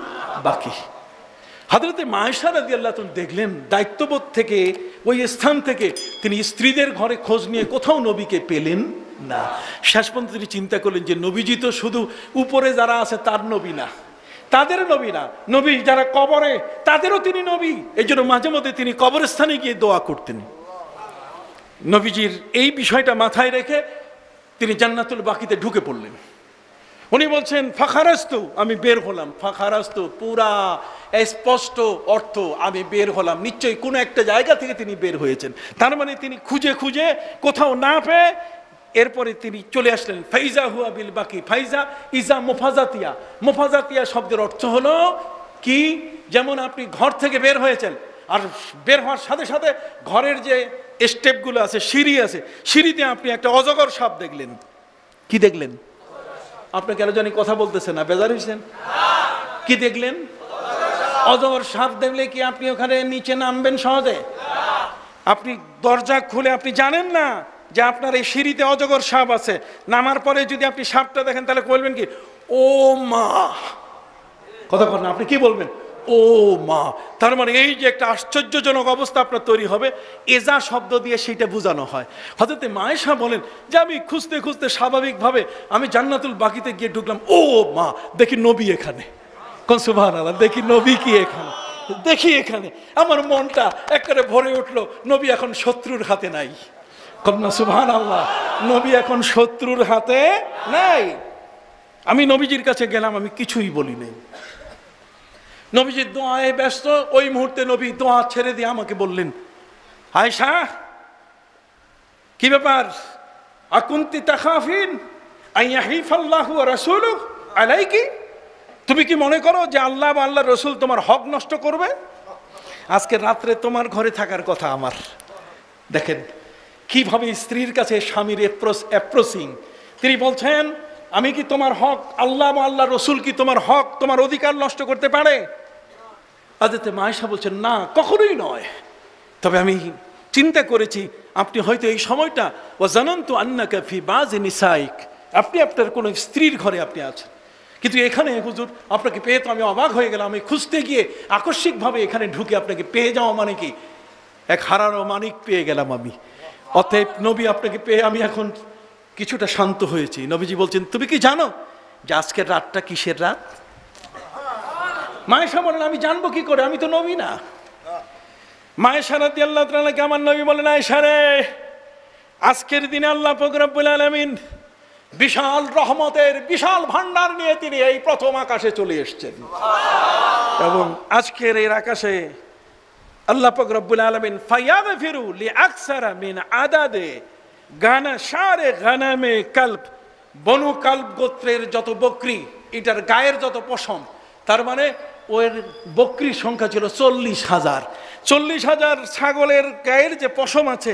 বাকি হাজরতে মায়েশা রাজি আল্লাহ দেখলেন দায়িত্ববোধ থেকে ওই স্থান থেকে তিনি স্ত্রীদের ঘরে খোঁজ নিয়ে কোথাও নবীকে পেলেন না শেষ পর্যন্ত তিনি চিন্তা করলেন যে নবীজি তো শুধু উপরে যারা আছে তার নবী না তাদের নবী না নবী যারা কবরে তাদেরও তিনি নবী এই জন্য মাঝে মধ্যে তিনি কবরস্থানে গিয়ে দোয়া করতেন নবীজির এই বিষয়টা মাথায় রেখে তিনি জান্নাতুল বাকিতে ঢুকে পড়লেন উনি বলছেন ফাঁকারাস্ত আমি বের হলাম ফাঁকারাস্ত পুরা স্পষ্ট অর্থ আমি বের হলাম নিশ্চয়ই কোনো একটা জায়গা থেকে তিনি বের হয়েছেন তার মানে তিনি খুঁজে খুঁজে কোথাও না পেয়ে এরপরে তিনি চলে আসলেন ফাইজা হুয়া বিল বাকি ফাইজা ইজা মোফাজাতিয়া মোফাজাতিয়া শব্দের অর্থ হলো কি যেমন আপনি ঘর থেকে বের হয়েছেন আর বের হওয়ার সাথে সাথে ঘরের যে স্টেপগুলো আছে সিঁড়ি আছে সিঁড়িতে আপনি একটা অজগর সাপ দেখলেন কি দেখলেন আপনি কেন জানি কথা বলতেছেন না বেজার হয়েছেন কি দেখলেন অজগর সাপ দেখলে কি আপনি ওখানে নিচে নামবেন সহজে আপনি দরজা খুলে আপনি জানেন না যে আপনার এই সিঁড়িতে অজগর সাপ আছে নামার পরে যদি আপনি সাপটা দেখেন তাহলে বলবেন কি ও মা কথা বলেন আপনি কি বলবেন ও মা তার মানে এই যে একটা আশ্চর্যজনক অবস্থা আপনার তৈরি হবে এজা শব্দ দিয়ে সেইটা বোঝানো হয় হজরতে মায়েশা বলেন যে আমি খুঁজতে খুঁজতে স্বাভাবিকভাবে আমি জান্নাতুল বাকিতে গিয়ে ঢুকলাম ও মা দেখি নবী এখানে কোন সুভান দেখি নবী কি এখানে দেখি এখানে আমার মনটা একবারে ভরে উঠলো নবী এখন শত্রুর হাতে নাই কন্যা সুহান আল্লাহ নবী এখন শত্রুর হাতে নাই আমি নবীজির কাছে গেলাম আমি কিছুই বলি নেই নবীজির দোয়ায় ব্যস্ত ওই মুহূর্তে নবী দোয়া ছেড়ে দিয়ে আমাকে বললেন আয়সা কি ব্যাপার আকুন্তি তাকাফিন আল্লাহু রসুল আলাই কি তুমি কি মনে করো যে আল্লাহ বা আল্লাহ রসুল তোমার হক নষ্ট করবে আজকে রাত্রে তোমার ঘরে থাকার কথা আমার দেখেন কিভাবে স্ত্রীর কাছে স্বামীর অ্যাপ্রোসিং তিনি বলছেন আমি কি তোমার হক আল্লাহ আল্লাহ রসুল কি তোমার হক তোমার অধিকার নষ্ট করতে পারে আদিতে মায়েশা বলছেন না কখনোই নয় তবে আমি চিন্তা করেছি আপনি হয়তো এই সময়টা ও জানান তো আন্না কাফি বাজ নিসাইক আপনি আপনার কোনো স্ত্রীর ঘরে আপনি আছেন কিন্তু এখানে হুজুর আপনাকে পেয়ে তো আমি অবাক হয়ে গেলাম আমি খুঁজতে গিয়ে আকস্মিকভাবে এখানে ঢুকে আপনাকে পেয়ে যাওয়া মানে কি এক হারানো মানিক পেয়ে গেলাম আমি অতএব নবী আপনাকে পেয়ে আমি এখন কিছুটা শান্ত হয়েছি নবীজি বলছেন তুমি কি জানো যে আজকের রাতটা কিসের রাত মায়েশা বলেন আমি জানবো কি করে আমি তো নবী না মায়েশা রাতি আল্লাহ তালাকে আমার নবী বলেন আয়েশা রে আজকের দিনে আল্লাহ ফকরাবুল আলমিন বিশাল রহমতের বিশাল ভান্ডার নিয়ে তিনি এই প্রথম আকাশে চলে এসছেন এবং আজকের এই আকাশে আল্লাহ পাক রব্বুল আলমিন ফায়াদ ফিরু লি আকসারা মিন আদাদে গানা সারে গানামে কাল্প বনু কাল্প গোত্রের যত বকরি এটার গায়ের যত পশম তার মানে ওর বকরির সংখ্যা ছিল চল্লিশ হাজার চল্লিশ হাজার ছাগলের গায়ের যে পশম আছে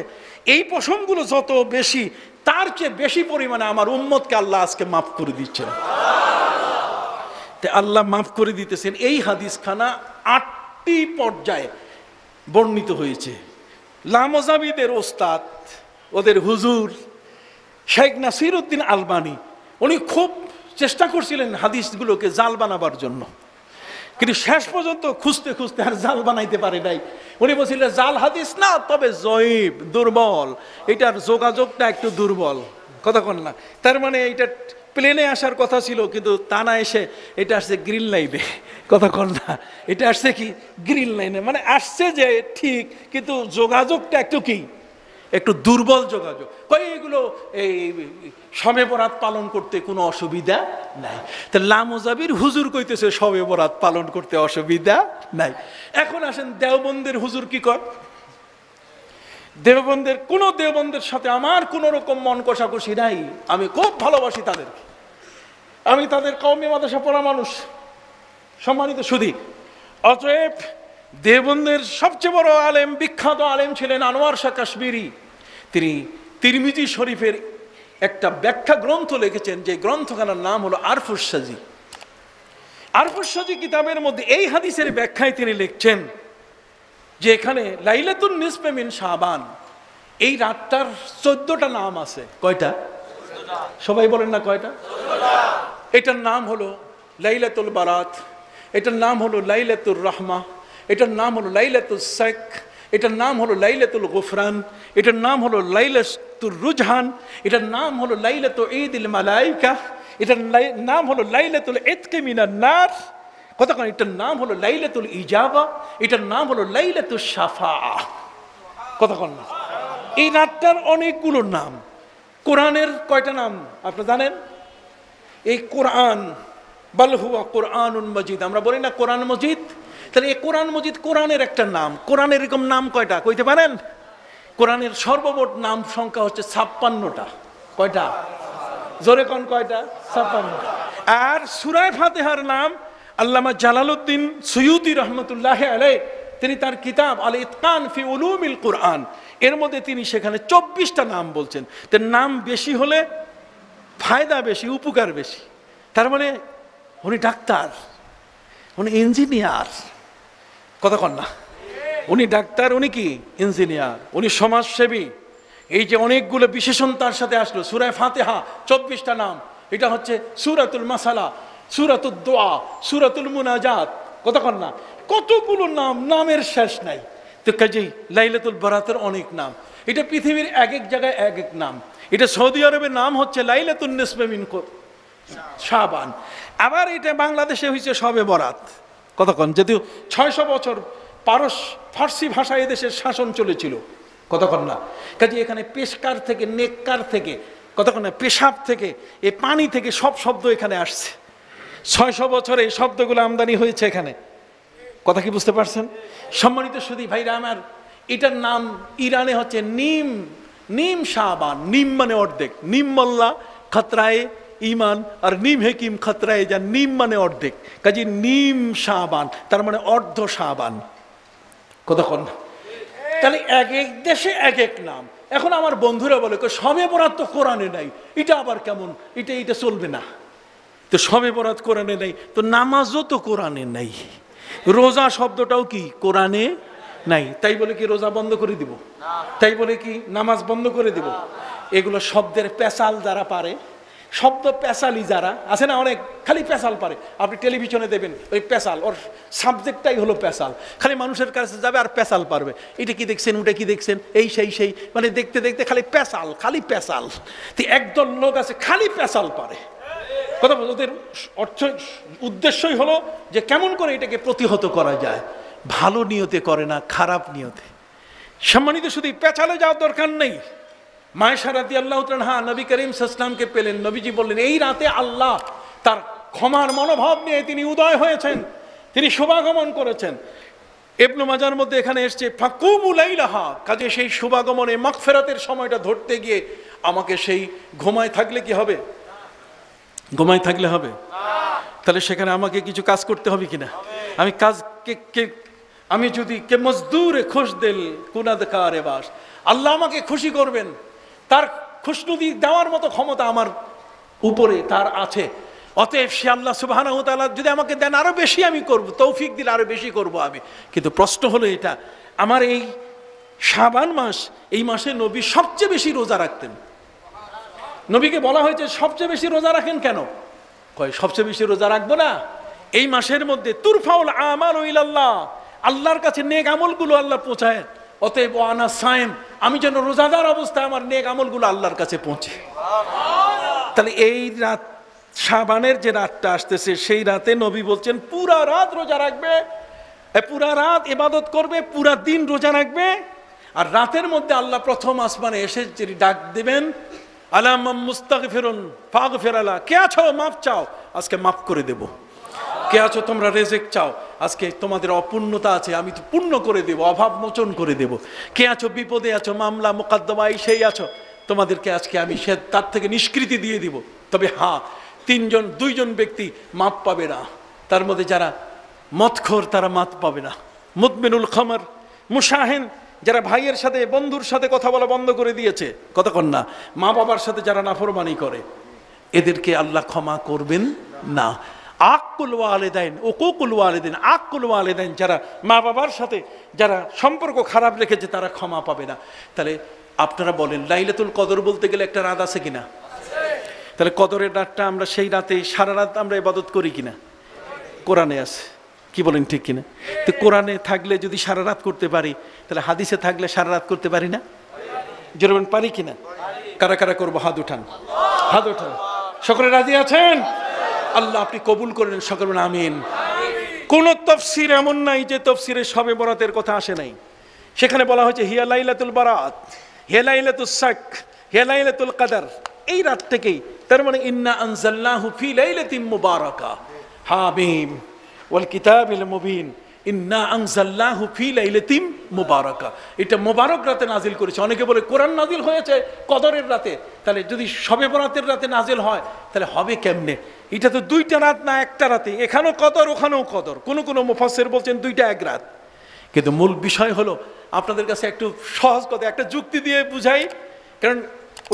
এই পশমগুলো যত বেশি তার চেয়ে বেশি পরিমাণে আমার উম্মতকে আল্লাহ আজকে মাফ করে দিচ্ছেন আল্লাহ মাফ করে দিতেছেন এই হাদিসখানা আটটি পর্যায়ে বর্ণিত হয়েছে লামজাবিদের ওস্তাদ ওদের হুজুর শেখ নাসির উদ্দিন আলবানি উনি খুব চেষ্টা করছিলেন হাদিসগুলোকে জাল বানাবার জন্য কিন্তু শেষ পর্যন্ত খুঁজতে খুঁজতে আর জাল বানাইতে পারে নাই উনি বলছিলেন জাল হাদিস না তবে জয়ীব দুর্বল এটার যোগাযোগটা একটু দুর্বল কথা কন না তার মানে এটা প্লেনে আসার কথা ছিল কিন্তু তা না এসে এটা আসছে গ্রিল লাইনে কথা কর না এটা আসছে কি গ্রিল লাইনে মানে আসছে যে ঠিক কিন্তু যোগাযোগটা একটু কি একটু দুর্বল যোগাযোগ কই এগুলো এই সবে বরাত পালন করতে কোনো অসুবিধা নাই তা লামোজাবির হুজুর কইতেছে সবে বরাত পালন করতে অসুবিধা নাই এখন আসেন দেওবন্দের হুজুর কি কর দেওবন্দের কোনো দেওবন্দের সাথে আমার কোনো রকম মন কষাকষি নাই আমি খুব ভালোবাসি তাদেরকে আমি তাদের কৌমি মাদাসা পড়া মানুষ সম্মানিত সুদী অতএব দেবন্দের সবচেয়ে বড় আলেম বিখ্যাত আলেম ছিলেন আনোয়ার শাহ কাশ্মীরি তিনি তিরমিজি শরীফের একটা ব্যাখ্যা গ্রন্থ লিখেছেন যে গ্রন্থখানার নাম হলো আরফুস সাজি আরফুস সাজি কিতাবের মধ্যে এই হাদিসের ব্যাখ্যায় তিনি লিখছেন যে এখানে লাইলাতুন নিসপেমিন শাহবান এই রাতটার চোদ্দটা নাম আছে কয়টা সবাই বলেন না কয়টা এটার নাম হলো লাইলাতুল বারাত এটার নাম হলো লাইলাতুর রহমা এটার নাম হলো লাইলাতুল শেখ এটার নাম হলো লাইলাতুল গোফরান এটার নাম হলো লাইলাতুর রুজহান এটার নাম হলো লাইলাতু ঈদ ইল মালাইকা এটার নাম হলো লাইলাতুল এতকে মিনার নার কতক্ষণ এটার নাম হলো লাইলাতুল ইজাবা এটার নাম হলো লাইলাতুল সাফা কতক্ষণ না এই রাতটার অনেকগুলো নাম কোরআনের কয়টা নাম আপনারা জানেন এই কোরআন বালহুয়া কোরআন মজিদ আমরা বলি না কোরআন মজিদ তাহলে এই কোরআন মজিদ কোরআনের একটা নাম কোরআন এরকম নাম কয়টা কইতে পারেন কোরআনের সর্বমোট নাম সংখ্যা হচ্ছে ছাপ্পান্নটা কয়টা জোরে কন কয়টা ছাপ্পান্ন আর সুরায় ফাতেহার নাম আল্লামা জালালউদ্দিন সৈয়দি রহমতুল্লাহ আলাই তিনি তার কিতাব আল ইতকান ফি উলুমিল কোরআন এর মধ্যে তিনি সেখানে চব্বিশটা নাম বলছেন তার নাম বেশি হলে ফায়দা বেশি উপকার বেশি তার মানে উনি ডাক্তার উনি ইঞ্জিনিয়ার কথা কন না উনি ডাক্তার উনি কি ইঞ্জিনিয়ার উনি সমাজসেবী এই যে অনেকগুলো বিশেষণ তার সাথে আসলো সুরায় ফাতেহা চব্বিশটা নাম এটা হচ্ছে সুরাতুল মাসালা সুরাতুল দোয়া সুরাতুল মুনাজাত কতক্ষণ না কতগুলো নাম নামের শেষ নাই তো কাজেই লাইলাতুল বরাতের অনেক নাম এটা পৃথিবীর এক এক জায়গায় এক এক নাম এটা সৌদি আরবের নাম হচ্ছে লাইলাতুল নেসমিন শাহবান আবার এটা বাংলাদেশে হয়েছে সবে বরাত কতক্ষণ যদিও ছয়শ বছর পারস ফার্সি ভাষায় এদেশের শাসন চলেছিল কতক্ষণ না কাজে এখানে পেশকার থেকে নেককার থেকে কতক্ষণ না পেশাব থেকে এ পানি থেকে সব শব্দ এখানে আসছে ছয়শ বছরে এই শব্দগুলো আমদানি হয়েছে এখানে কথা কি বুঝতে পারছেন সম্মানিত সুদি ভাইরা আমার এটার নাম ইরানে হচ্ছে নিম নিম শাহবান নিম মানে অর্ধেক নিম মল্লা খতরায়ে ইমান আর নিম হেকিম খতরায়ে যা নিম মানে অর্ধেক কাজে নিম শাহবান তার মানে অর্ধ শাহবান কতক্ষণ তাহলে এক এক দেশে এক এক নাম এখন আমার বন্ধুরা বলে সবে বরাত তো কোরআনে নাই এটা আবার কেমন এটা এটা চলবে না তো সবে বরাত কোরআনে নেই তো নামাজও তো কোরআনে নেই রোজা শব্দটাও কি কোরআনে নাই তাই বলে কি রোজা বন্ধ করে দিব তাই বলে কি নামাজ বন্ধ করে দিব এগুলো শব্দের পেশাল যারা পারে শব্দ পেশালি যারা আছে না অনেক খালি পেশাল পারে আপনি টেলিভিশনে দেবেন ওই পেশাল ওর সাবজেক্টটাই হলো পেশাল খালি মানুষের কাছে যাবে আর পেশাল পারবে এটা কি দেখছেন ওটা কি দেখছেন এই সেই সেই মানে দেখতে দেখতে খালি পেশাল খালি পেশাল তো একদল লোক আছে খালি পেশাল পারে কথা ওদের অর্থ উদ্দেশ্যই হলো যে কেমন করে এটাকে প্রতিহত করা যায় ভালো নিয়তে করে না খারাপ নিয়তে সম্মানিত শুধু পেঁচালে যাওয়ার দরকার নেই মায় রাতি আল্লাহ হা নবী করিম সাসলামকে পেলেন নবীজি বললেন এই রাতে আল্লাহ তার ক্ষমার মনোভাব নিয়ে তিনি উদয় হয়েছেন তিনি শুভাগমন করেছেন এবনু মাজার মধ্যে এখানে এসছে ফাকুমুলাইলাহা কাজে সেই শুভাগমনে মাকফেরাতের সময়টা ধরতে গিয়ে আমাকে সেই ঘুমায় থাকলে কি হবে ঘুমায় থাকলে হবে তাহলে সেখানে আমাকে কিছু কাজ করতে হবে কিনা আমি কাজ কে কে আমি যদি কে মজদুরে খুশ দিল কুনাদকারে বাস আল্লাহ আমাকে খুশি করবেন তার খুশনুদি দেওয়ার মতো ক্ষমতা আমার উপরে তার আছে অতএব সে আল্লাহ সুবাহ যদি আমাকে দেন আরও বেশি আমি করব তৌফিক দিলে আরও বেশি করব আমি কিন্তু প্রশ্ন হলো এটা আমার এই সাবান মাস এই মাসে নবী সবচেয়ে বেশি রোজা রাখতেন নবীকে বলা হয়েছে সবচেয়ে বেশি রোজা রাখেন কেন কয় সবচেয়ে বেশি রোজা রাখবো না এই মাসের মধ্যে তুরফাউল আমাল আল্লাহ আল্লাহর কাছে নেক আমলগুলো আল্লাহ পৌঁছায় অতএব আনা সায়েম আমি যেন রোজাদার অবস্থায় আমার নেক আমলগুলো আল্লাহর কাছে পৌঁছে তাহলে এই রাত সাবানের যে রাতটা আসতেছে সেই রাতে নবী বলছেন পুরা রাত রোজা রাখবে পুরা রাত এবাদত করবে পুরা দিন রোজা রাখবে আর রাতের মধ্যে আল্লাহ প্রথম আসমানে এসে যে ডাক দেবেন আলাম মুস্তাগফিরুন ফাগ ফেরালা কে আছো মাফ চাও আজকে মাফ করে দেব কে আছো তোমরা রেজেক চাও আজকে তোমাদের অপূর্ণতা আছে আমি তো পূর্ণ করে দেব অভাব মোচন করে দেব কে আছো বিপদে আছো মামলা মোকদ্দমা এই সেই আছো তোমাদেরকে আজকে আমি সে তার থেকে নিষ্কৃতি দিয়ে দিব তবে হ্যাঁ তিনজন দুইজন ব্যক্তি মাপ পাবে না তার মধ্যে যারা মতখোর তারা মাত পাবে না মুদমিনুল খামার মুশাহিন যারা ভাইয়ের সাথে বন্ধুর সাথে কথা বলা বন্ধ করে দিয়েছে কতক্ষণ না মা বাবার সাথে যারা নাফরমানি করে এদেরকে আল্লাহ ক্ষমা করবেন না আলে দেন ও কুকুল ওয়ালেদিন আলে দেন যারা মা বাবার সাথে যারা সম্পর্ক খারাপ রেখেছে তারা ক্ষমা পাবে না তাহলে আপনারা বলেন লাইলাতুল কদর বলতে গেলে একটা রাত আছে কিনা তাহলে কদরের রাতটা আমরা সেই রাতে সারা রাত আমরা ইবাদত করি কিনা কোরআনে আছে কি বলেন ঠিক কিনা তো কোরআনে থাকলে যদি সারা রাত করতে পারি তাহলে হাদিসে থাকলে সারা রাত করতে পারি না জোরবেন পারি কিনা কারা কারা করবো হাত উঠান হাত উঠান সকলে রাজি আছেন আল্লাহ আপনি কবুল করলেন সকল আমিন কোন তফসির এমন নাই যে তফসিরে সবে বরাতের কথা আসে নাই সেখানে বলা হয়েছে হিয়া লাইলাতুল বারাত হে লাইলাতুল সাক হে লাইলাতুল কাদার এই রাত থেকেই তার মানে ইন্না আনজাল্লাহু ফি লাইলাতিন মুবারাকা হামিম ওয়াল কিতাবিল মুবিন ইন্না আংজাল্লাহু ফি লাইলাতিম মুবারাকা এটা মোবারক রাতে নাজিল করেছে অনেকে বলে কোরআন নাজিল হয়েছে কদরের রাতে তাহলে যদি শবে বরাতের রাতে নাজিল হয় তাহলে হবে কেমনে এটা তো দুইটা রাত না একটা রাতে এখানেও কদর ওখানেও কদর কোনো কোনো মুফাসসির বলছেন দুইটা এক রাত কিন্তু মূল বিষয় হলো আপনাদের কাছে একটু সহজ কথা একটা যুক্তি দিয়ে বুঝাই কারণ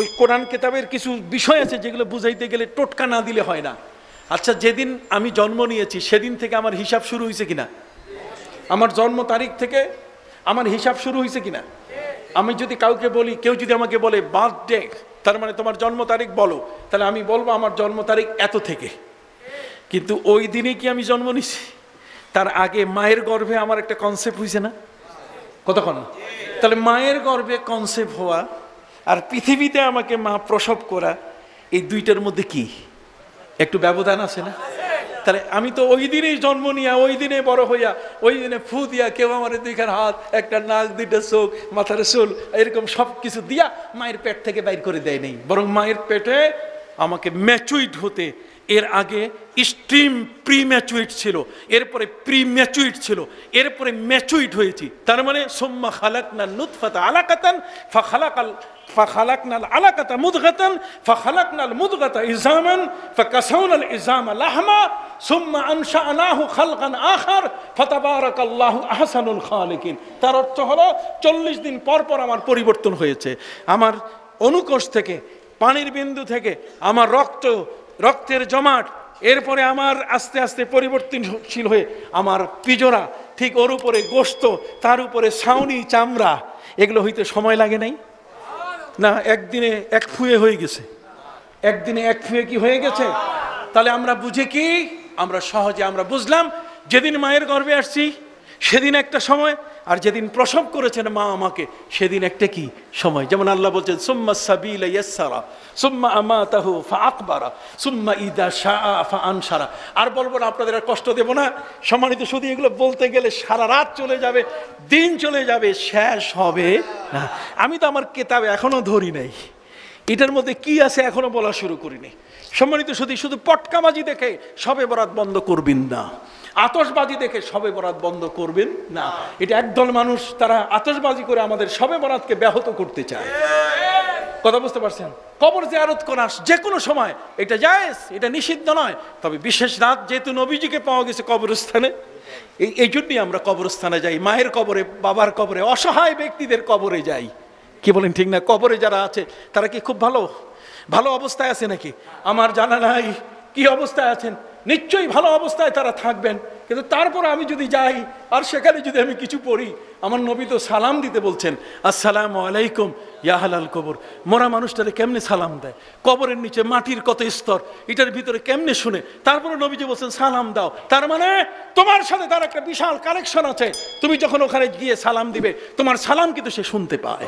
ওই কোরআন কেতাবের কিছু বিষয় আছে যেগুলো বুঝাইতে গেলে টোটকা না দিলে হয় না আচ্ছা যেদিন আমি জন্ম নিয়েছি সেদিন থেকে আমার হিসাব শুরু হয়েছে কিনা আমার জন্ম তারিখ থেকে আমার হিসাব শুরু হয়েছে কিনা আমি যদি কাউকে বলি কেউ যদি আমাকে বলে বার্থডে তার মানে তোমার জন্ম তারিখ বলো তাহলে আমি বলবো আমার জন্ম তারিখ এত থেকে কিন্তু ওই দিনে কি আমি জন্ম নিছি তার আগে মায়ের গর্ভে আমার একটা কনসেপ্ট হয়েছে না কতক্ষণ তাহলে মায়ের গর্ভে কনসেপ্ট হওয়া আর পৃথিবীতে আমাকে মা প্রসব করা এই দুইটার মধ্যে কী একটু ব্যবধান আছে না তাহলে আমি তো ওই দিনেই জন্ম নিয়া ওই দিনে বড় হইয়া ওই দিনে ফু দিয়া কেউ আমার দুইখান হাত একটা নাক দুইটা চোখ মাথার চুল এরকম সব কিছু দিয়া মায়ের পেট থেকে বাইর করে দেয় নেই বরং মায়ের পেটে আমাকে ম্যাচুইড হতে এর আগে স্ট্রিম প্রি ম্যাচুইট ছিল এরপরে প্রি ম্যাচুইট ছিল এরপরে ম্যাচুইট হয়েছি তার মানে সোম্মা খালাকনা নুৎফাতা আলাকাতান ফা খালাকাল فخلقنا العلقة مضغة فخلقنا المضغة إزاما فكسونا الإزام لحما ثم أنشأناه خلقا آخر فتبارك الله أحسن الخالقين তার অর্থ হলো চল্লিশ দিন পর পর আমার পরিবর্তন হয়েছে আমার অনুকোষ থেকে পানির বিন্দু থেকে আমার রক্ত রক্তের জমাট এরপরে আমার আস্তে আস্তে পরিবর্তনশীল হয়ে আমার পিজোরা ঠিক ওর উপরে গোস্ত তার উপরে ছাউনি চামড়া এগুলো হইতে সময় লাগে নাই না একদিনে এক ফুয়ে হয়ে গেছে একদিনে এক ফুয়ে কি হয়ে গেছে তাহলে আমরা বুঝে কি আমরা সহজে আমরা বুঝলাম যেদিন মায়ের গর্বে আসছি সেদিন একটা সময় আর যেদিন প্রসব করেছেন মা আমাকে সেদিন একটা কি সময় যেমন আল্লাহ বলছেন সুম্মা সাবিল ইয়াসারা সুম্মা আমা তাহু ফা আকবারা সুম্মা ইদা শাহ ফা আনসারা আর বলবো না আপনাদের আর কষ্ট দেব না সম্মানিত শুধু এগুলো বলতে গেলে সারা রাত চলে যাবে দিন চলে যাবে শেষ হবে না আমি তো আমার কেতাবে এখনও ধরি নাই এটার মধ্যে কি আছে এখনও বলা শুরু করিনি সম্মানিত শুধু শুধু পটকামাজি দেখে সবে বরাত বন্ধ করবেন না আতসবাজি দেখে সবে বরাত বন্ধ করবেন না এটা একদল মানুষ তারা আতসবাজি করে আমাদের সবে বরাতকে ব্যাহত করতে চায় কথা বুঝতে পারছেন কবর জিয়ারত করা যে কোনো সময় এটা জায়েজ এটা নিষিদ্ধ নয় তবে বিশেষ রাত যেহেতু নবীজিকে পাওয়া গেছে কবরস্থানে এই এই জন্যই আমরা কবরস্থানে যাই মায়ের কবরে বাবার কবরে অসহায় ব্যক্তিদের কবরে যাই কি বলেন ঠিক না কবরে যারা আছে তারা কি খুব ভালো ভালো অবস্থায় আছে নাকি আমার জানা নাই কি অবস্থায় আছেন নিশ্চয়ই ভালো অবস্থায় তারা থাকবেন কিন্তু তারপর আমি যদি যাই আর সেখানে যদি আমি কিছু পড়ি আমার নবী তো সালাম দিতে বলছেন আসসালাম আলাইকুম ইয়াহালাল কবর মরা মানুষটারে কেমনে সালাম দেয় কবরের নিচে মাটির কত স্তর এটার ভিতরে কেমনে শুনে তারপরে নবীজি বলছেন সালাম দাও তার মানে তোমার সাথে তার একটা বিশাল কানেকশন আছে তুমি যখন ওখানে গিয়ে সালাম দিবে তোমার সালাম কিন্তু সে শুনতে পায়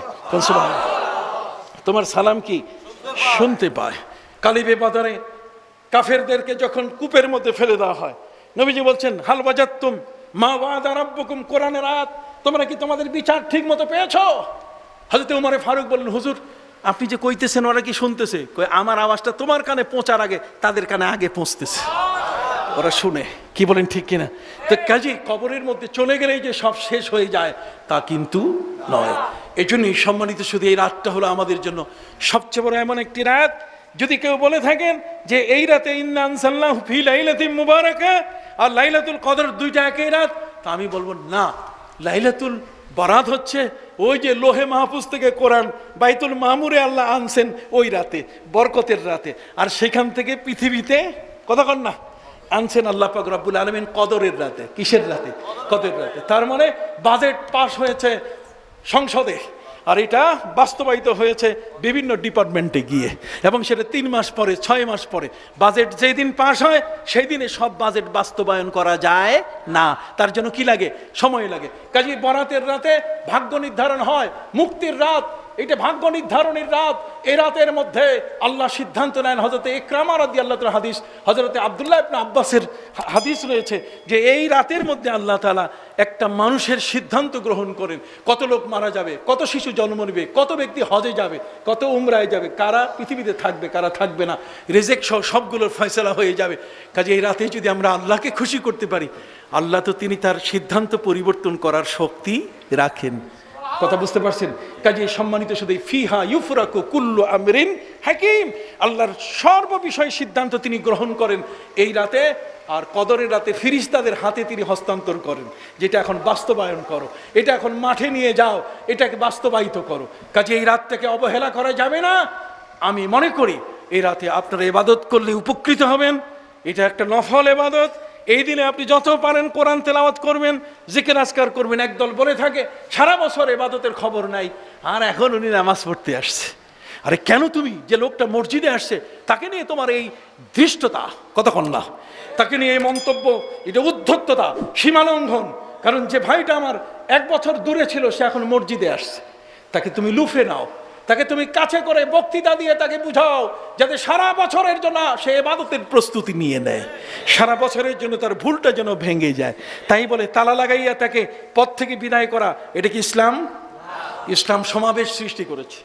তোমার সালাম কি শুনতে পায় কালিবে বাজারে কাফেরদেরকে যখন কূপের মধ্যে ফেলে দেওয়া হয় নবীজি বলছেন হাল তুম মা ওয়াদা রাব্বুকুম কোরআনের রাত তোমরা কি তোমাদের বিচার ঠিক মতো পেয়েছ হজরত উমারে ফারুক বললেন হুজুর আপনি যে কইতেছেন ওরা কি শুনতেছে কই আমার আওয়াজটা তোমার কানে পৌঁছার আগে তাদের কানে আগে পৌঁছতেছে ওরা শুনে কি বলেন ঠিক কিনা তো কাজে কবরের মধ্যে চলে গেলেই যে সব শেষ হয়ে যায় তা কিন্তু নয় এজন্যই সম্মানিত শুধু এই রাতটা হলো আমাদের জন্য সবচেয়ে বড় এমন একটি রাত যদি কেউ বলে থাকেন যে এই রাতে ফি আর লাইলাতুল কদর দুইটা একই রাত তা আমি বলবো না লাইলাতুল বরাত হচ্ছে ওই যে লোহে মাহফুজ থেকে কোরআন বাইতুল মামুরে আল্লাহ আনছেন ওই রাতে বরকতের রাতে আর সেখান থেকে পৃথিবীতে কথা কন না আনছেন আল্লাহ পাক রব্বুল আলমিন কদরের রাতে কিসের রাতে কদরের রাতে তার মানে বাজেট পাশ হয়েছে সংসদে আর এটা বাস্তবায়িত হয়েছে বিভিন্ন ডিপার্টমেন্টে গিয়ে এবং সেটা তিন মাস পরে ছয় মাস পরে বাজেট যেই দিন পাশ হয় সেই দিনে সব বাজেট বাস্তবায়ন করা যায় না তার জন্য কি লাগে সময় লাগে কাজে বরাতের রাতে ভাগ্য নির্ধারণ হয় মুক্তির রাত এটা ভাগ্য নির্ধারণের রাত এ রাতের মধ্যে আল্লাহ সিদ্ধান্ত নেন হজরতে একরামা রাদি আল্লাহ হাদিস হজরতে আবদুল্লাহ ইবনা আব্বাসের হাদিস রয়েছে যে এই রাতের মধ্যে আল্লাহ তালা একটা মানুষের সিদ্ধান্ত গ্রহণ করেন কত লোক মারা যাবে কত শিশু জন্ম নেবে কত ব্যক্তি হজে যাবে কত উমরায় যাবে কারা পৃথিবীতে থাকবে কারা থাকবে না রেজেক সহ সবগুলোর ফয়সলা হয়ে যাবে কাজে এই রাতে যদি আমরা আল্লাহকে খুশি করতে পারি আল্লাহ তো তিনি তার সিদ্ধান্ত পরিবর্তন করার শক্তি রাখেন কথা বুঝতে পারছেন কাজে সম্মানিত শুধু ফিহা ইউফরাকু কুল্লু আমরিন হাকিম আল্লাহর বিষয় সিদ্ধান্ত তিনি গ্রহণ করেন এই রাতে আর কদরের রাতে ফিরিস্তাদের হাতে তিনি হস্তান্তর করেন যেটা এখন বাস্তবায়ন করো এটা এখন মাঠে নিয়ে যাও এটাকে বাস্তবায়িত করো কাজে এই রাতটাকে অবহেলা করা যাবে না আমি মনে করি এই রাতে আপনারা এবাদত করলে উপকৃত হবেন এটা একটা নফল এবাদত এই দিনে আপনি যত পারেন কোরআন তেলাওয়াত করবেন জিকের আজকার করবেন একদল বলে থাকে সারা বছর এবাদতের খবর নাই আর এখন উনি নামাজ পড়তে আসছে আরে কেন তুমি যে লোকটা মসজিদে আসছে তাকে নিয়ে তোমার এই ধৃষ্টতা কতক্ষণ না তাকে নিয়ে এই মন্তব্য এটা উদ্ধত্ততা সীমালঙ্ঘন কারণ যে ভাইটা আমার এক বছর দূরে ছিল সে এখন মসজিদে আসছে তাকে তুমি লুফে নাও তাকে তুমি কাছে করে বক্তৃতা দিয়ে তাকে বুঝাও যাতে সারা বছরের জন্য সে এবাদতের প্রস্তুতি নিয়ে নেয় সারা বছরের জন্য তার ভুলটা যেন ভেঙে যায় তাই বলে তালা লাগাইয়া তাকে পথ থেকে বিদায় করা এটা কি ইসলাম ইসলাম সমাবেশ সৃষ্টি করেছে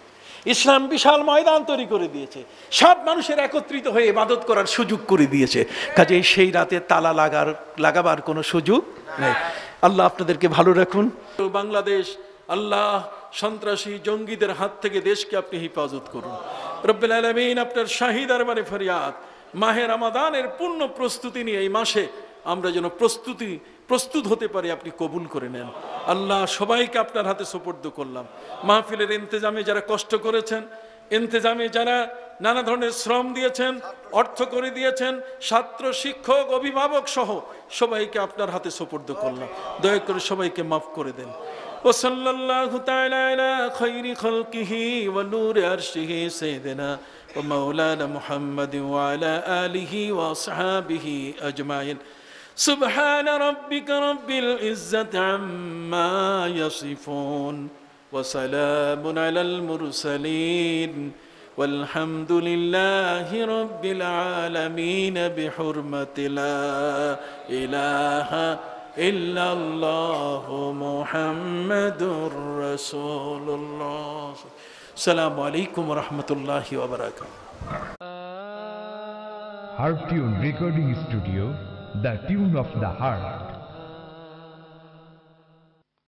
ইসলাম বিশাল ময়দান তৈরি করে দিয়েছে সব মানুষের একত্রিত হয়ে এবাদত করার সুযোগ করে দিয়েছে কাজে সেই রাতে তালা লাগার লাগাবার কোনো সুযোগ নেই আল্লাহ আপনাদেরকে ভালো রাখুন বাংলাদেশ আল্লাহ সন্ত্রাসী জঙ্গিদের হাত থেকে দেশকে আপনি হেফাজত করুন রব্বুল আলমিন আপনার শাহিদার মানে ফরিয়াদ মাহের আমাদানের পূর্ণ প্রস্তুতি নিয়ে এই মাসে আমরা যেন প্রস্তুতি প্রস্তুত হতে পারি আপনি কবুল করে নেন আল্লাহ সবাইকে আপনার হাতে সুপর্দ করলাম মাহফিলের ইন্তেজামে যারা কষ্ট করেছেন ইন্তেজামে যারা নানা ধরনের শ্রম দিয়েছেন অর্থ করে দিয়েছেন ছাত্র শিক্ষক অভিভাবক সহ সবাইকে আপনার হাতে সুপর্দ করলাম দয়া করে সবাইকে মাফ করে দেন وصلى الله تعالى على خير خلقه ونور عرشه سيدنا ومولانا محمد وعلى آله وأصحابه أجمعين سبحان ربك رب العزة عما يصفون وسلام على المرسلين والحمد لله رب العالمين بحرمة لا إله إلا إلا الله محمد رسول الله السلام عليكم ورحمة الله وبركاته Heart Tune Recording Studio, the tune of the heart.